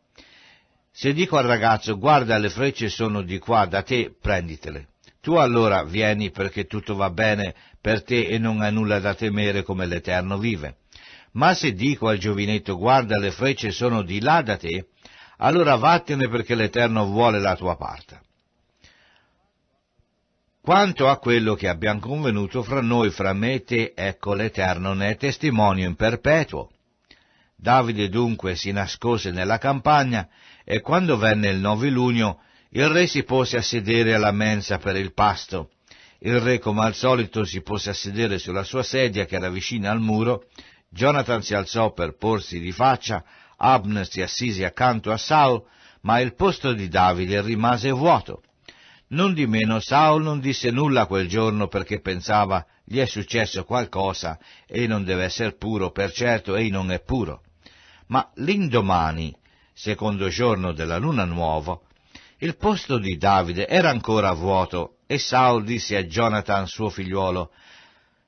Se dico al ragazzo guarda le frecce sono di qua da te, prenditele. Tu allora vieni perché tutto va bene per te e non hai nulla da temere come l'Eterno vive. Ma se dico al giovinetto guarda le frecce sono di là da te, allora vattene perché l'Eterno vuole la tua parte. Quanto a quello che abbiamo convenuto fra noi, fra me e te, ecco l'Eterno ne è testimonio in perpetuo. Davide dunque si nascose nella campagna e quando venne il 9 luglio il re si pose a sedere alla mensa per il pasto. Il re come al solito si pose a sedere sulla sua sedia che era vicina al muro Jonathan si alzò per porsi di faccia, Abner si assise accanto a Saul, ma il posto di Davide rimase vuoto. Non di meno Saul non disse nulla quel giorno perché pensava gli è successo qualcosa e non deve essere puro, per certo ei non è puro. Ma l'indomani, secondo giorno della luna nuova, il posto di Davide era ancora vuoto e Saul disse a Jonathan suo figliuolo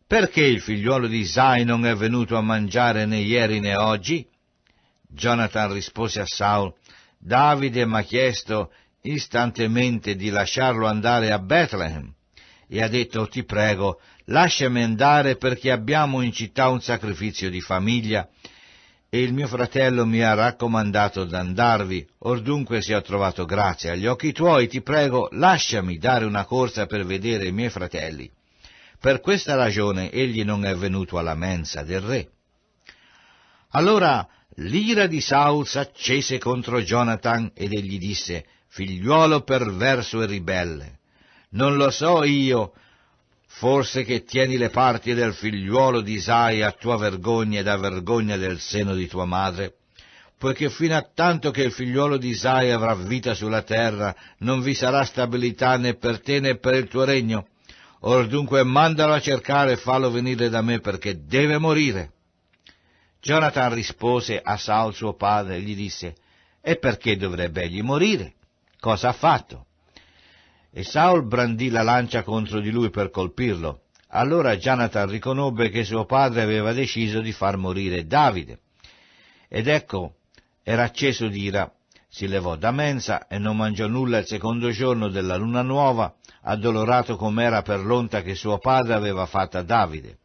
perché il figliuolo di Isai non è venuto a mangiare né ieri né oggi? Jonathan rispose a Saul, Davide mi ha chiesto istantemente di lasciarlo andare a Bethlehem e ha detto, ti prego, lasciami andare perché abbiamo in città un sacrificio di famiglia e il mio fratello mi ha raccomandato d'andarvi, or dunque se ho trovato grazia agli occhi tuoi, ti prego, lasciami dare una corsa per vedere i miei fratelli. Per questa ragione egli non è venuto alla mensa del re. Allora l'ira di Saul s'accese contro Jonathan ed egli disse, figliuolo perverso e ribelle, non lo so io, forse che tieni le parti del figliuolo di Isaia a tua vergogna ed a vergogna del seno di tua madre, poiché fino a tanto che il figliuolo di Isaia avrà vita sulla terra, non vi sarà stabilità né per te né per il tuo regno, Or dunque mandalo a cercare e fallo venire da me perché deve morire. Jonathan rispose a Saul suo padre e gli disse, e perché dovrebbe egli morire? Cosa ha fatto? E Saul brandì la lancia contro di lui per colpirlo. Allora Jonathan riconobbe che suo padre aveva deciso di far morire Davide. Ed ecco, era acceso d'ira, si levò da mensa e non mangiò nulla il secondo giorno della luna nuova addolorato com'era per l'onta che suo padre aveva fatta a Davide.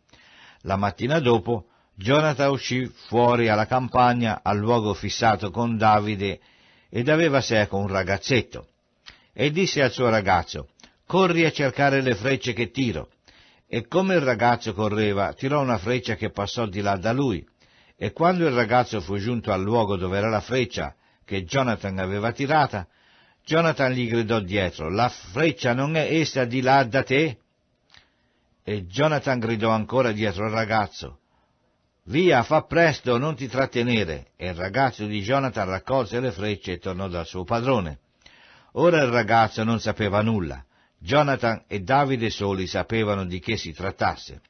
La mattina dopo, Jonathan uscì fuori alla campagna al luogo fissato con Davide ed aveva seco un ragazzetto. E disse al suo ragazzo, corri a cercare le frecce che tiro. E come il ragazzo correva, tirò una freccia che passò di là da lui. E quando il ragazzo fu giunto al luogo dove era la freccia che Jonathan aveva tirata, Jonathan gli gridò dietro, la freccia non è essa di là da te? E Jonathan gridò ancora dietro al ragazzo, Via, fa presto, non ti trattenere. E il ragazzo di Jonathan raccolse le frecce e tornò dal suo padrone. Ora il ragazzo non sapeva nulla. Jonathan e Davide soli sapevano di che si trattasse.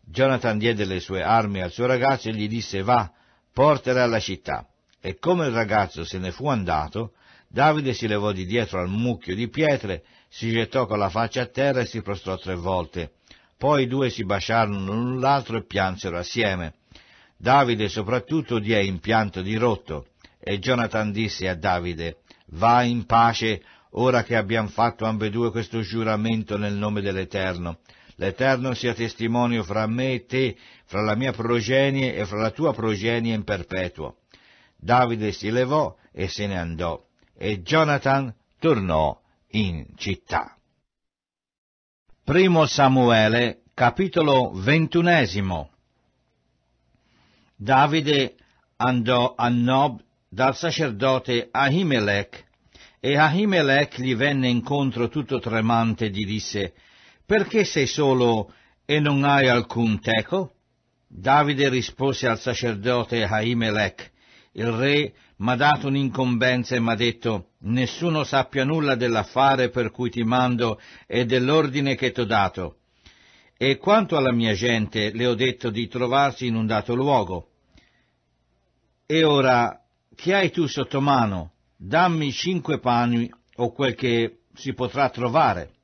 Jonathan diede le sue armi al suo ragazzo e gli disse va, portala alla città. E come il ragazzo se ne fu andato, Davide si levò di dietro al mucchio di pietre, si gettò con la faccia a terra e si prostrò tre volte. Poi i due si baciarono l'un l'altro e piansero assieme. Davide soprattutto diè in pianto dirotto, e Jonathan disse a Davide, «Va in pace, ora che abbiamo fatto ambedue questo giuramento nel nome dell'Eterno. L'Eterno sia testimonio fra me e te, fra la mia progenie e fra la tua progenie in perpetuo». Davide si levò e se ne andò e Jonathan tornò in città. Primo Samuele, capitolo ventunesimo. Davide andò a Nob dal sacerdote Ahimelech, e Ahimelech gli venne incontro tutto tremante e gli disse, «Perché sei solo e non hai alcun teco?» Davide rispose al sacerdote Ahimelech, «Il re m'ha dato un'incombenza e m'ha detto nessuno sappia nulla dell'affare per cui ti mando e dell'ordine che t'ho dato. E quanto alla mia gente le ho detto di trovarsi in un dato luogo. E ora, che hai tu sotto mano? Dammi cinque panni o quel che si potrà trovare.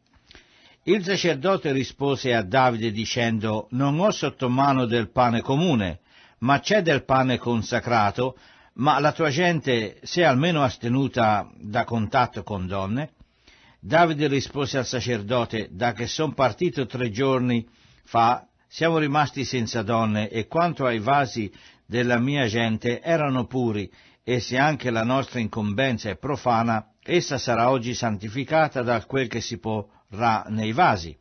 Il sacerdote rispose a Davide dicendo, Non ho sotto mano del pane comune, ma c'è del pane consacrato, ma la tua gente si è almeno astenuta da contatto con donne? Davide rispose al sacerdote, da che son partito tre giorni fa, siamo rimasti senza donne e quanto ai vasi della mia gente erano puri, e se anche la nostra incombenza è profana, essa sarà oggi santificata da quel che si porrà nei vasi.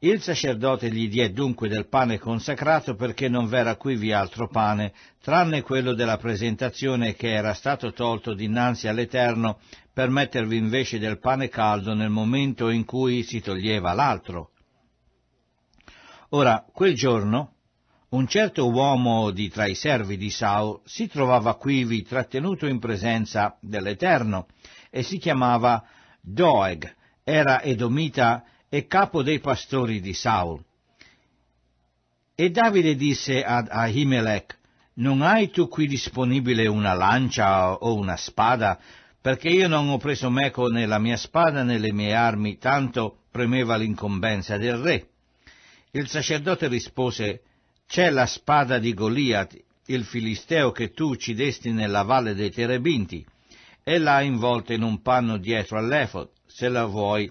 Il sacerdote gli diè dunque del pane consacrato perché non v'era quivi altro pane, tranne quello della presentazione che era stato tolto dinanzi all'Eterno per mettervi invece del pane caldo nel momento in cui si toglieva l'altro. Ora, quel giorno, un certo uomo di tra i servi di Sao si trovava quivi trattenuto in presenza dell'Eterno e si chiamava Doeg, era edomita e capo dei pastori di Saul. E Davide disse ad Ahimelech, non hai tu qui disponibile una lancia o una spada? Perché io non ho preso meco né la mia spada né le mie armi, tanto premeva l'incombenza del re. Il sacerdote rispose, c'è la spada di Goliat, il filisteo che tu uccidesti nella valle dei Terebinti, e l'ha involta in un panno dietro all'efod, se la vuoi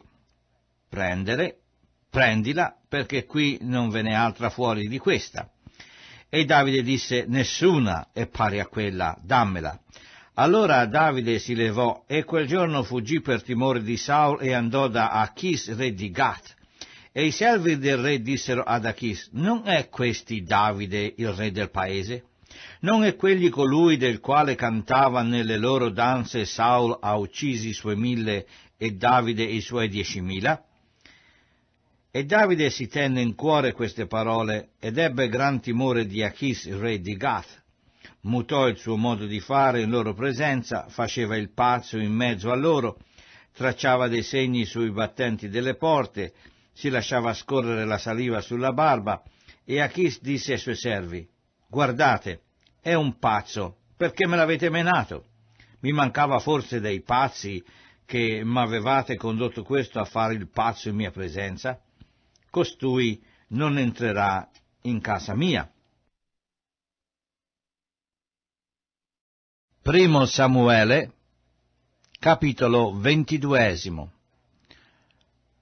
prendere, prendila, perché qui non ve n'è altra fuori di questa. E Davide disse, nessuna è pari a quella, dammela. Allora Davide si levò e quel giorno fuggì per timore di Saul e andò da Achis, re di Gat. E i servi del re dissero ad Achis, non è questi Davide il re del paese? Non è quelli colui del quale cantava nelle loro danze Saul ha uccisi i suoi mille e Davide i suoi diecimila? E Davide si tenne in cuore queste parole ed ebbe gran timore di Achis, re di Gath. Mutò il suo modo di fare in loro presenza, faceva il pazzo in mezzo a loro, tracciava dei segni sui battenti delle porte, si lasciava scorrere la saliva sulla barba, e Achis disse ai suoi servi, guardate, è un pazzo, perché me l'avete menato? Mi mancava forse dei pazzi che m'avevate condotto questo a fare il pazzo in mia presenza? costui non entrerà in casa mia. Primo Samuele, capitolo ventiduesimo.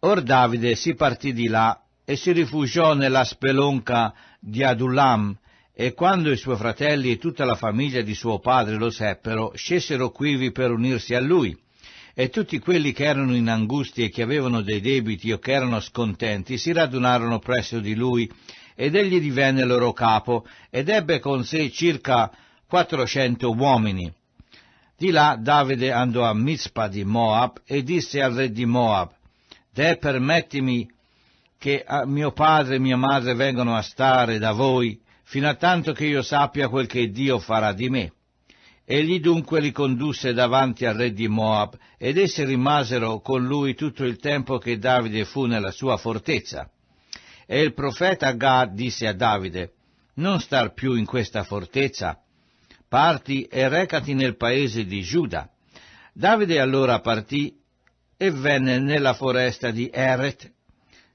Or Davide si partì di là e si rifugiò nella spelonca di Adullam, e quando i suoi fratelli e tutta la famiglia di suo padre lo seppero, scesero quivi per unirsi a lui e tutti quelli che erano in angustia e che avevano dei debiti o che erano scontenti, si radunarono presso di lui, ed egli divenne loro capo, ed ebbe con sé circa quattrocento uomini. Di là Davide andò a Mizpa di Moab e disse al re di Moab, Te permettimi che mio padre e mia madre vengano a stare da voi, fino a tanto che io sappia quel che Dio farà di me. Egli dunque li condusse davanti al re di Moab ed essi rimasero con lui tutto il tempo che Davide fu nella sua fortezza. E il profeta Gad disse a Davide, Non star più in questa fortezza, parti e recati nel paese di Giuda. Davide allora partì e venne nella foresta di Eret.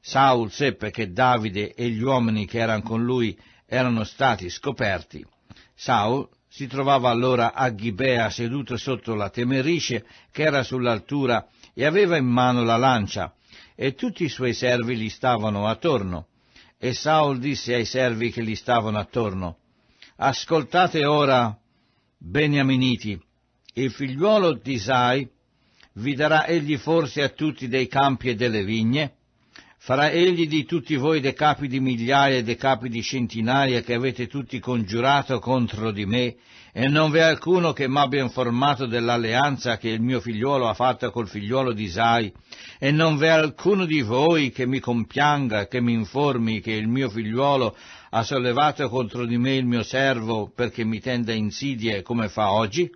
Saul seppe che Davide e gli uomini che erano con lui erano stati scoperti. Saul si trovava allora a Ghibea seduto sotto la temerice che era sull'altura e aveva in mano la lancia, e tutti i suoi servi gli stavano attorno. E Saul disse ai servi che gli stavano attorno, Ascoltate ora, beniaminiti, il figliuolo di Isai vi darà egli forse a tutti dei campi e delle vigne? farà egli di tutti voi dei capi di migliaia e dei capi di centinaia che avete tutti congiurato contro di me, e non v'è alcuno che m'abbia informato dell'alleanza che il mio figliuolo ha fatta col figliuolo di Isai, e non v'è alcuno di voi che mi compianga, che mi informi che il mio figliuolo ha sollevato contro di me il mio servo perché mi tenda insidie come fa oggi?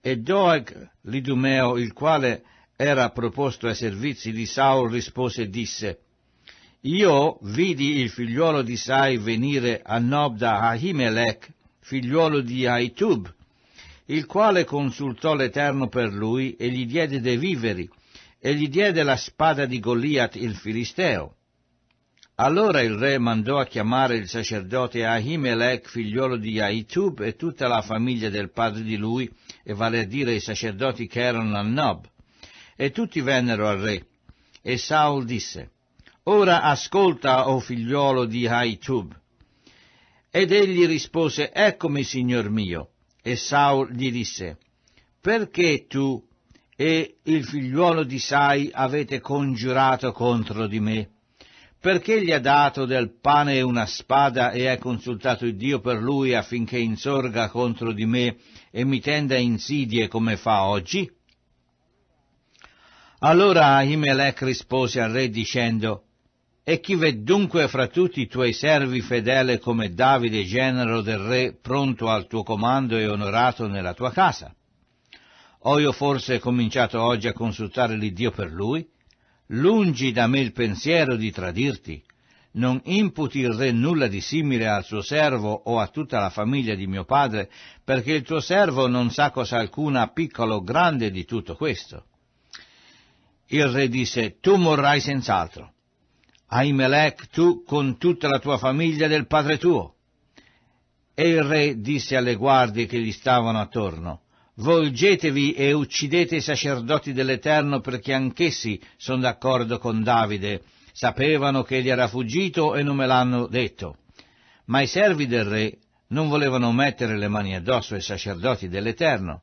E Doeg, l'idumeo, il quale era proposto ai servizi di Saul rispose e disse, Io vidi il figliuolo di Sai venire a Nob da Ahimelech, figliuolo di Aitub, il quale consultò l'Eterno per lui e gli diede dei viveri, e gli diede la spada di Goliath il Filisteo. Allora il re mandò a chiamare il sacerdote Ahimelech, figliuolo di Aitub, e tutta la famiglia del padre di lui, e vale a dire i sacerdoti che erano a Nob e tutti vennero al re. E Saul disse, Ora ascolta, o oh figliuolo di Haitub. Ed egli rispose, Eccomi, signor mio. E Saul gli disse, Perché tu e il figliuolo di Sai avete congiurato contro di me? Perché gli ha dato del pane e una spada e ha consultato il Dio per lui affinché insorga contro di me e mi tenda insidie come fa oggi? Allora Ahimelech rispose al re dicendo, E chi v'è dunque fra tutti i tuoi servi fedele come Davide, genero del re, pronto al tuo comando e onorato nella tua casa? Ho io forse cominciato oggi a consultare l'Iddio per lui? Lungi da me il pensiero di tradirti. Non imputi il re nulla di simile al suo servo o a tutta la famiglia di mio padre, perché il tuo servo non sa cosa alcuna piccolo o grande di tutto questo. Il re disse, tu morrai senz'altro. Ahimelech, tu con tutta la tua famiglia del padre tuo. E il re disse alle guardie che gli stavano attorno, Volgetevi e uccidete i sacerdoti dell'Eterno perché anch'essi sono d'accordo con Davide, sapevano che egli era fuggito e non me l'hanno detto. Ma i servi del re non volevano mettere le mani addosso ai sacerdoti dell'Eterno.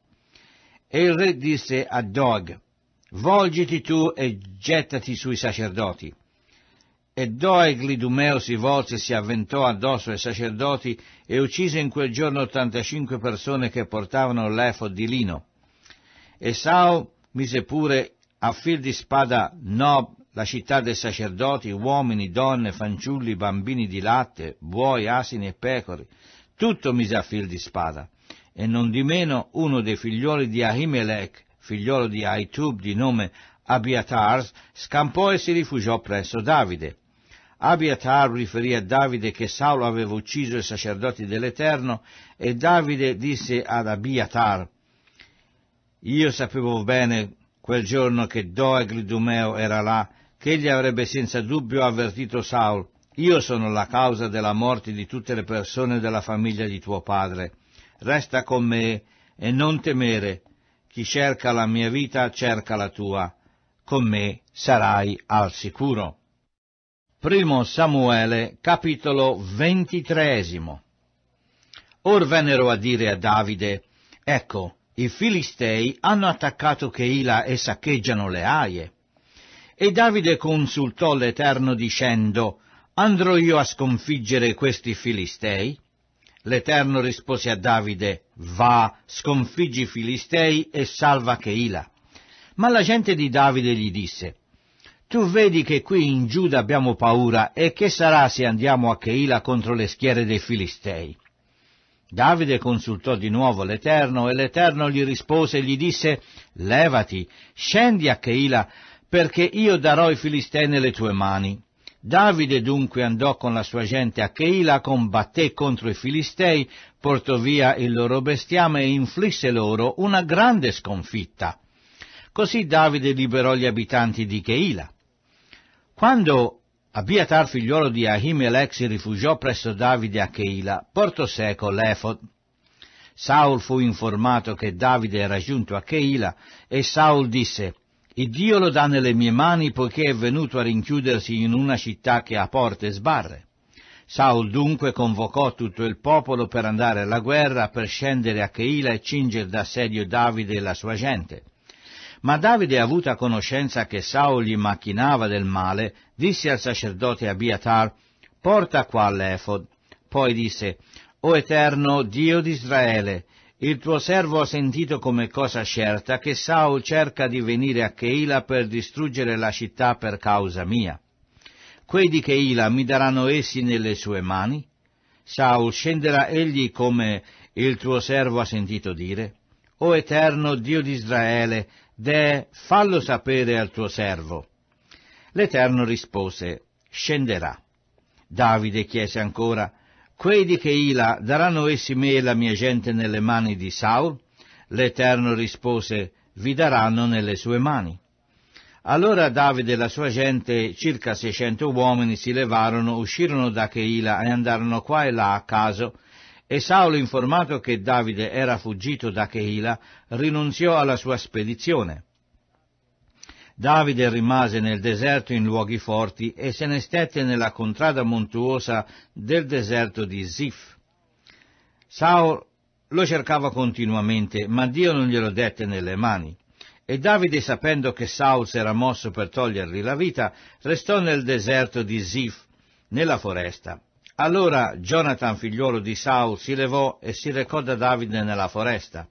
E il re disse a Dog, Volgiti tu e gettati sui sacerdoti. E Doegli Dumeo si volse e si avventò addosso ai sacerdoti e uccise in quel giorno 85 persone che portavano l'efo di lino. E Sao mise pure a fil di spada Nob, la città dei sacerdoti, uomini, donne, fanciulli, bambini di latte, buoi, asini e pecore, tutto mise a fil di spada. E non di meno uno dei figlioli di Ahimelech, figliolo di Aitub di nome Abiatar, scampò e si rifugiò presso Davide. Abiatar riferì a Davide che Saulo aveva ucciso i sacerdoti dell'Eterno e Davide disse ad Abiatar, io sapevo bene quel giorno che Doeg l'Idumeo era là, che egli avrebbe senza dubbio avvertito Saul, io sono la causa della morte di tutte le persone della famiglia di tuo padre. Resta con me e non temere, chi cerca la mia vita cerca la tua, con me sarai al sicuro. Primo Samuele, capitolo ventitreesimo. Or vennero a dire a Davide, ecco, i Filistei hanno attaccato Cheila e saccheggiano le aie. E Davide consultò l'Eterno dicendo, andrò io a sconfiggere questi Filistei? l'Eterno rispose a Davide, va, sconfiggi i Filistei e salva Keila. Ma la gente di Davide gli disse, tu vedi che qui in Giuda abbiamo paura e che sarà se andiamo a Keila contro le schiere dei Filistei? Davide consultò di nuovo l'Eterno e l'Eterno gli rispose e gli disse, levati, scendi a Keila perché io darò i Filistei nelle tue mani. Davide dunque andò con la sua gente a Keila, combatté contro i Filistei, portò via il loro bestiame e inflisse loro una grande sconfitta. Così Davide liberò gli abitanti di Keila. Quando Abiatar figliolo di Ahimelech si rifugiò presso Davide a Keila, portò seco l'Efod. Saul fu informato che Davide era giunto a Keila e Saul disse e Dio lo dà nelle mie mani poiché è venuto a rinchiudersi in una città che ha porte e sbarre. Saul dunque convocò tutto il popolo per andare alla guerra, per scendere a Keila e cingere d'assedio Davide e la sua gente. Ma Davide, avuta conoscenza che Saul gli macchinava del male, disse al sacerdote Abiatar, porta qua l'efod. Poi disse, O Eterno Dio di Israele, il tuo servo ha sentito come cosa certa che Saul cerca di venire a Keila per distruggere la città per causa mia. Quei di Keila mi daranno essi nelle sue mani? Saul scenderà egli come il tuo servo ha sentito dire? O eterno Dio di Israele, deh, fallo sapere al tuo servo. L'Eterno rispose, scenderà. Davide chiese ancora, Quei di Keila daranno essi me e la mia gente nelle mani di Saul? L'Eterno rispose, vi daranno nelle sue mani. Allora Davide e la sua gente, circa 600 uomini, si levarono, uscirono da Keila e andarono qua e là a caso, e Saul, informato che Davide era fuggito da Keila, rinunziò alla sua spedizione. Davide rimase nel deserto in luoghi forti e se ne stette nella contrada montuosa del deserto di Zif. Saul lo cercava continuamente, ma Dio non glielo dette nelle mani. E Davide, sapendo che Saul si era mosso per togliergli la vita, restò nel deserto di Zif, nella foresta. Allora Jonathan, figliuolo di Saul, si levò e si recò da Davide nella foresta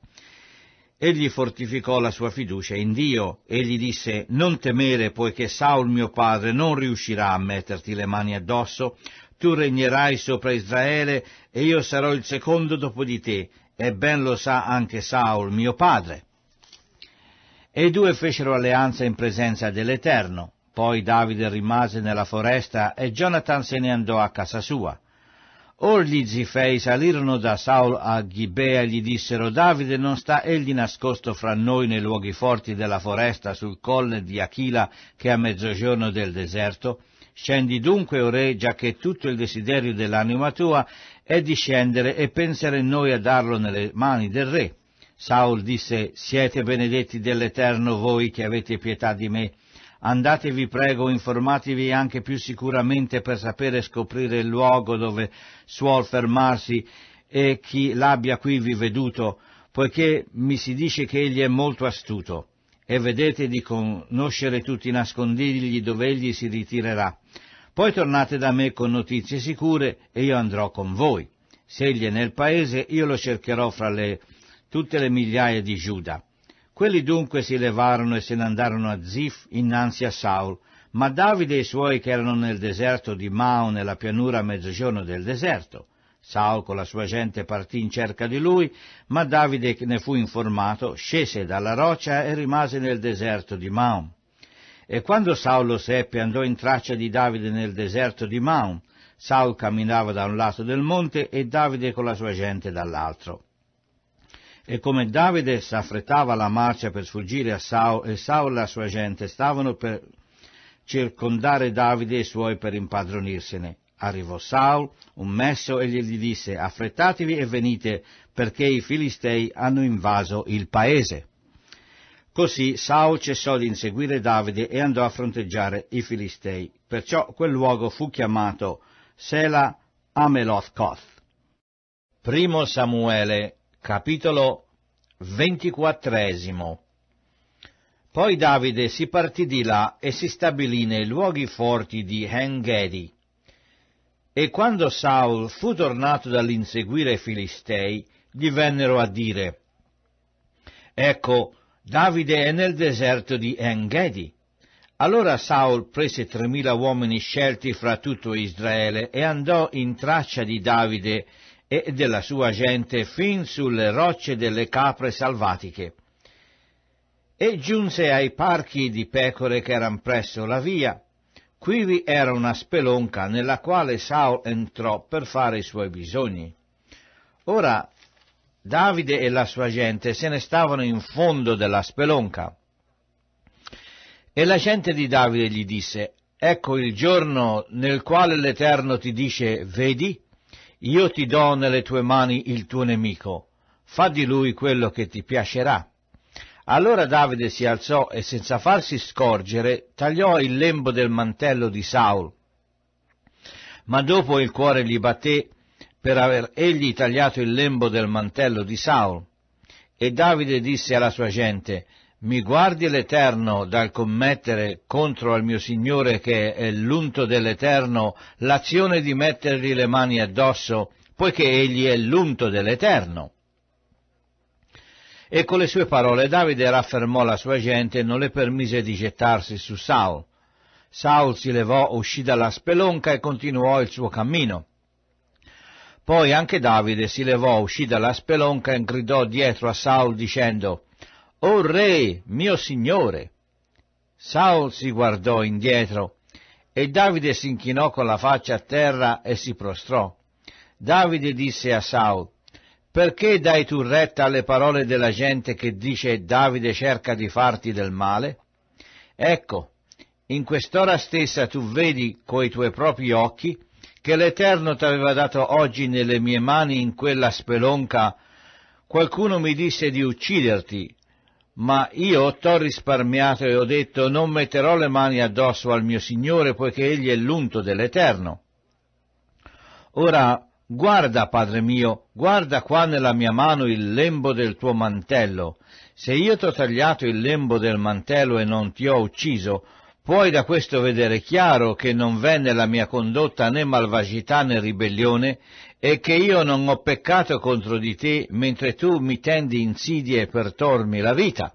egli fortificò la sua fiducia in Dio e gli disse Non temere, poiché Saul mio padre non riuscirà a metterti le mani addosso, tu regnerai sopra Israele e io sarò il secondo dopo di te, e ben lo sa anche Saul mio padre. E i due fecero alleanza in presenza dell'Eterno. Poi Davide rimase nella foresta e Jonathan se ne andò a casa sua. Or gli zifei salirono da Saul a Gibea e gli dissero Davide non sta egli nascosto fra noi nei luoghi forti della foresta sul colle di Achila che è a mezzogiorno del deserto? Scendi dunque, o re, già che tutto il desiderio dell'anima tua è di scendere e pensare noi a darlo nelle mani del re. Saul disse, siete benedetti dell'Eterno voi che avete pietà di me Andate, vi prego, informatevi anche più sicuramente per sapere scoprire il luogo dove suol fermarsi e chi l'abbia qui veduto, poiché mi si dice che egli è molto astuto, e vedete di conoscere tutti i nascondigli dove egli si ritirerà. Poi tornate da me con notizie sicure e io andrò con voi. Se egli è nel paese, io lo cercherò fra le... tutte le migliaia di Giuda. Quelli dunque si levarono e se ne andarono a Zif innanzi a Saul, ma Davide e i suoi che erano nel deserto di Mao, nella pianura a mezzogiorno del deserto. Saul con la sua gente partì in cerca di lui, ma Davide ne fu informato, scese dalla roccia e rimase nel deserto di Maon. E quando Saul lo seppe andò in traccia di Davide nel deserto di Maon. Saul camminava da un lato del monte e Davide con la sua gente dall'altro. E come Davide s'affrettava la marcia per sfuggire a Saul e Saul e la sua gente stavano per circondare Davide e i suoi per impadronirsene. Arrivò Saul, un messo, e gli disse, affrettatevi e venite, perché i filistei hanno invaso il paese. Così Saul cessò di inseguire Davide e andò a fronteggiare i filistei. Perciò quel luogo fu chiamato Sela Ameloth Koth. Primo Samuele, Capitolo ventiquattresimo Poi Davide si partì di là e si stabilì nei luoghi forti di Engedi. E quando Saul fu tornato dall'inseguire i Filistei, gli vennero a dire, Ecco, Davide è nel deserto di Engedi. Allora Saul prese tremila uomini scelti fra tutto Israele e andò in traccia di Davide e della sua gente fin sulle rocce delle capre salvatiche. E giunse ai parchi di pecore che eran presso la via. Quivi era una spelonca nella quale Saul entrò per fare i suoi bisogni. Ora Davide e la sua gente se ne stavano in fondo della spelonca. E la gente di Davide gli disse, Ecco il giorno nel quale l'Eterno ti dice, vedi, io ti do nelle tue mani il tuo nemico, fa di lui quello che ti piacerà. Allora Davide si alzò e senza farsi scorgere tagliò il lembo del mantello di Saul. Ma dopo il cuore gli batté per aver egli tagliato il lembo del mantello di Saul. E Davide disse alla sua gente, mi guardi l'Eterno dal commettere contro al mio Signore che è l'unto dell'Eterno l'azione di mettergli le mani addosso, poiché egli è l'unto dell'Eterno. E con le sue parole Davide raffermò la sua gente e non le permise di gettarsi su Saul. Saul si levò, uscì dalla spelonca e continuò il suo cammino. Poi anche Davide si levò, uscì dalla spelonca e gridò dietro a Saul dicendo o oh, re, mio signore! Saul si guardò indietro e Davide si inchinò con la faccia a terra e si prostrò. Davide disse a Saul, perché dai tu retta alle parole della gente che dice Davide cerca di farti del male? Ecco, in quest'ora stessa tu vedi coi tuoi propri occhi che l'Eterno t'aveva dato oggi nelle mie mani in quella spelonca. Qualcuno mi disse di ucciderti ma io t'ho risparmiato e ho detto non metterò le mani addosso al mio Signore poiché egli è l'unto dell'Eterno. Ora guarda, Padre mio, guarda qua nella mia mano il lembo del tuo mantello. Se io t'ho tagliato il lembo del mantello e non ti ho ucciso, puoi da questo vedere chiaro che non venne la mia condotta né malvagità né ribellione, e che io non ho peccato contro di te mentre tu mi tendi insidie per tormi la vita.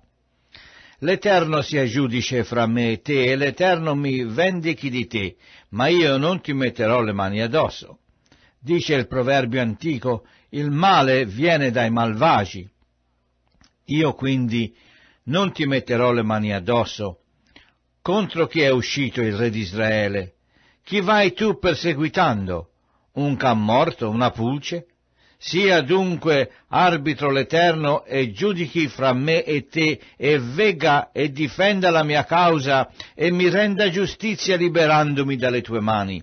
L'Eterno sia giudice fra me e te, e l'Eterno mi vendichi di te, ma io non ti metterò le mani addosso. Dice il proverbio antico, il male viene dai malvagi. Io quindi non ti metterò le mani addosso. Contro chi è uscito il re di Israele? Chi vai tu perseguitando? un can morto, una pulce? Sia dunque arbitro l'Eterno e giudichi fra me e te e vega e difenda la mia causa e mi renda giustizia liberandomi dalle tue mani.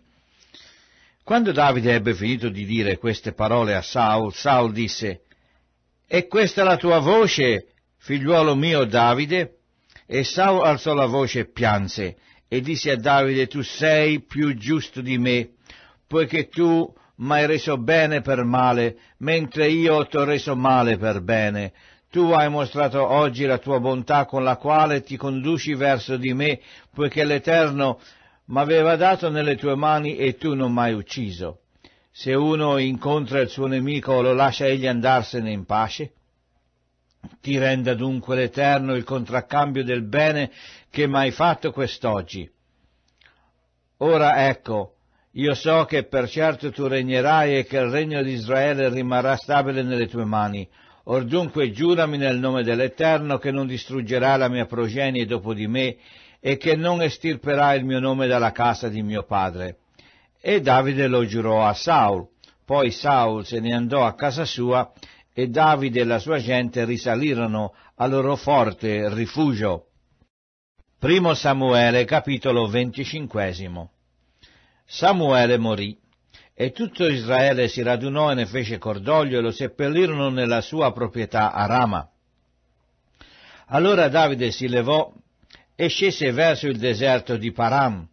Quando Davide ebbe finito di dire queste parole a Saul, Saul disse, E questa la tua voce, figliuolo mio Davide? E Saul alzò la voce e pianse, e disse a Davide, Tu sei più giusto di me, poiché tu m'hai reso bene per male, mentre io t'ho reso male per bene. Tu hai mostrato oggi la tua bontà con la quale ti conduci verso di me, poiché l'Eterno m'aveva dato nelle tue mani e tu non m'hai ucciso. Se uno incontra il suo nemico, lo lascia egli andarsene in pace? Ti renda dunque l'Eterno il contraccambio del bene che m'hai fatto quest'oggi. Ora ecco, io so che per certo tu regnerai e che il regno di Israele rimarrà stabile nelle tue mani. Or dunque giurami nel nome dell'Eterno che non distruggerà la mia progenie dopo di me e che non estirperà il mio nome dalla casa di mio padre. E Davide lo giurò a Saul. Poi Saul se ne andò a casa sua e Davide e la sua gente risalirono al loro forte rifugio. Primo Samuele capitolo venticinquesimo Samuele morì e tutto Israele si radunò e ne fece cordoglio e lo seppellirono nella sua proprietà a Rama. Allora Davide si levò e scese verso il deserto di Param.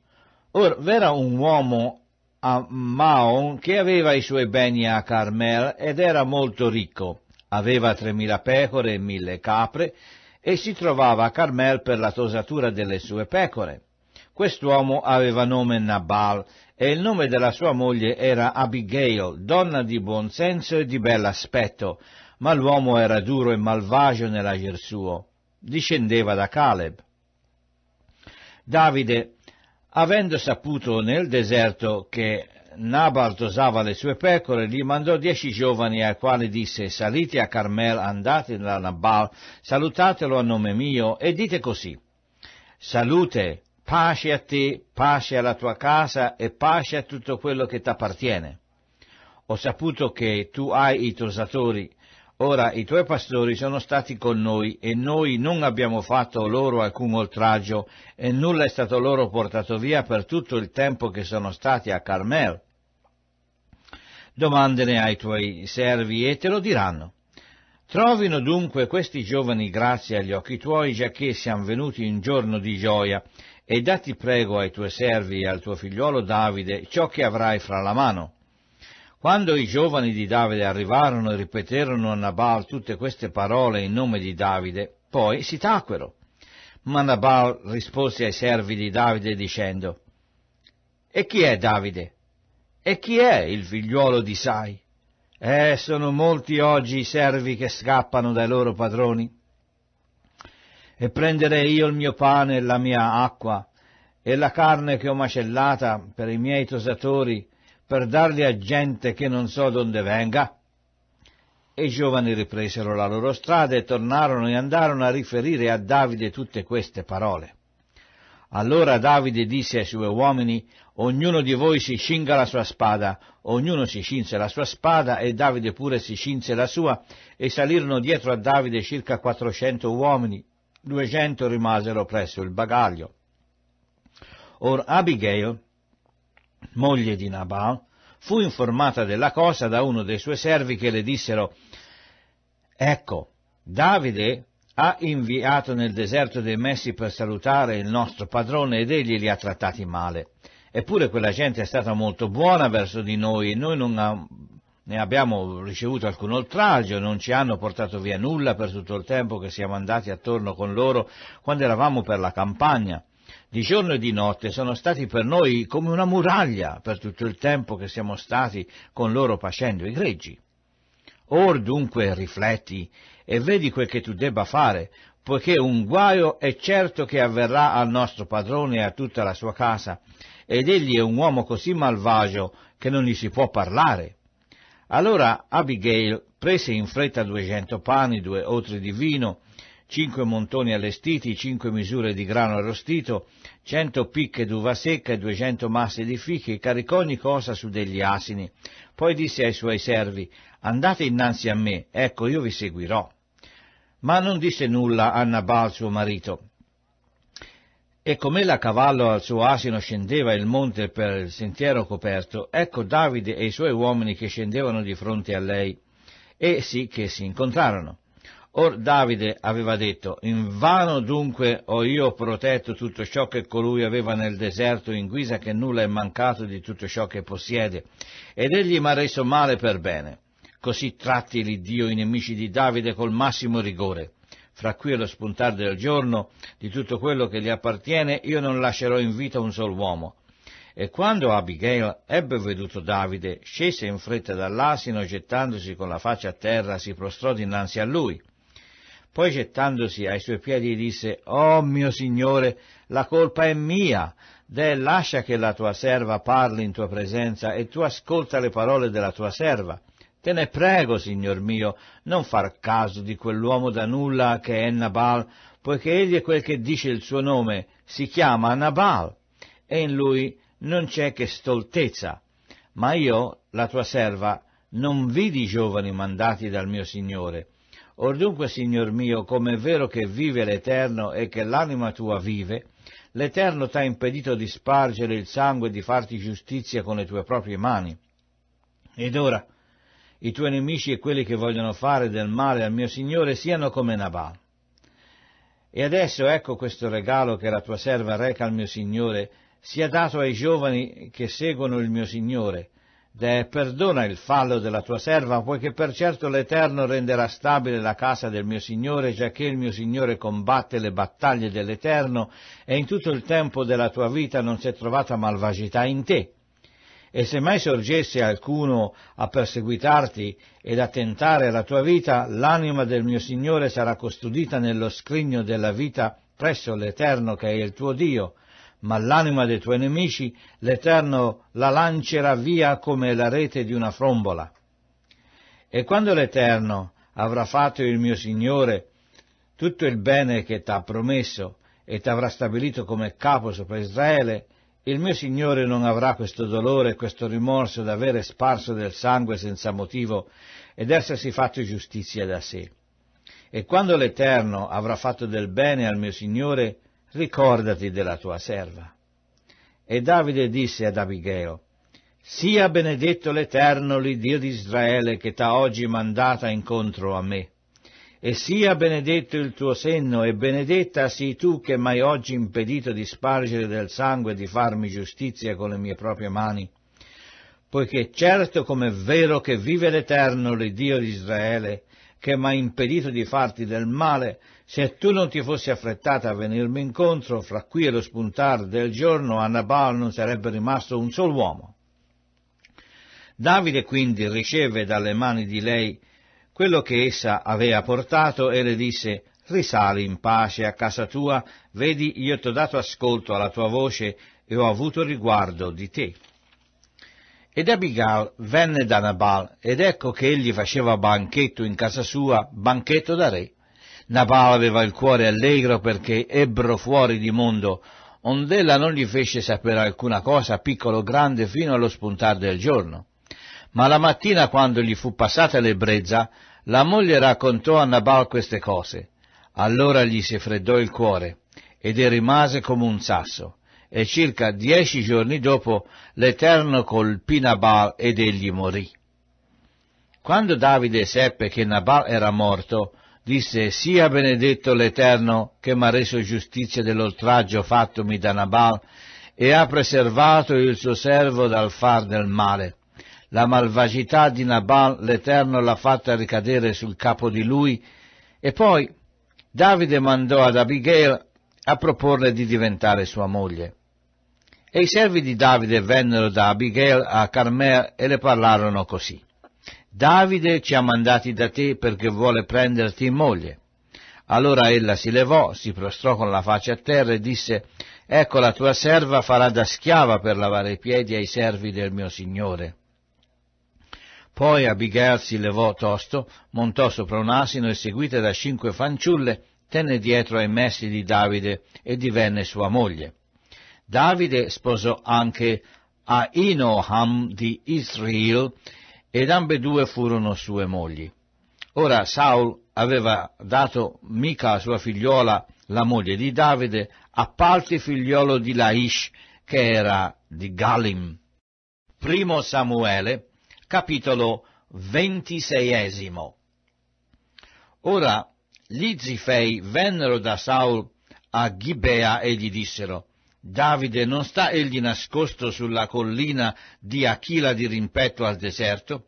Or v'era un uomo a Maon che aveva i suoi beni a Carmel ed era molto ricco. Aveva tremila pecore e mille capre e si trovava a Carmel per la tosatura delle sue pecore. Quest'uomo aveva nome Nabal e il nome della sua moglie era Abigail, donna di buon senso e di bell'aspetto, ma l'uomo era duro e malvagio nell'agir suo. Discendeva da Caleb. Davide, avendo saputo nel deserto che Nabal tosava le sue pecore, gli mandò dieci giovani ai quali disse salite a Carmel, andate da Nabal, salutatelo a nome mio e dite così. Salute, pace a te, pace alla tua casa e pace a tutto quello che ti appartiene. Ho saputo che tu hai i tosatori, ora i tuoi pastori sono stati con noi e noi non abbiamo fatto loro alcun oltraggio e nulla è stato loro portato via per tutto il tempo che sono stati a Carmel. Domandene ai tuoi servi e te lo diranno. Trovino dunque questi giovani grazie agli occhi tuoi, già che siamo venuti in giorno di gioia, e dati prego ai tuoi servi e al tuo figliuolo Davide ciò che avrai fra la mano. Quando i giovani di Davide arrivarono e ripeterono a Nabal tutte queste parole in nome di Davide, poi si tacquero. Ma Nabal rispose ai servi di Davide dicendo, E chi è Davide? E chi è il figliuolo di Sai? Eh, sono molti oggi i servi che scappano dai loro padroni e prenderei io il mio pane e la mia acqua, e la carne che ho macellata per i miei tosatori, per darli a gente che non so donde venga? E i giovani ripresero la loro strada e tornarono e andarono a riferire a Davide tutte queste parole. Allora Davide disse ai suoi uomini, ognuno di voi si cinga la sua spada, ognuno si cinse la sua spada e Davide pure si cinse la sua, e salirono dietro a Davide circa quattrocento uomini, duecento rimasero presso il bagaglio. Or Abigail, moglie di Nabal, fu informata della cosa da uno dei suoi servi che le dissero Ecco, Davide ha inviato nel deserto dei Messi per salutare il nostro padrone ed egli li ha trattati male. Eppure quella gente è stata molto buona verso di noi e noi non ne abbiamo ricevuto alcun oltraggio, non ci hanno portato via nulla per tutto il tempo che siamo andati attorno con loro quando eravamo per la campagna. Di giorno e di notte sono stati per noi come una muraglia per tutto il tempo che siamo stati con loro pacendo i greggi. Or dunque rifletti e vedi quel che tu debba fare, poiché un guaio è certo che avverrà al nostro padrone e a tutta la sua casa, ed egli è un uomo così malvagio che non gli si può parlare. Allora Abigail prese in fretta duecento panni, due otri di vino, cinque montoni allestiti, cinque misure di grano arrostito, cento picche d'uva secca e duecento masse di fichi, caricò ogni cosa su degli asini. Poi disse ai suoi servi, andate innanzi a me, ecco io vi seguirò. Ma non disse nulla a Nabal suo marito, e come la cavallo al suo asino scendeva il monte per il sentiero coperto, ecco Davide e i suoi uomini che scendevano di fronte a lei, e sì che si incontrarono. Or Davide aveva detto, in vano dunque ho io protetto tutto ciò che colui aveva nel deserto, in guisa che nulla è mancato di tutto ciò che possiede, ed egli mi ha reso male per bene. Così tratti l'Iddio i nemici di Davide col massimo rigore fra qui e lo spuntar del giorno, di tutto quello che gli appartiene, io non lascerò in vita un sol uomo. E quando Abigail ebbe veduto Davide, scese in fretta dall'asino, gettandosi con la faccia a terra, si prostrò dinanzi a lui. Poi gettandosi ai suoi piedi disse, Oh mio Signore, la colpa è mia, deh lascia che la tua serva parli in tua presenza e tu ascolta le parole della tua serva. Te ne prego, signor mio, non far caso di quell'uomo da nulla che è Nabal, poiché egli è quel che dice il suo nome, si chiama Nabal, e in lui non c'è che stoltezza. Ma io, la tua serva, non vidi giovani mandati dal mio Signore. Or dunque, Signor mio, come è vero che vive l'Eterno e che l'anima tua vive, l'Eterno t'ha impedito di spargere il sangue e di farti giustizia con le tue proprie mani. Ed ora, i tuoi nemici e quelli che vogliono fare del male al mio Signore siano come Nabal. E adesso ecco questo regalo che la tua serva reca al mio Signore, sia dato ai giovani che seguono il mio Signore. De, perdona il fallo della tua serva, poiché per certo l'Eterno renderà stabile la casa del mio Signore, giacché il mio Signore combatte le battaglie dell'Eterno, e in tutto il tempo della tua vita non si è trovata malvagità in te e se mai sorgesse alcuno a perseguitarti ed a tentare la tua vita, l'anima del mio Signore sarà custodita nello scrigno della vita presso l'Eterno che è il tuo Dio, ma l'anima dei tuoi nemici l'Eterno la lancerà via come la rete di una frombola. E quando l'Eterno avrà fatto il mio Signore tutto il bene che t'ha promesso e t'avrà stabilito come capo sopra Israele, il mio Signore non avrà questo dolore e questo rimorso d'avere sparso del sangue senza motivo ed essersi fatto giustizia da sé. E quando l'Eterno avrà fatto del bene al mio Signore, ricordati della tua serva. E Davide disse ad Abigail, Sia benedetto l'Eterno, l'Iddio di Israele, che t'ha oggi mandata incontro a me e sia benedetto il tuo senno, e benedetta sii tu che m'hai oggi impedito di spargere del sangue e di farmi giustizia con le mie proprie mani. Poiché certo come è vero che vive l'Eterno, l'Iddio di Israele, che m'ha impedito di farti del male, se tu non ti fossi affrettata a venirmi incontro, fra qui e lo spuntar del giorno a Nabal non sarebbe rimasto un solo uomo. Davide quindi riceve dalle mani di lei quello che essa aveva portato e le disse Risali in pace a casa tua, vedi io ti ho dato ascolto alla tua voce e ho avuto riguardo di te. Ed Abigail venne da Nabal, ed ecco che egli faceva banchetto in casa sua, banchetto da re. Nabal aveva il cuore allegro perché ebbro fuori di mondo, ond'ella non gli fece sapere alcuna cosa, piccolo o grande, fino allo spuntar del giorno. Ma la mattina, quando gli fu passata l'ebbrezza, la moglie raccontò a Nabal queste cose. Allora gli si freddò il cuore, ed è rimase come un sasso. E circa dieci giorni dopo l'Eterno colpì Nabal ed egli morì. Quando Davide seppe che Nabal era morto, disse, sia benedetto l'Eterno che m'ha reso giustizia dell'oltraggio fattomi da Nabal e ha preservato il suo servo dal far del male. La malvagità di Nabal l'Eterno l'ha fatta ricadere sul capo di lui e poi Davide mandò ad Abigail a proporle di diventare sua moglie. E i servi di Davide vennero da Abigail a Carmel e le parlarono così. Davide ci ha mandati da te perché vuole prenderti in moglie. Allora ella si levò, si prostrò con la faccia a terra e disse, Ecco la tua serva farà da schiava per lavare i piedi ai servi del mio Signore. Poi Abigail si levò tosto, montò sopra un asino e seguita da cinque fanciulle, tenne dietro ai messi di Davide e divenne sua moglie. Davide sposò anche Ainoham di Israel ed ambedue furono sue mogli. Ora Saul aveva dato Mica, a sua figliuola, la moglie di Davide, a parte figliuolo di Laish, che era di Galim. Primo Samuele, capitolo ventiseiesimo. Ora gli zifei vennero da Saul a Gibea e gli dissero, Davide non sta egli nascosto sulla collina di Achila di rimpetto al deserto?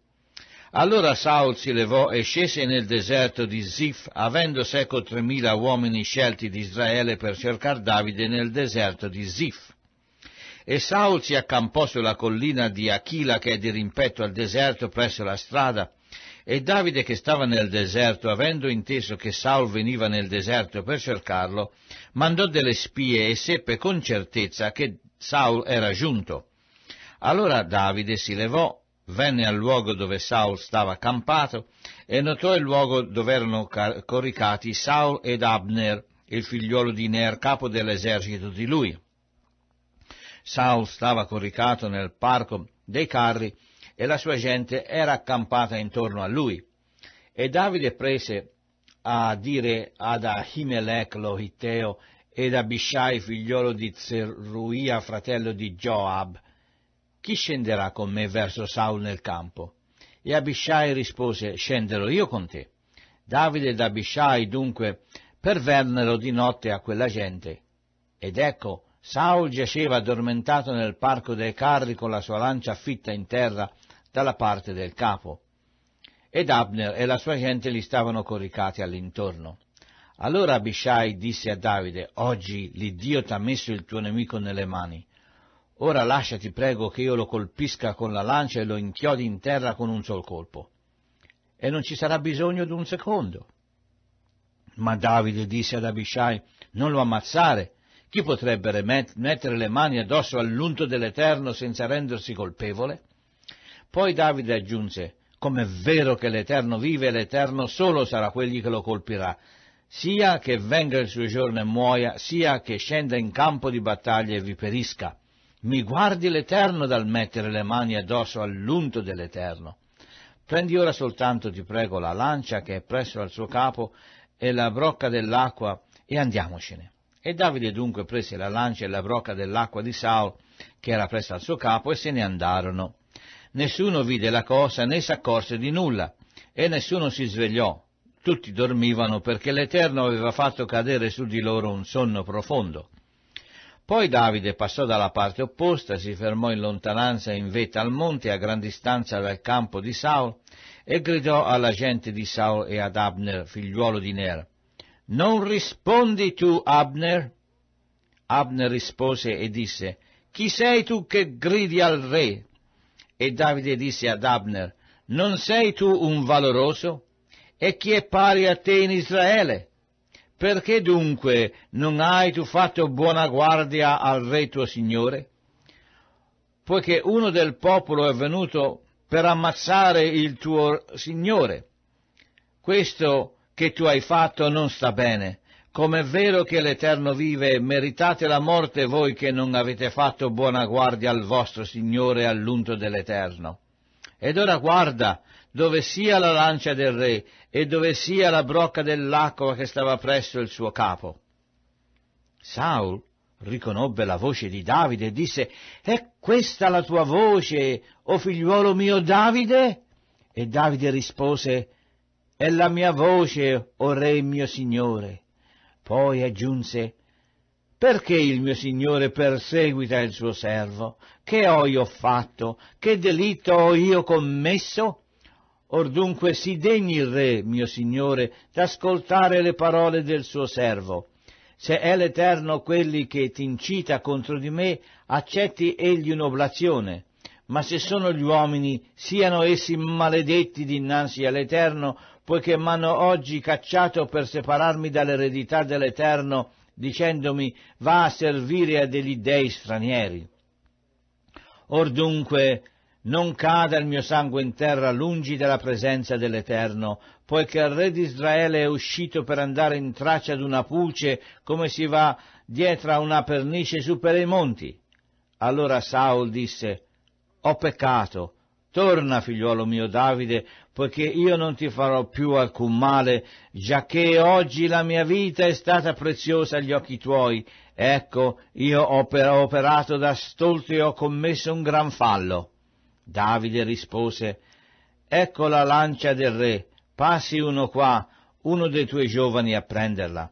Allora Saul si levò e scese nel deserto di Zif, avendo secco tremila uomini scelti di Israele per cercare Davide nel deserto di Zif. E Saul si accampò sulla collina di Achila che è di rimpetto al deserto presso la strada. E Davide che stava nel deserto, avendo inteso che Saul veniva nel deserto per cercarlo, mandò delle spie e seppe con certezza che Saul era giunto. Allora Davide si levò, venne al luogo dove Saul stava accampato e notò il luogo dove erano coricati Saul ed Abner, il figliuolo di Ner, capo dell'esercito di lui. Saul stava coricato nel parco dei carri e la sua gente era accampata intorno a lui. E Davide prese a dire ad Ahimelech l'Ohitteo ed a Bishai figliolo di Zeruia fratello di Joab, chi scenderà con me verso Saul nel campo? E Abishai rispose, scenderò io con te. Davide ed Abishai dunque pervennero di notte a quella gente. Ed ecco, Saul giaceva addormentato nel parco dei carri con la sua lancia fitta in terra dalla parte del capo, ed Abner e la sua gente li stavano coricati all'intorno. Allora Abishai disse a Davide, Oggi l'Iddio t'ha messo il tuo nemico nelle mani. Ora lascia, ti prego, che io lo colpisca con la lancia e lo inchiodi in terra con un sol colpo. E non ci sarà bisogno d'un secondo. Ma Davide disse ad Abishai, Non lo ammazzare, chi potrebbe mettere le mani addosso all'unto dell'Eterno senza rendersi colpevole? Poi Davide aggiunse, com'è vero che l'Eterno vive, l'Eterno solo sarà quelli che lo colpirà, sia che venga il suo giorno e muoia, sia che scenda in campo di battaglia e vi perisca. Mi guardi l'Eterno dal mettere le mani addosso all'unto dell'Eterno. Prendi ora soltanto, ti prego, la lancia che è presso al suo capo e la brocca dell'acqua e andiamocene. E Davide dunque prese la lancia e la brocca dell'acqua di Saul, che era presso al suo capo, e se ne andarono. Nessuno vide la cosa né s'accorse di nulla, e nessuno si svegliò. Tutti dormivano perché l'Eterno aveva fatto cadere su di loro un sonno profondo. Poi Davide passò dalla parte opposta, si fermò in lontananza in vetta al monte a gran distanza dal campo di Saul e gridò alla gente di Saul e ad Abner, figliuolo di Ner non rispondi tu, Abner? Abner rispose e disse, chi sei tu che gridi al re? E Davide disse ad Abner, non sei tu un valoroso? E chi è pari a te in Israele? Perché dunque non hai tu fatto buona guardia al re tuo signore? Poiché uno del popolo è venuto per ammazzare il tuo signore. Questo che tu hai fatto non sta bene. Com'è vero che l'Eterno vive, meritate la morte voi che non avete fatto buona guardia al vostro Signore all'unto dell'Eterno. Ed ora guarda, dove sia la lancia del re e dove sia la brocca dell'acqua che stava presso il suo capo. Saul riconobbe la voce di Davide e disse, è questa la tua voce, o figliuolo mio Davide? E Davide rispose, è la mia voce, o re mio Signore. Poi aggiunse, perché il mio Signore perseguita il suo servo? Che ho io fatto? Che delitto ho io commesso? Or dunque si degni il Re, mio Signore, d'ascoltare le parole del suo servo. Se è l'Eterno quelli che t'incita contro di me, accetti egli un'oblazione. Ma se sono gli uomini, siano essi maledetti dinanzi all'Eterno, poiché m'hanno oggi cacciato per separarmi dall'eredità dell'Eterno, dicendomi va a servire a degli dei stranieri. Or dunque non cada il mio sangue in terra lungi dalla presenza dell'Eterno, poiché il re di Israele è uscito per andare in traccia d'una pulce come si va dietro a una pernice su per i monti. Allora Saul disse, ho peccato, Torna, figliuolo mio Davide, poiché io non ti farò più alcun male, giacché oggi la mia vita è stata preziosa agli occhi tuoi. Ecco, io ho operato da stolto e ho commesso un gran fallo. Davide rispose, Ecco la lancia del re, passi uno qua, uno dei tuoi giovani a prenderla.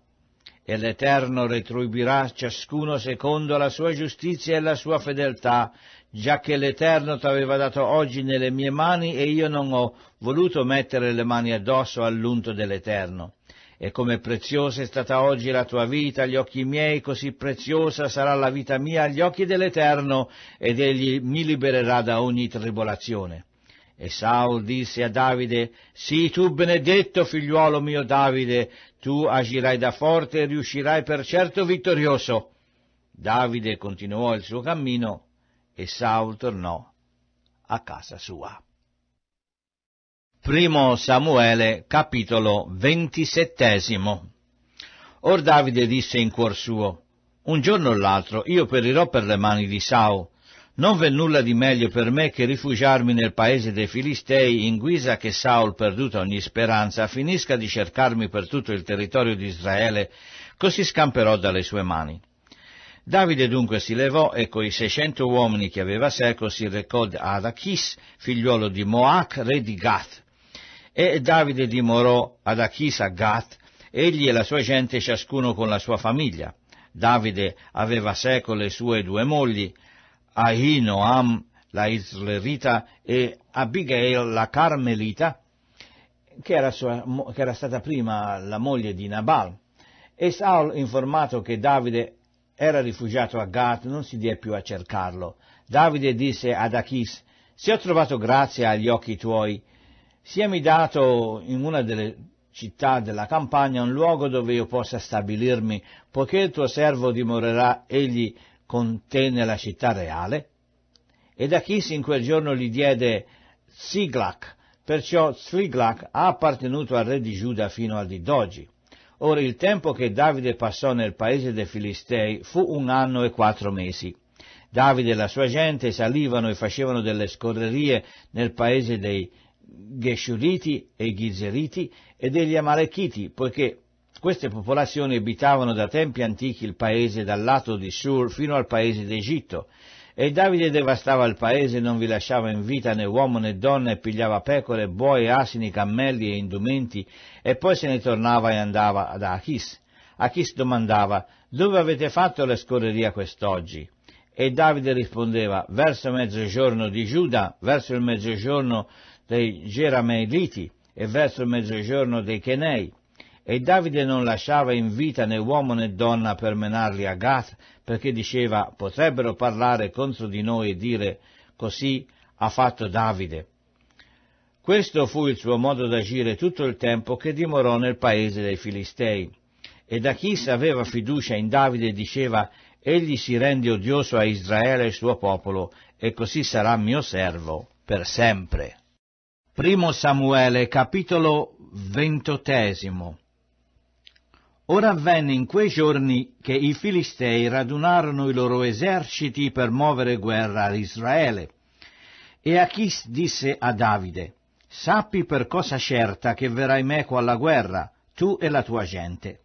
E l'Eterno retribuirà ciascuno secondo la sua giustizia e la sua fedeltà, già che l'Eterno ti aveva dato oggi nelle mie mani e io non ho voluto mettere le mani addosso all'unto dell'Eterno. E come preziosa è stata oggi la tua vita agli occhi miei, così preziosa sarà la vita mia agli occhi dell'Eterno, ed egli mi libererà da ogni tribolazione. E Saul disse a Davide, Sii tu benedetto figliuolo mio Davide, tu agirai da forte e riuscirai per certo vittorioso. Davide continuò il suo cammino e Saul tornò a casa sua. Primo Samuele, capitolo ventisettesimo. Or Davide disse in cuor suo, un giorno o l'altro io perirò per le mani di Saul, non v'è nulla di meglio per me che rifugiarmi nel paese dei Filistei in guisa che Saul, perduta ogni speranza, finisca di cercarmi per tutto il territorio di Israele, così scamperò dalle sue mani. Davide dunque si levò e coi seicento uomini che aveva seco si recò ad Achis, figliuolo di Moac, re di Gath. E Davide dimorò ad Achis a Gath, egli e la sua gente ciascuno con la sua famiglia. Davide aveva seco le sue due mogli, Ahinoam la Islerita e Abigail la Carmelita, che era, sua, che era stata prima la moglie di Nabal. E Saul, informato che Davide era rifugiato a Gat, non si diè più a cercarlo. Davide disse ad Achis, se ho trovato grazia agli occhi tuoi, siami dato in una delle città della campagna un luogo dove io possa stabilirmi, poiché il tuo servo dimorerà egli con te nella città reale? Ed Achis in quel giorno gli diede Ziglac, perciò Ziglac ha appartenuto al re di Giuda fino al di d'oggi. Ora il tempo che Davide passò nel paese dei Filistei fu un anno e quattro mesi. Davide e la sua gente salivano e facevano delle scorrerie nel paese dei Geshuriti e Ghizeriti e degli Amalechiti, poiché queste popolazioni abitavano da tempi antichi il paese dal lato di Sur fino al paese d'Egitto e Davide devastava il paese, non vi lasciava in vita né uomo né donna, e pigliava pecore, buoi, asini, cammelli e indumenti, e poi se ne tornava e andava ad Achis. Achis domandava, dove avete fatto la scorreria quest'oggi? E Davide rispondeva, verso mezzogiorno di Giuda, verso il mezzogiorno dei Gerameliti e verso il mezzogiorno dei Chenei. E Davide non lasciava in vita né uomo né donna per menarli a Gath perché diceva potrebbero parlare contro di noi e dire così ha fatto Davide. Questo fu il suo modo d'agire tutto il tempo che dimorò nel paese dei Filistei. E da chi aveva fiducia in Davide diceva Egli si rende odioso a Israele e il suo popolo, e così sarà mio servo per sempre. Primo Samuele, capitolo ventottesimo. Ora avvenne in quei giorni che i Filistei radunarono i loro eserciti per muovere guerra ad Israele. E Achis disse a Davide, Sappi per cosa certa che verrai meco alla guerra, tu e la tua gente.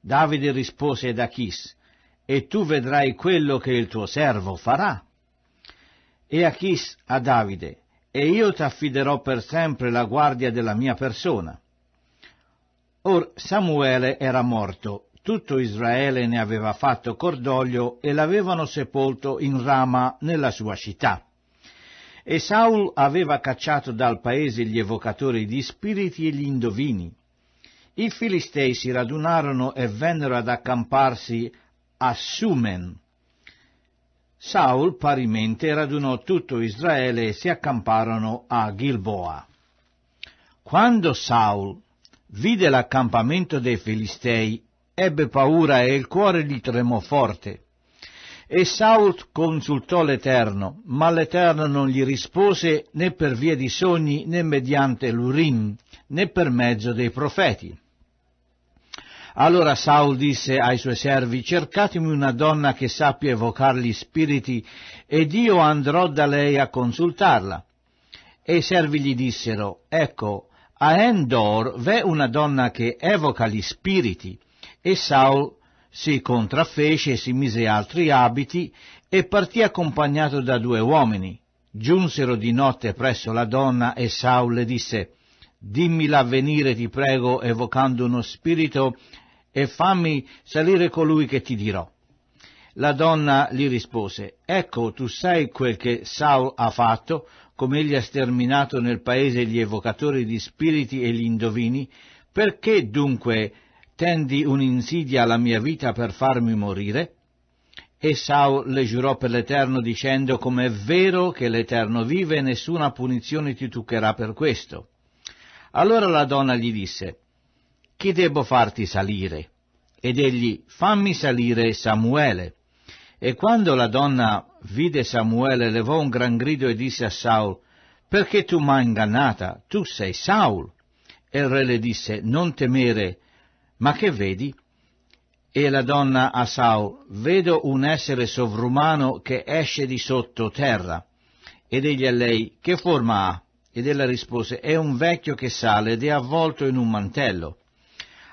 Davide rispose ad Achis, E tu vedrai quello che il tuo servo farà. E Achis a Davide, E io t'affiderò per sempre la guardia della mia persona Or Samuele era morto, tutto Israele ne aveva fatto cordoglio e l'avevano sepolto in Rama nella sua città. E Saul aveva cacciato dal paese gli evocatori di spiriti e gli indovini. I filistei si radunarono e vennero ad accamparsi a Sumen. Saul parimente radunò tutto Israele e si accamparono a Gilboa. Quando Saul vide l'accampamento dei Filistei, ebbe paura e il cuore gli tremò forte. E Saul consultò l'Eterno, ma l'Eterno non gli rispose né per via di sogni né mediante l'Urim, né per mezzo dei profeti. Allora Saul disse ai suoi servi, cercatemi una donna che sappia evocare gli spiriti, ed io andrò da lei a consultarla. E i servi gli dissero, ecco, a Endor v'è una donna che evoca gli spiriti e Saul si contraffece e si mise altri abiti e partì accompagnato da due uomini. Giunsero di notte presso la donna e Saul le disse Dimmi l'avvenire, ti prego, evocando uno spirito, e fammi salire colui che ti dirò. La donna gli rispose Ecco, tu sai quel che Saul ha fatto, come egli ha sterminato nel paese gli evocatori di spiriti e gli indovini, perché dunque tendi un'insidia alla mia vita per farmi morire? E Saul le giurò per l'Eterno dicendo, come è vero che l'Eterno vive, e nessuna punizione ti toccherà per questo. Allora la donna gli disse, chi debbo farti salire? Ed egli, fammi salire Samuele. E quando la donna vide Samuele, levò un gran grido e disse a Saul, perché tu m'hai ingannata? Tu sei Saul. E il re le disse, non temere, ma che vedi? E la donna a Saul, vedo un essere sovrumano che esce di sotto terra. Ed egli a lei, che forma ha? Ed ella rispose, è un vecchio che sale ed è avvolto in un mantello.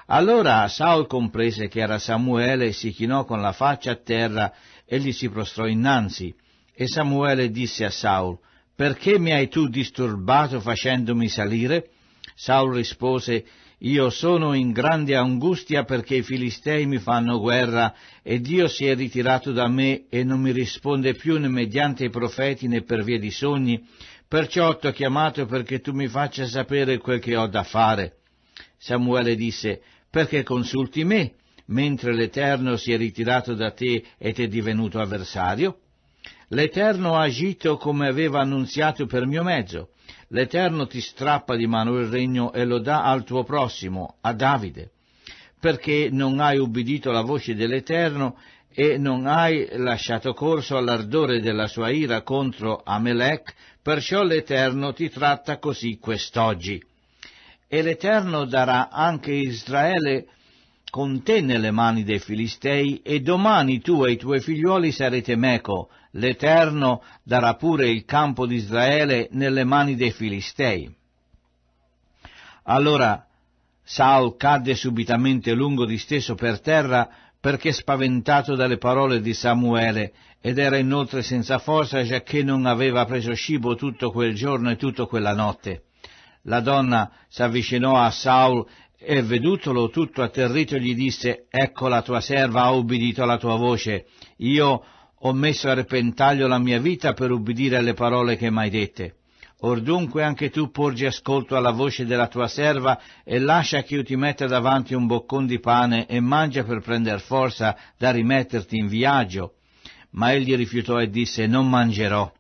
Allora Saul comprese che era Samuele e si chinò con la faccia a terra Egli si prostrò innanzi e Samuele disse a Saul, perché mi hai tu disturbato facendomi salire? Saul rispose, io sono in grande angustia perché i filistei mi fanno guerra e Dio si è ritirato da me e non mi risponde più né mediante i profeti né per via di sogni, perciò ti ho chiamato perché tu mi faccia sapere quel che ho da fare. Samuele disse, perché consulti me? mentre l'Eterno si è ritirato da te e è divenuto avversario? L'Eterno ha agito come aveva annunziato per mio mezzo. L'Eterno ti strappa di mano il regno e lo dà al tuo prossimo, a Davide, perché non hai ubbidito la voce dell'Eterno e non hai lasciato corso all'ardore della sua ira contro Amelech, perciò l'Eterno ti tratta così quest'oggi. E l'Eterno darà anche Israele con te nelle mani dei Filistei e domani tu e i tuoi figliuoli sarete meco, l'Eterno darà pure il campo di Israele nelle mani dei Filistei. Allora Saul cadde subitamente lungo disteso per terra perché spaventato dalle parole di Samuele ed era inoltre senza forza giacché non aveva preso cibo tutto quel giorno e tutta quella notte. La donna s'avvicinò a Saul e vedutolo tutto atterrito gli disse, ecco la tua serva ha ubbidito alla tua voce, io ho messo a repentaglio la mia vita per ubbidire alle parole che m'hai dette. Or dunque anche tu porgi ascolto alla voce della tua serva e lascia che io ti metta davanti un boccon di pane e mangia per prender forza da rimetterti in viaggio. Ma egli rifiutò e disse, non mangerò.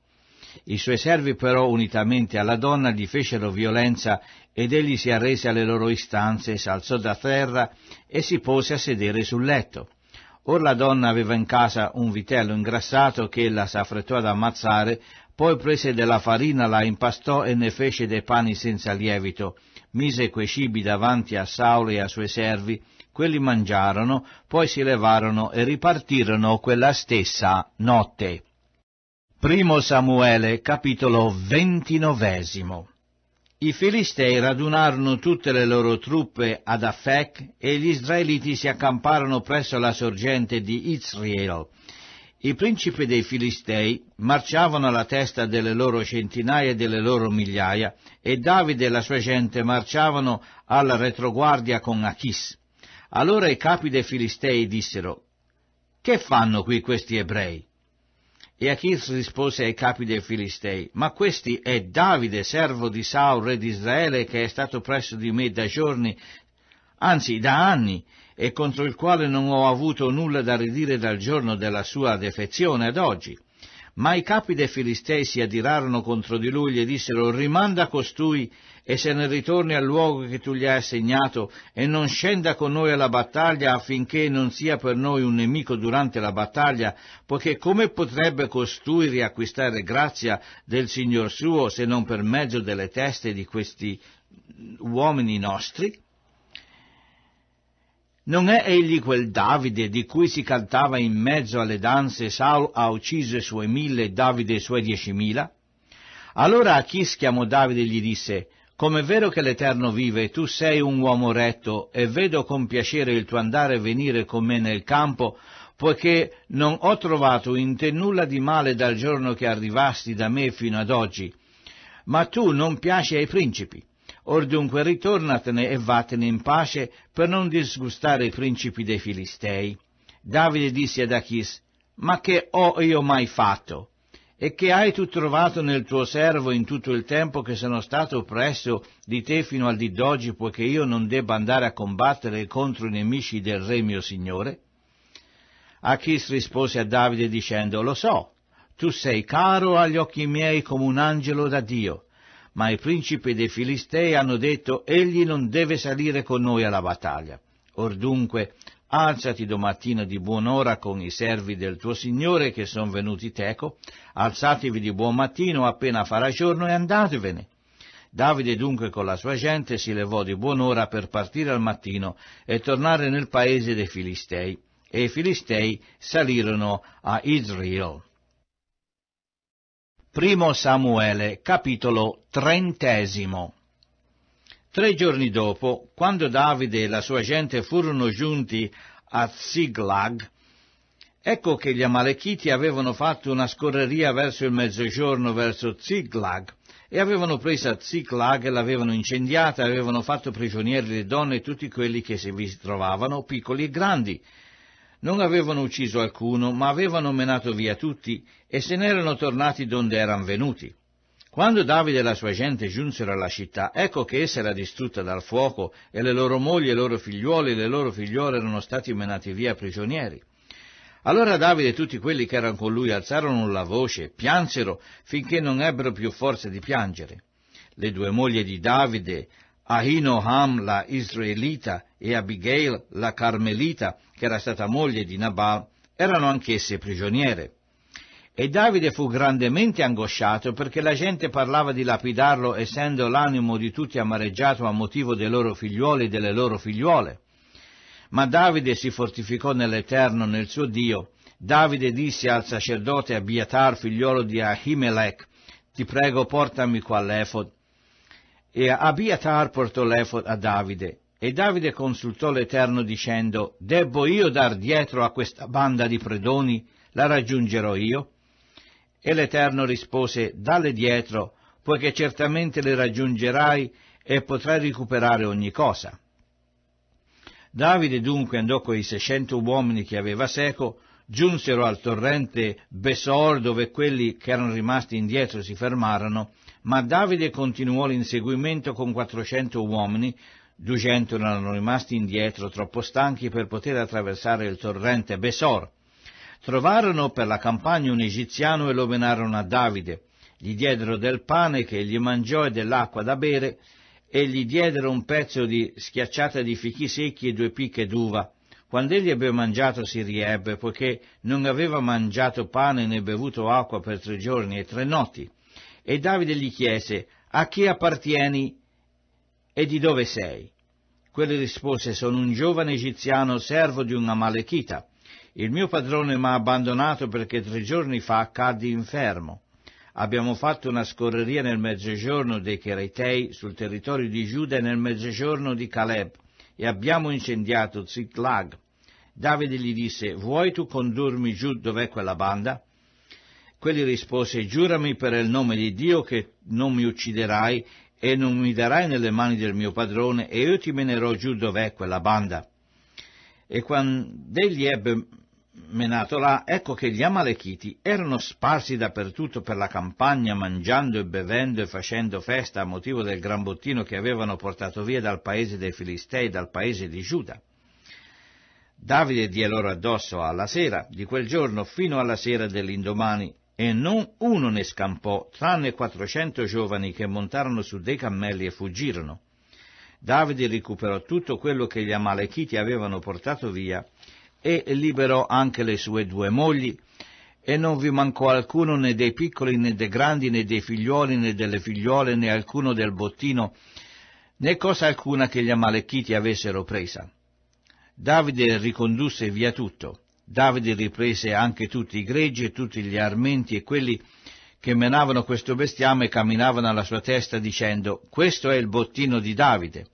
I suoi servi però, unitamente alla donna, gli fecero violenza ed egli si arrese alle loro istanze, s'alzò da terra e si pose a sedere sul letto. Or la donna aveva in casa un vitello ingrassato che ella s'affrettò ad ammazzare, poi prese della farina, la impastò e ne fece dei pani senza lievito, mise quei cibi davanti a Saulo e ai suoi servi, quelli mangiarono, poi si levarono e ripartirono quella stessa notte. Primo Samuele, capitolo ventinovesimo i Filistei radunarono tutte le loro truppe ad Afek e gli Israeliti si accamparono presso la sorgente di Israel. I principi dei Filistei marciavano alla testa delle loro centinaia e delle loro migliaia, e Davide e la sua gente marciavano alla retroguardia con Achis. Allora i capi dei Filistei dissero, Che fanno qui questi ebrei? E Achis rispose ai capi dei Filistei, Ma questi è Davide, servo di Saul, re di Israele, che è stato presso di me da giorni, anzi da anni, e contro il quale non ho avuto nulla da ridire dal giorno della sua defezione ad oggi. Ma i capi dei Filistei si adirarono contro di lui e dissero Rimanda costui e se ne ritorni al luogo che tu gli hai assegnato e non scenda con noi alla battaglia affinché non sia per noi un nemico durante la battaglia, poiché come potrebbe costui riacquistare grazia del Signor suo se non per mezzo delle teste di questi uomini nostri? Non è egli quel Davide di cui si cantava in mezzo alle danze Saul ha ucciso i suoi mille e Davide i suoi diecimila? Allora Achis chiamò Davide e gli disse, Com'è vero che l'Eterno vive, tu sei un uomo retto, e vedo con piacere il tuo andare e venire con me nel campo, poiché non ho trovato in te nulla di male dal giorno che arrivasti da me fino ad oggi. Ma tu non piaci ai principi, Or dunque ritornatene e vattene in pace per non disgustare i principi dei Filistei. Davide disse ad Achis, Ma che ho io mai fatto? E che hai tu trovato nel tuo servo in tutto il tempo che sono stato oppresso di te fino al di d'oggi, poiché io non debba andare a combattere contro i nemici del re mio signore? Achis rispose a Davide dicendo, Lo so, tu sei caro agli occhi miei come un angelo da Dio, ma i principi dei Filistei hanno detto egli non deve salire con noi alla battaglia. Or dunque, alzati domattina di buon'ora con i servi del tuo Signore che sono venuti teco, alzatevi di buon mattino appena farà giorno e andatevene. Davide dunque con la sua gente si levò di buon'ora per partire al mattino e tornare nel paese dei Filistei, e i Filistei salirono a Israel. 1 Samuele, capitolo trentesimo. Tre giorni dopo, quando Davide e la sua gente furono giunti a Ziglag, ecco che gli Amalechiti avevano fatto una scorreria verso il mezzogiorno, verso Ziglag, e avevano presa Ziglag e l'avevano incendiata, avevano fatto prigionieri le donne e tutti quelli che si vi trovavano, piccoli e grandi, non avevano ucciso alcuno, ma avevano menato via tutti e se n'erano tornati donde erano venuti. Quando Davide e la sua gente giunsero alla città, ecco che essa era distrutta dal fuoco e le loro mogli e i loro figliuoli e le loro figliuole erano stati menati via prigionieri. Allora Davide e tutti quelli che erano con lui alzarono la voce, piansero finché non ebbero più forza di piangere. Le due mogli di Davide, Ahinoam la israelita e Abigail la carmelita, che era stata moglie di Nabal, erano anch'esse prigioniere. E Davide fu grandemente angosciato perché la gente parlava di lapidarlo essendo l'animo di tutti amareggiato a motivo dei loro figliuoli e delle loro figliuole. Ma Davide si fortificò nell'Eterno, nel suo Dio. Davide disse al sacerdote Abiatar, figliuolo di Ahimelech, ti prego portami qua all'Efod. E Abiatar portò l'Efod a Davide, e Davide consultò l'Eterno dicendo, Debbo io dar dietro a questa banda di predoni? La raggiungerò io? E l'Eterno rispose, Dalle dietro, poiché certamente le raggiungerai e potrai recuperare ogni cosa. Davide dunque andò con i seicento uomini che aveva seco, giunsero al torrente Besor dove quelli che erano rimasti indietro si fermarono ma Davide continuò l'inseguimento con 400 uomini, 200 erano rimasti indietro troppo stanchi per poter attraversare il torrente Besor. Trovarono per la campagna un egiziano e lo venarono a Davide. Gli diedero del pane che gli mangiò e dell'acqua da bere e gli diedero un pezzo di schiacciata di fichi secchi e due picche d'uva. Quando egli ebbe mangiato si riebbe, poiché non aveva mangiato pane né bevuto acqua per tre giorni e tre notti. E Davide gli chiese, a chi appartieni e di dove sei? Quello rispose, sono un giovane egiziano, servo di un amalechita. Il mio padrone mi ha abbandonato perché tre giorni fa caddi infermo. Abbiamo fatto una scorreria nel mezzogiorno dei Cheretei, sul territorio di Giuda e nel mezzogiorno di Caleb, e abbiamo incendiato Ziklag. Davide gli disse, vuoi tu condurmi giù dov'è quella banda? Quelli rispose, giurami per il nome di Dio che non mi ucciderai e non mi darai nelle mani del mio padrone e io ti menerò giù dov'è quella banda. E quando egli ebbe menato là, ecco che gli Amalechiti erano sparsi dappertutto per la campagna, mangiando e bevendo e facendo festa a motivo del gran bottino che avevano portato via dal paese dei Filistei, dal paese di Giuda. Davide die loro addosso alla sera di quel giorno fino alla sera dell'indomani, e non uno ne scampò, tranne quattrocento giovani che montarono su dei cammelli e fuggirono. Davide recuperò tutto quello che gli Amalechiti avevano portato via e liberò anche le sue due mogli, e non vi mancò alcuno né dei piccoli né dei grandi né dei figliuoli né delle figliuole né alcuno del bottino né cosa alcuna che gli amalechiti avessero presa. Davide ricondusse via tutto. Davide riprese anche tutti i greggi e tutti gli armenti e quelli che menavano questo bestiame camminavano alla sua testa dicendo «Questo è il bottino di Davide».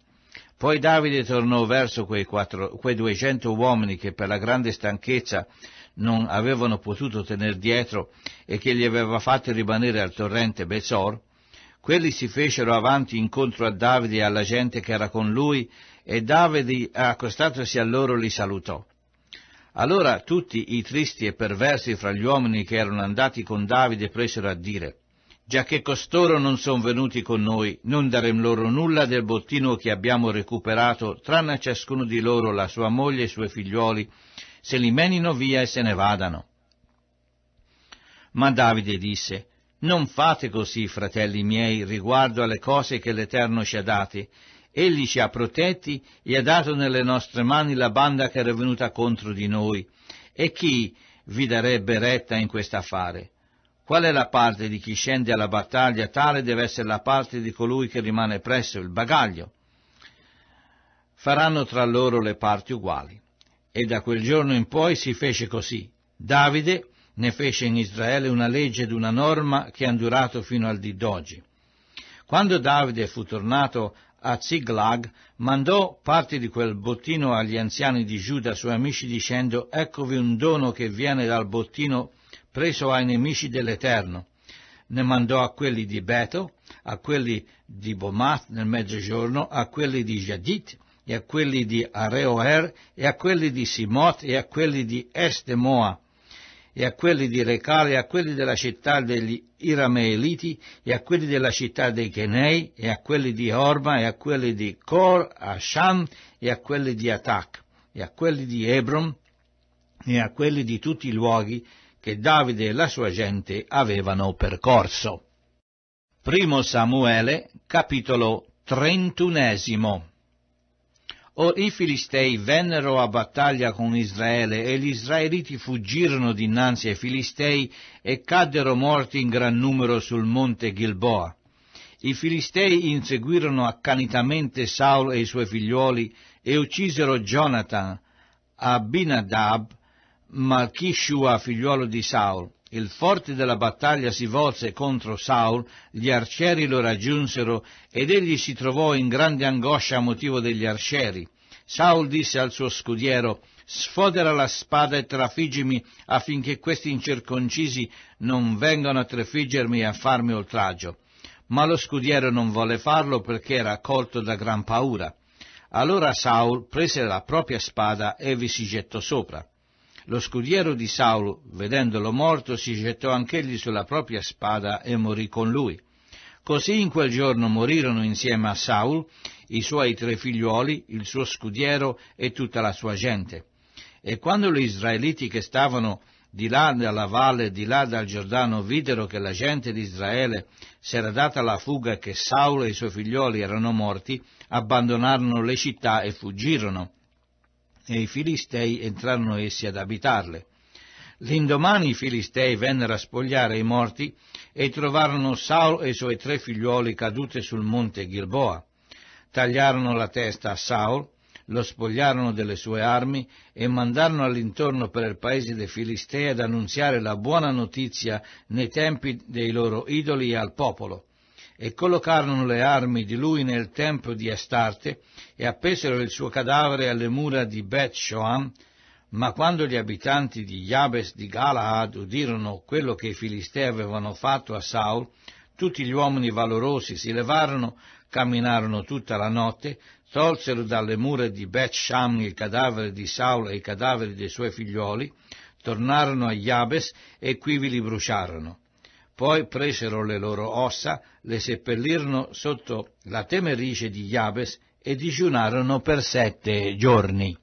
Poi Davide tornò verso quei, quattro, quei 200 uomini che per la grande stanchezza non avevano potuto tenere dietro e che gli aveva fatto rimanere al torrente Bezor. Quelli si fecero avanti incontro a Davide e alla gente che era con lui e Davide accostatosi a loro li salutò. Allora tutti i tristi e perversi fra gli uomini che erano andati con Davide presero a dire, già che costoro non sono venuti con noi, non darem loro nulla del bottino che abbiamo recuperato, tranne a ciascuno di loro la sua moglie e i suoi figliuoli, se li menino via e se ne vadano. Ma Davide disse, non fate così, fratelli miei, riguardo alle cose che l'Eterno ci ha date, Egli ci ha protetti e ha dato nelle nostre mani la banda che era venuta contro di noi. E chi vi darebbe retta in quest'affare? Qual è la parte di chi scende alla battaglia? Tale deve essere la parte di colui che rimane presso il bagaglio. Faranno tra loro le parti uguali. E da quel giorno in poi si fece così. Davide ne fece in Israele una legge ed una norma che han durato fino al dì d'oggi. Quando Davide fu tornato a Ziglag, mandò parte di quel bottino agli anziani di Giuda, suoi amici, dicendo «Eccovi un dono che viene dal bottino preso ai nemici dell'Eterno». Ne mandò a quelli di Beto, a quelli di Bomat nel mezzogiorno, a quelli di Jadit e a quelli di Areoer e a quelli di Simot e a quelli di Estemoa e a quelli di Recale, e a quelli della città degli Irameeliti, e a quelli della città dei Chenei, e a quelli di Orma, e a quelli di Cor, Asham, e a quelli di Atac, e a quelli di Ebron, e a quelli di tutti i luoghi che Davide e la sua gente avevano percorso. Primo Samuele, capitolo trentunesimo. Or i Filistei vennero a battaglia con Israele e gli Israeliti fuggirono dinanzi ai Filistei e caddero morti in gran numero sul monte Gilboa. I Filistei inseguirono accanitamente Saul e i suoi figlioli e uccisero Jonathan, Abinadab, Malchishua, figliuolo di Saul, il forte della battaglia si volse contro Saul, gli arcieri lo raggiunsero ed egli si trovò in grande angoscia a motivo degli arcieri. Saul disse al suo scudiero, sfodera la spada e trafiggimi affinché questi incirconcisi non vengano a trafiggermi e a farmi oltraggio. Ma lo scudiero non volle farlo perché era colto da gran paura. Allora Saul prese la propria spada e vi si gettò sopra. Lo scudiero di Saulo, vedendolo morto, si gettò anch'egli sulla propria spada e morì con lui. Così in quel giorno morirono insieme a Saul i suoi tre figliuoli, il suo scudiero e tutta la sua gente. E quando gli israeliti che stavano di là dalla valle, di là dal Giordano, videro che la gente di Israele s'era data la fuga e che Saul e i suoi figlioli erano morti, abbandonarono le città e fuggirono e i Filistei entrarono essi ad abitarle. L'indomani i Filistei vennero a spogliare i morti e trovarono Saul e i suoi tre figliuoli cadute sul monte Gilboa. Tagliarono la testa a Saul, lo spogliarono delle sue armi e mandarono all'intorno per il paese dei Filistei ad annunziare la buona notizia nei tempi dei loro idoli e al popolo e collocarono le armi di lui nel tempio di Astarte e appesero il suo cadavere alle mura di Bet Shoam, ma quando gli abitanti di Jabes di Galahad udirono quello che i Filistei avevano fatto a Saul, tutti gli uomini valorosi si levarono, camminarono tutta la notte, tolsero dalle mura di Bet Sham il cadavere di Saul e i cadaveri dei suoi figlioli, tornarono a Jabes e qui vi li bruciarono. Poi presero le loro ossa, le seppellirono sotto la temerice di Jabes e digiunarono per sette giorni.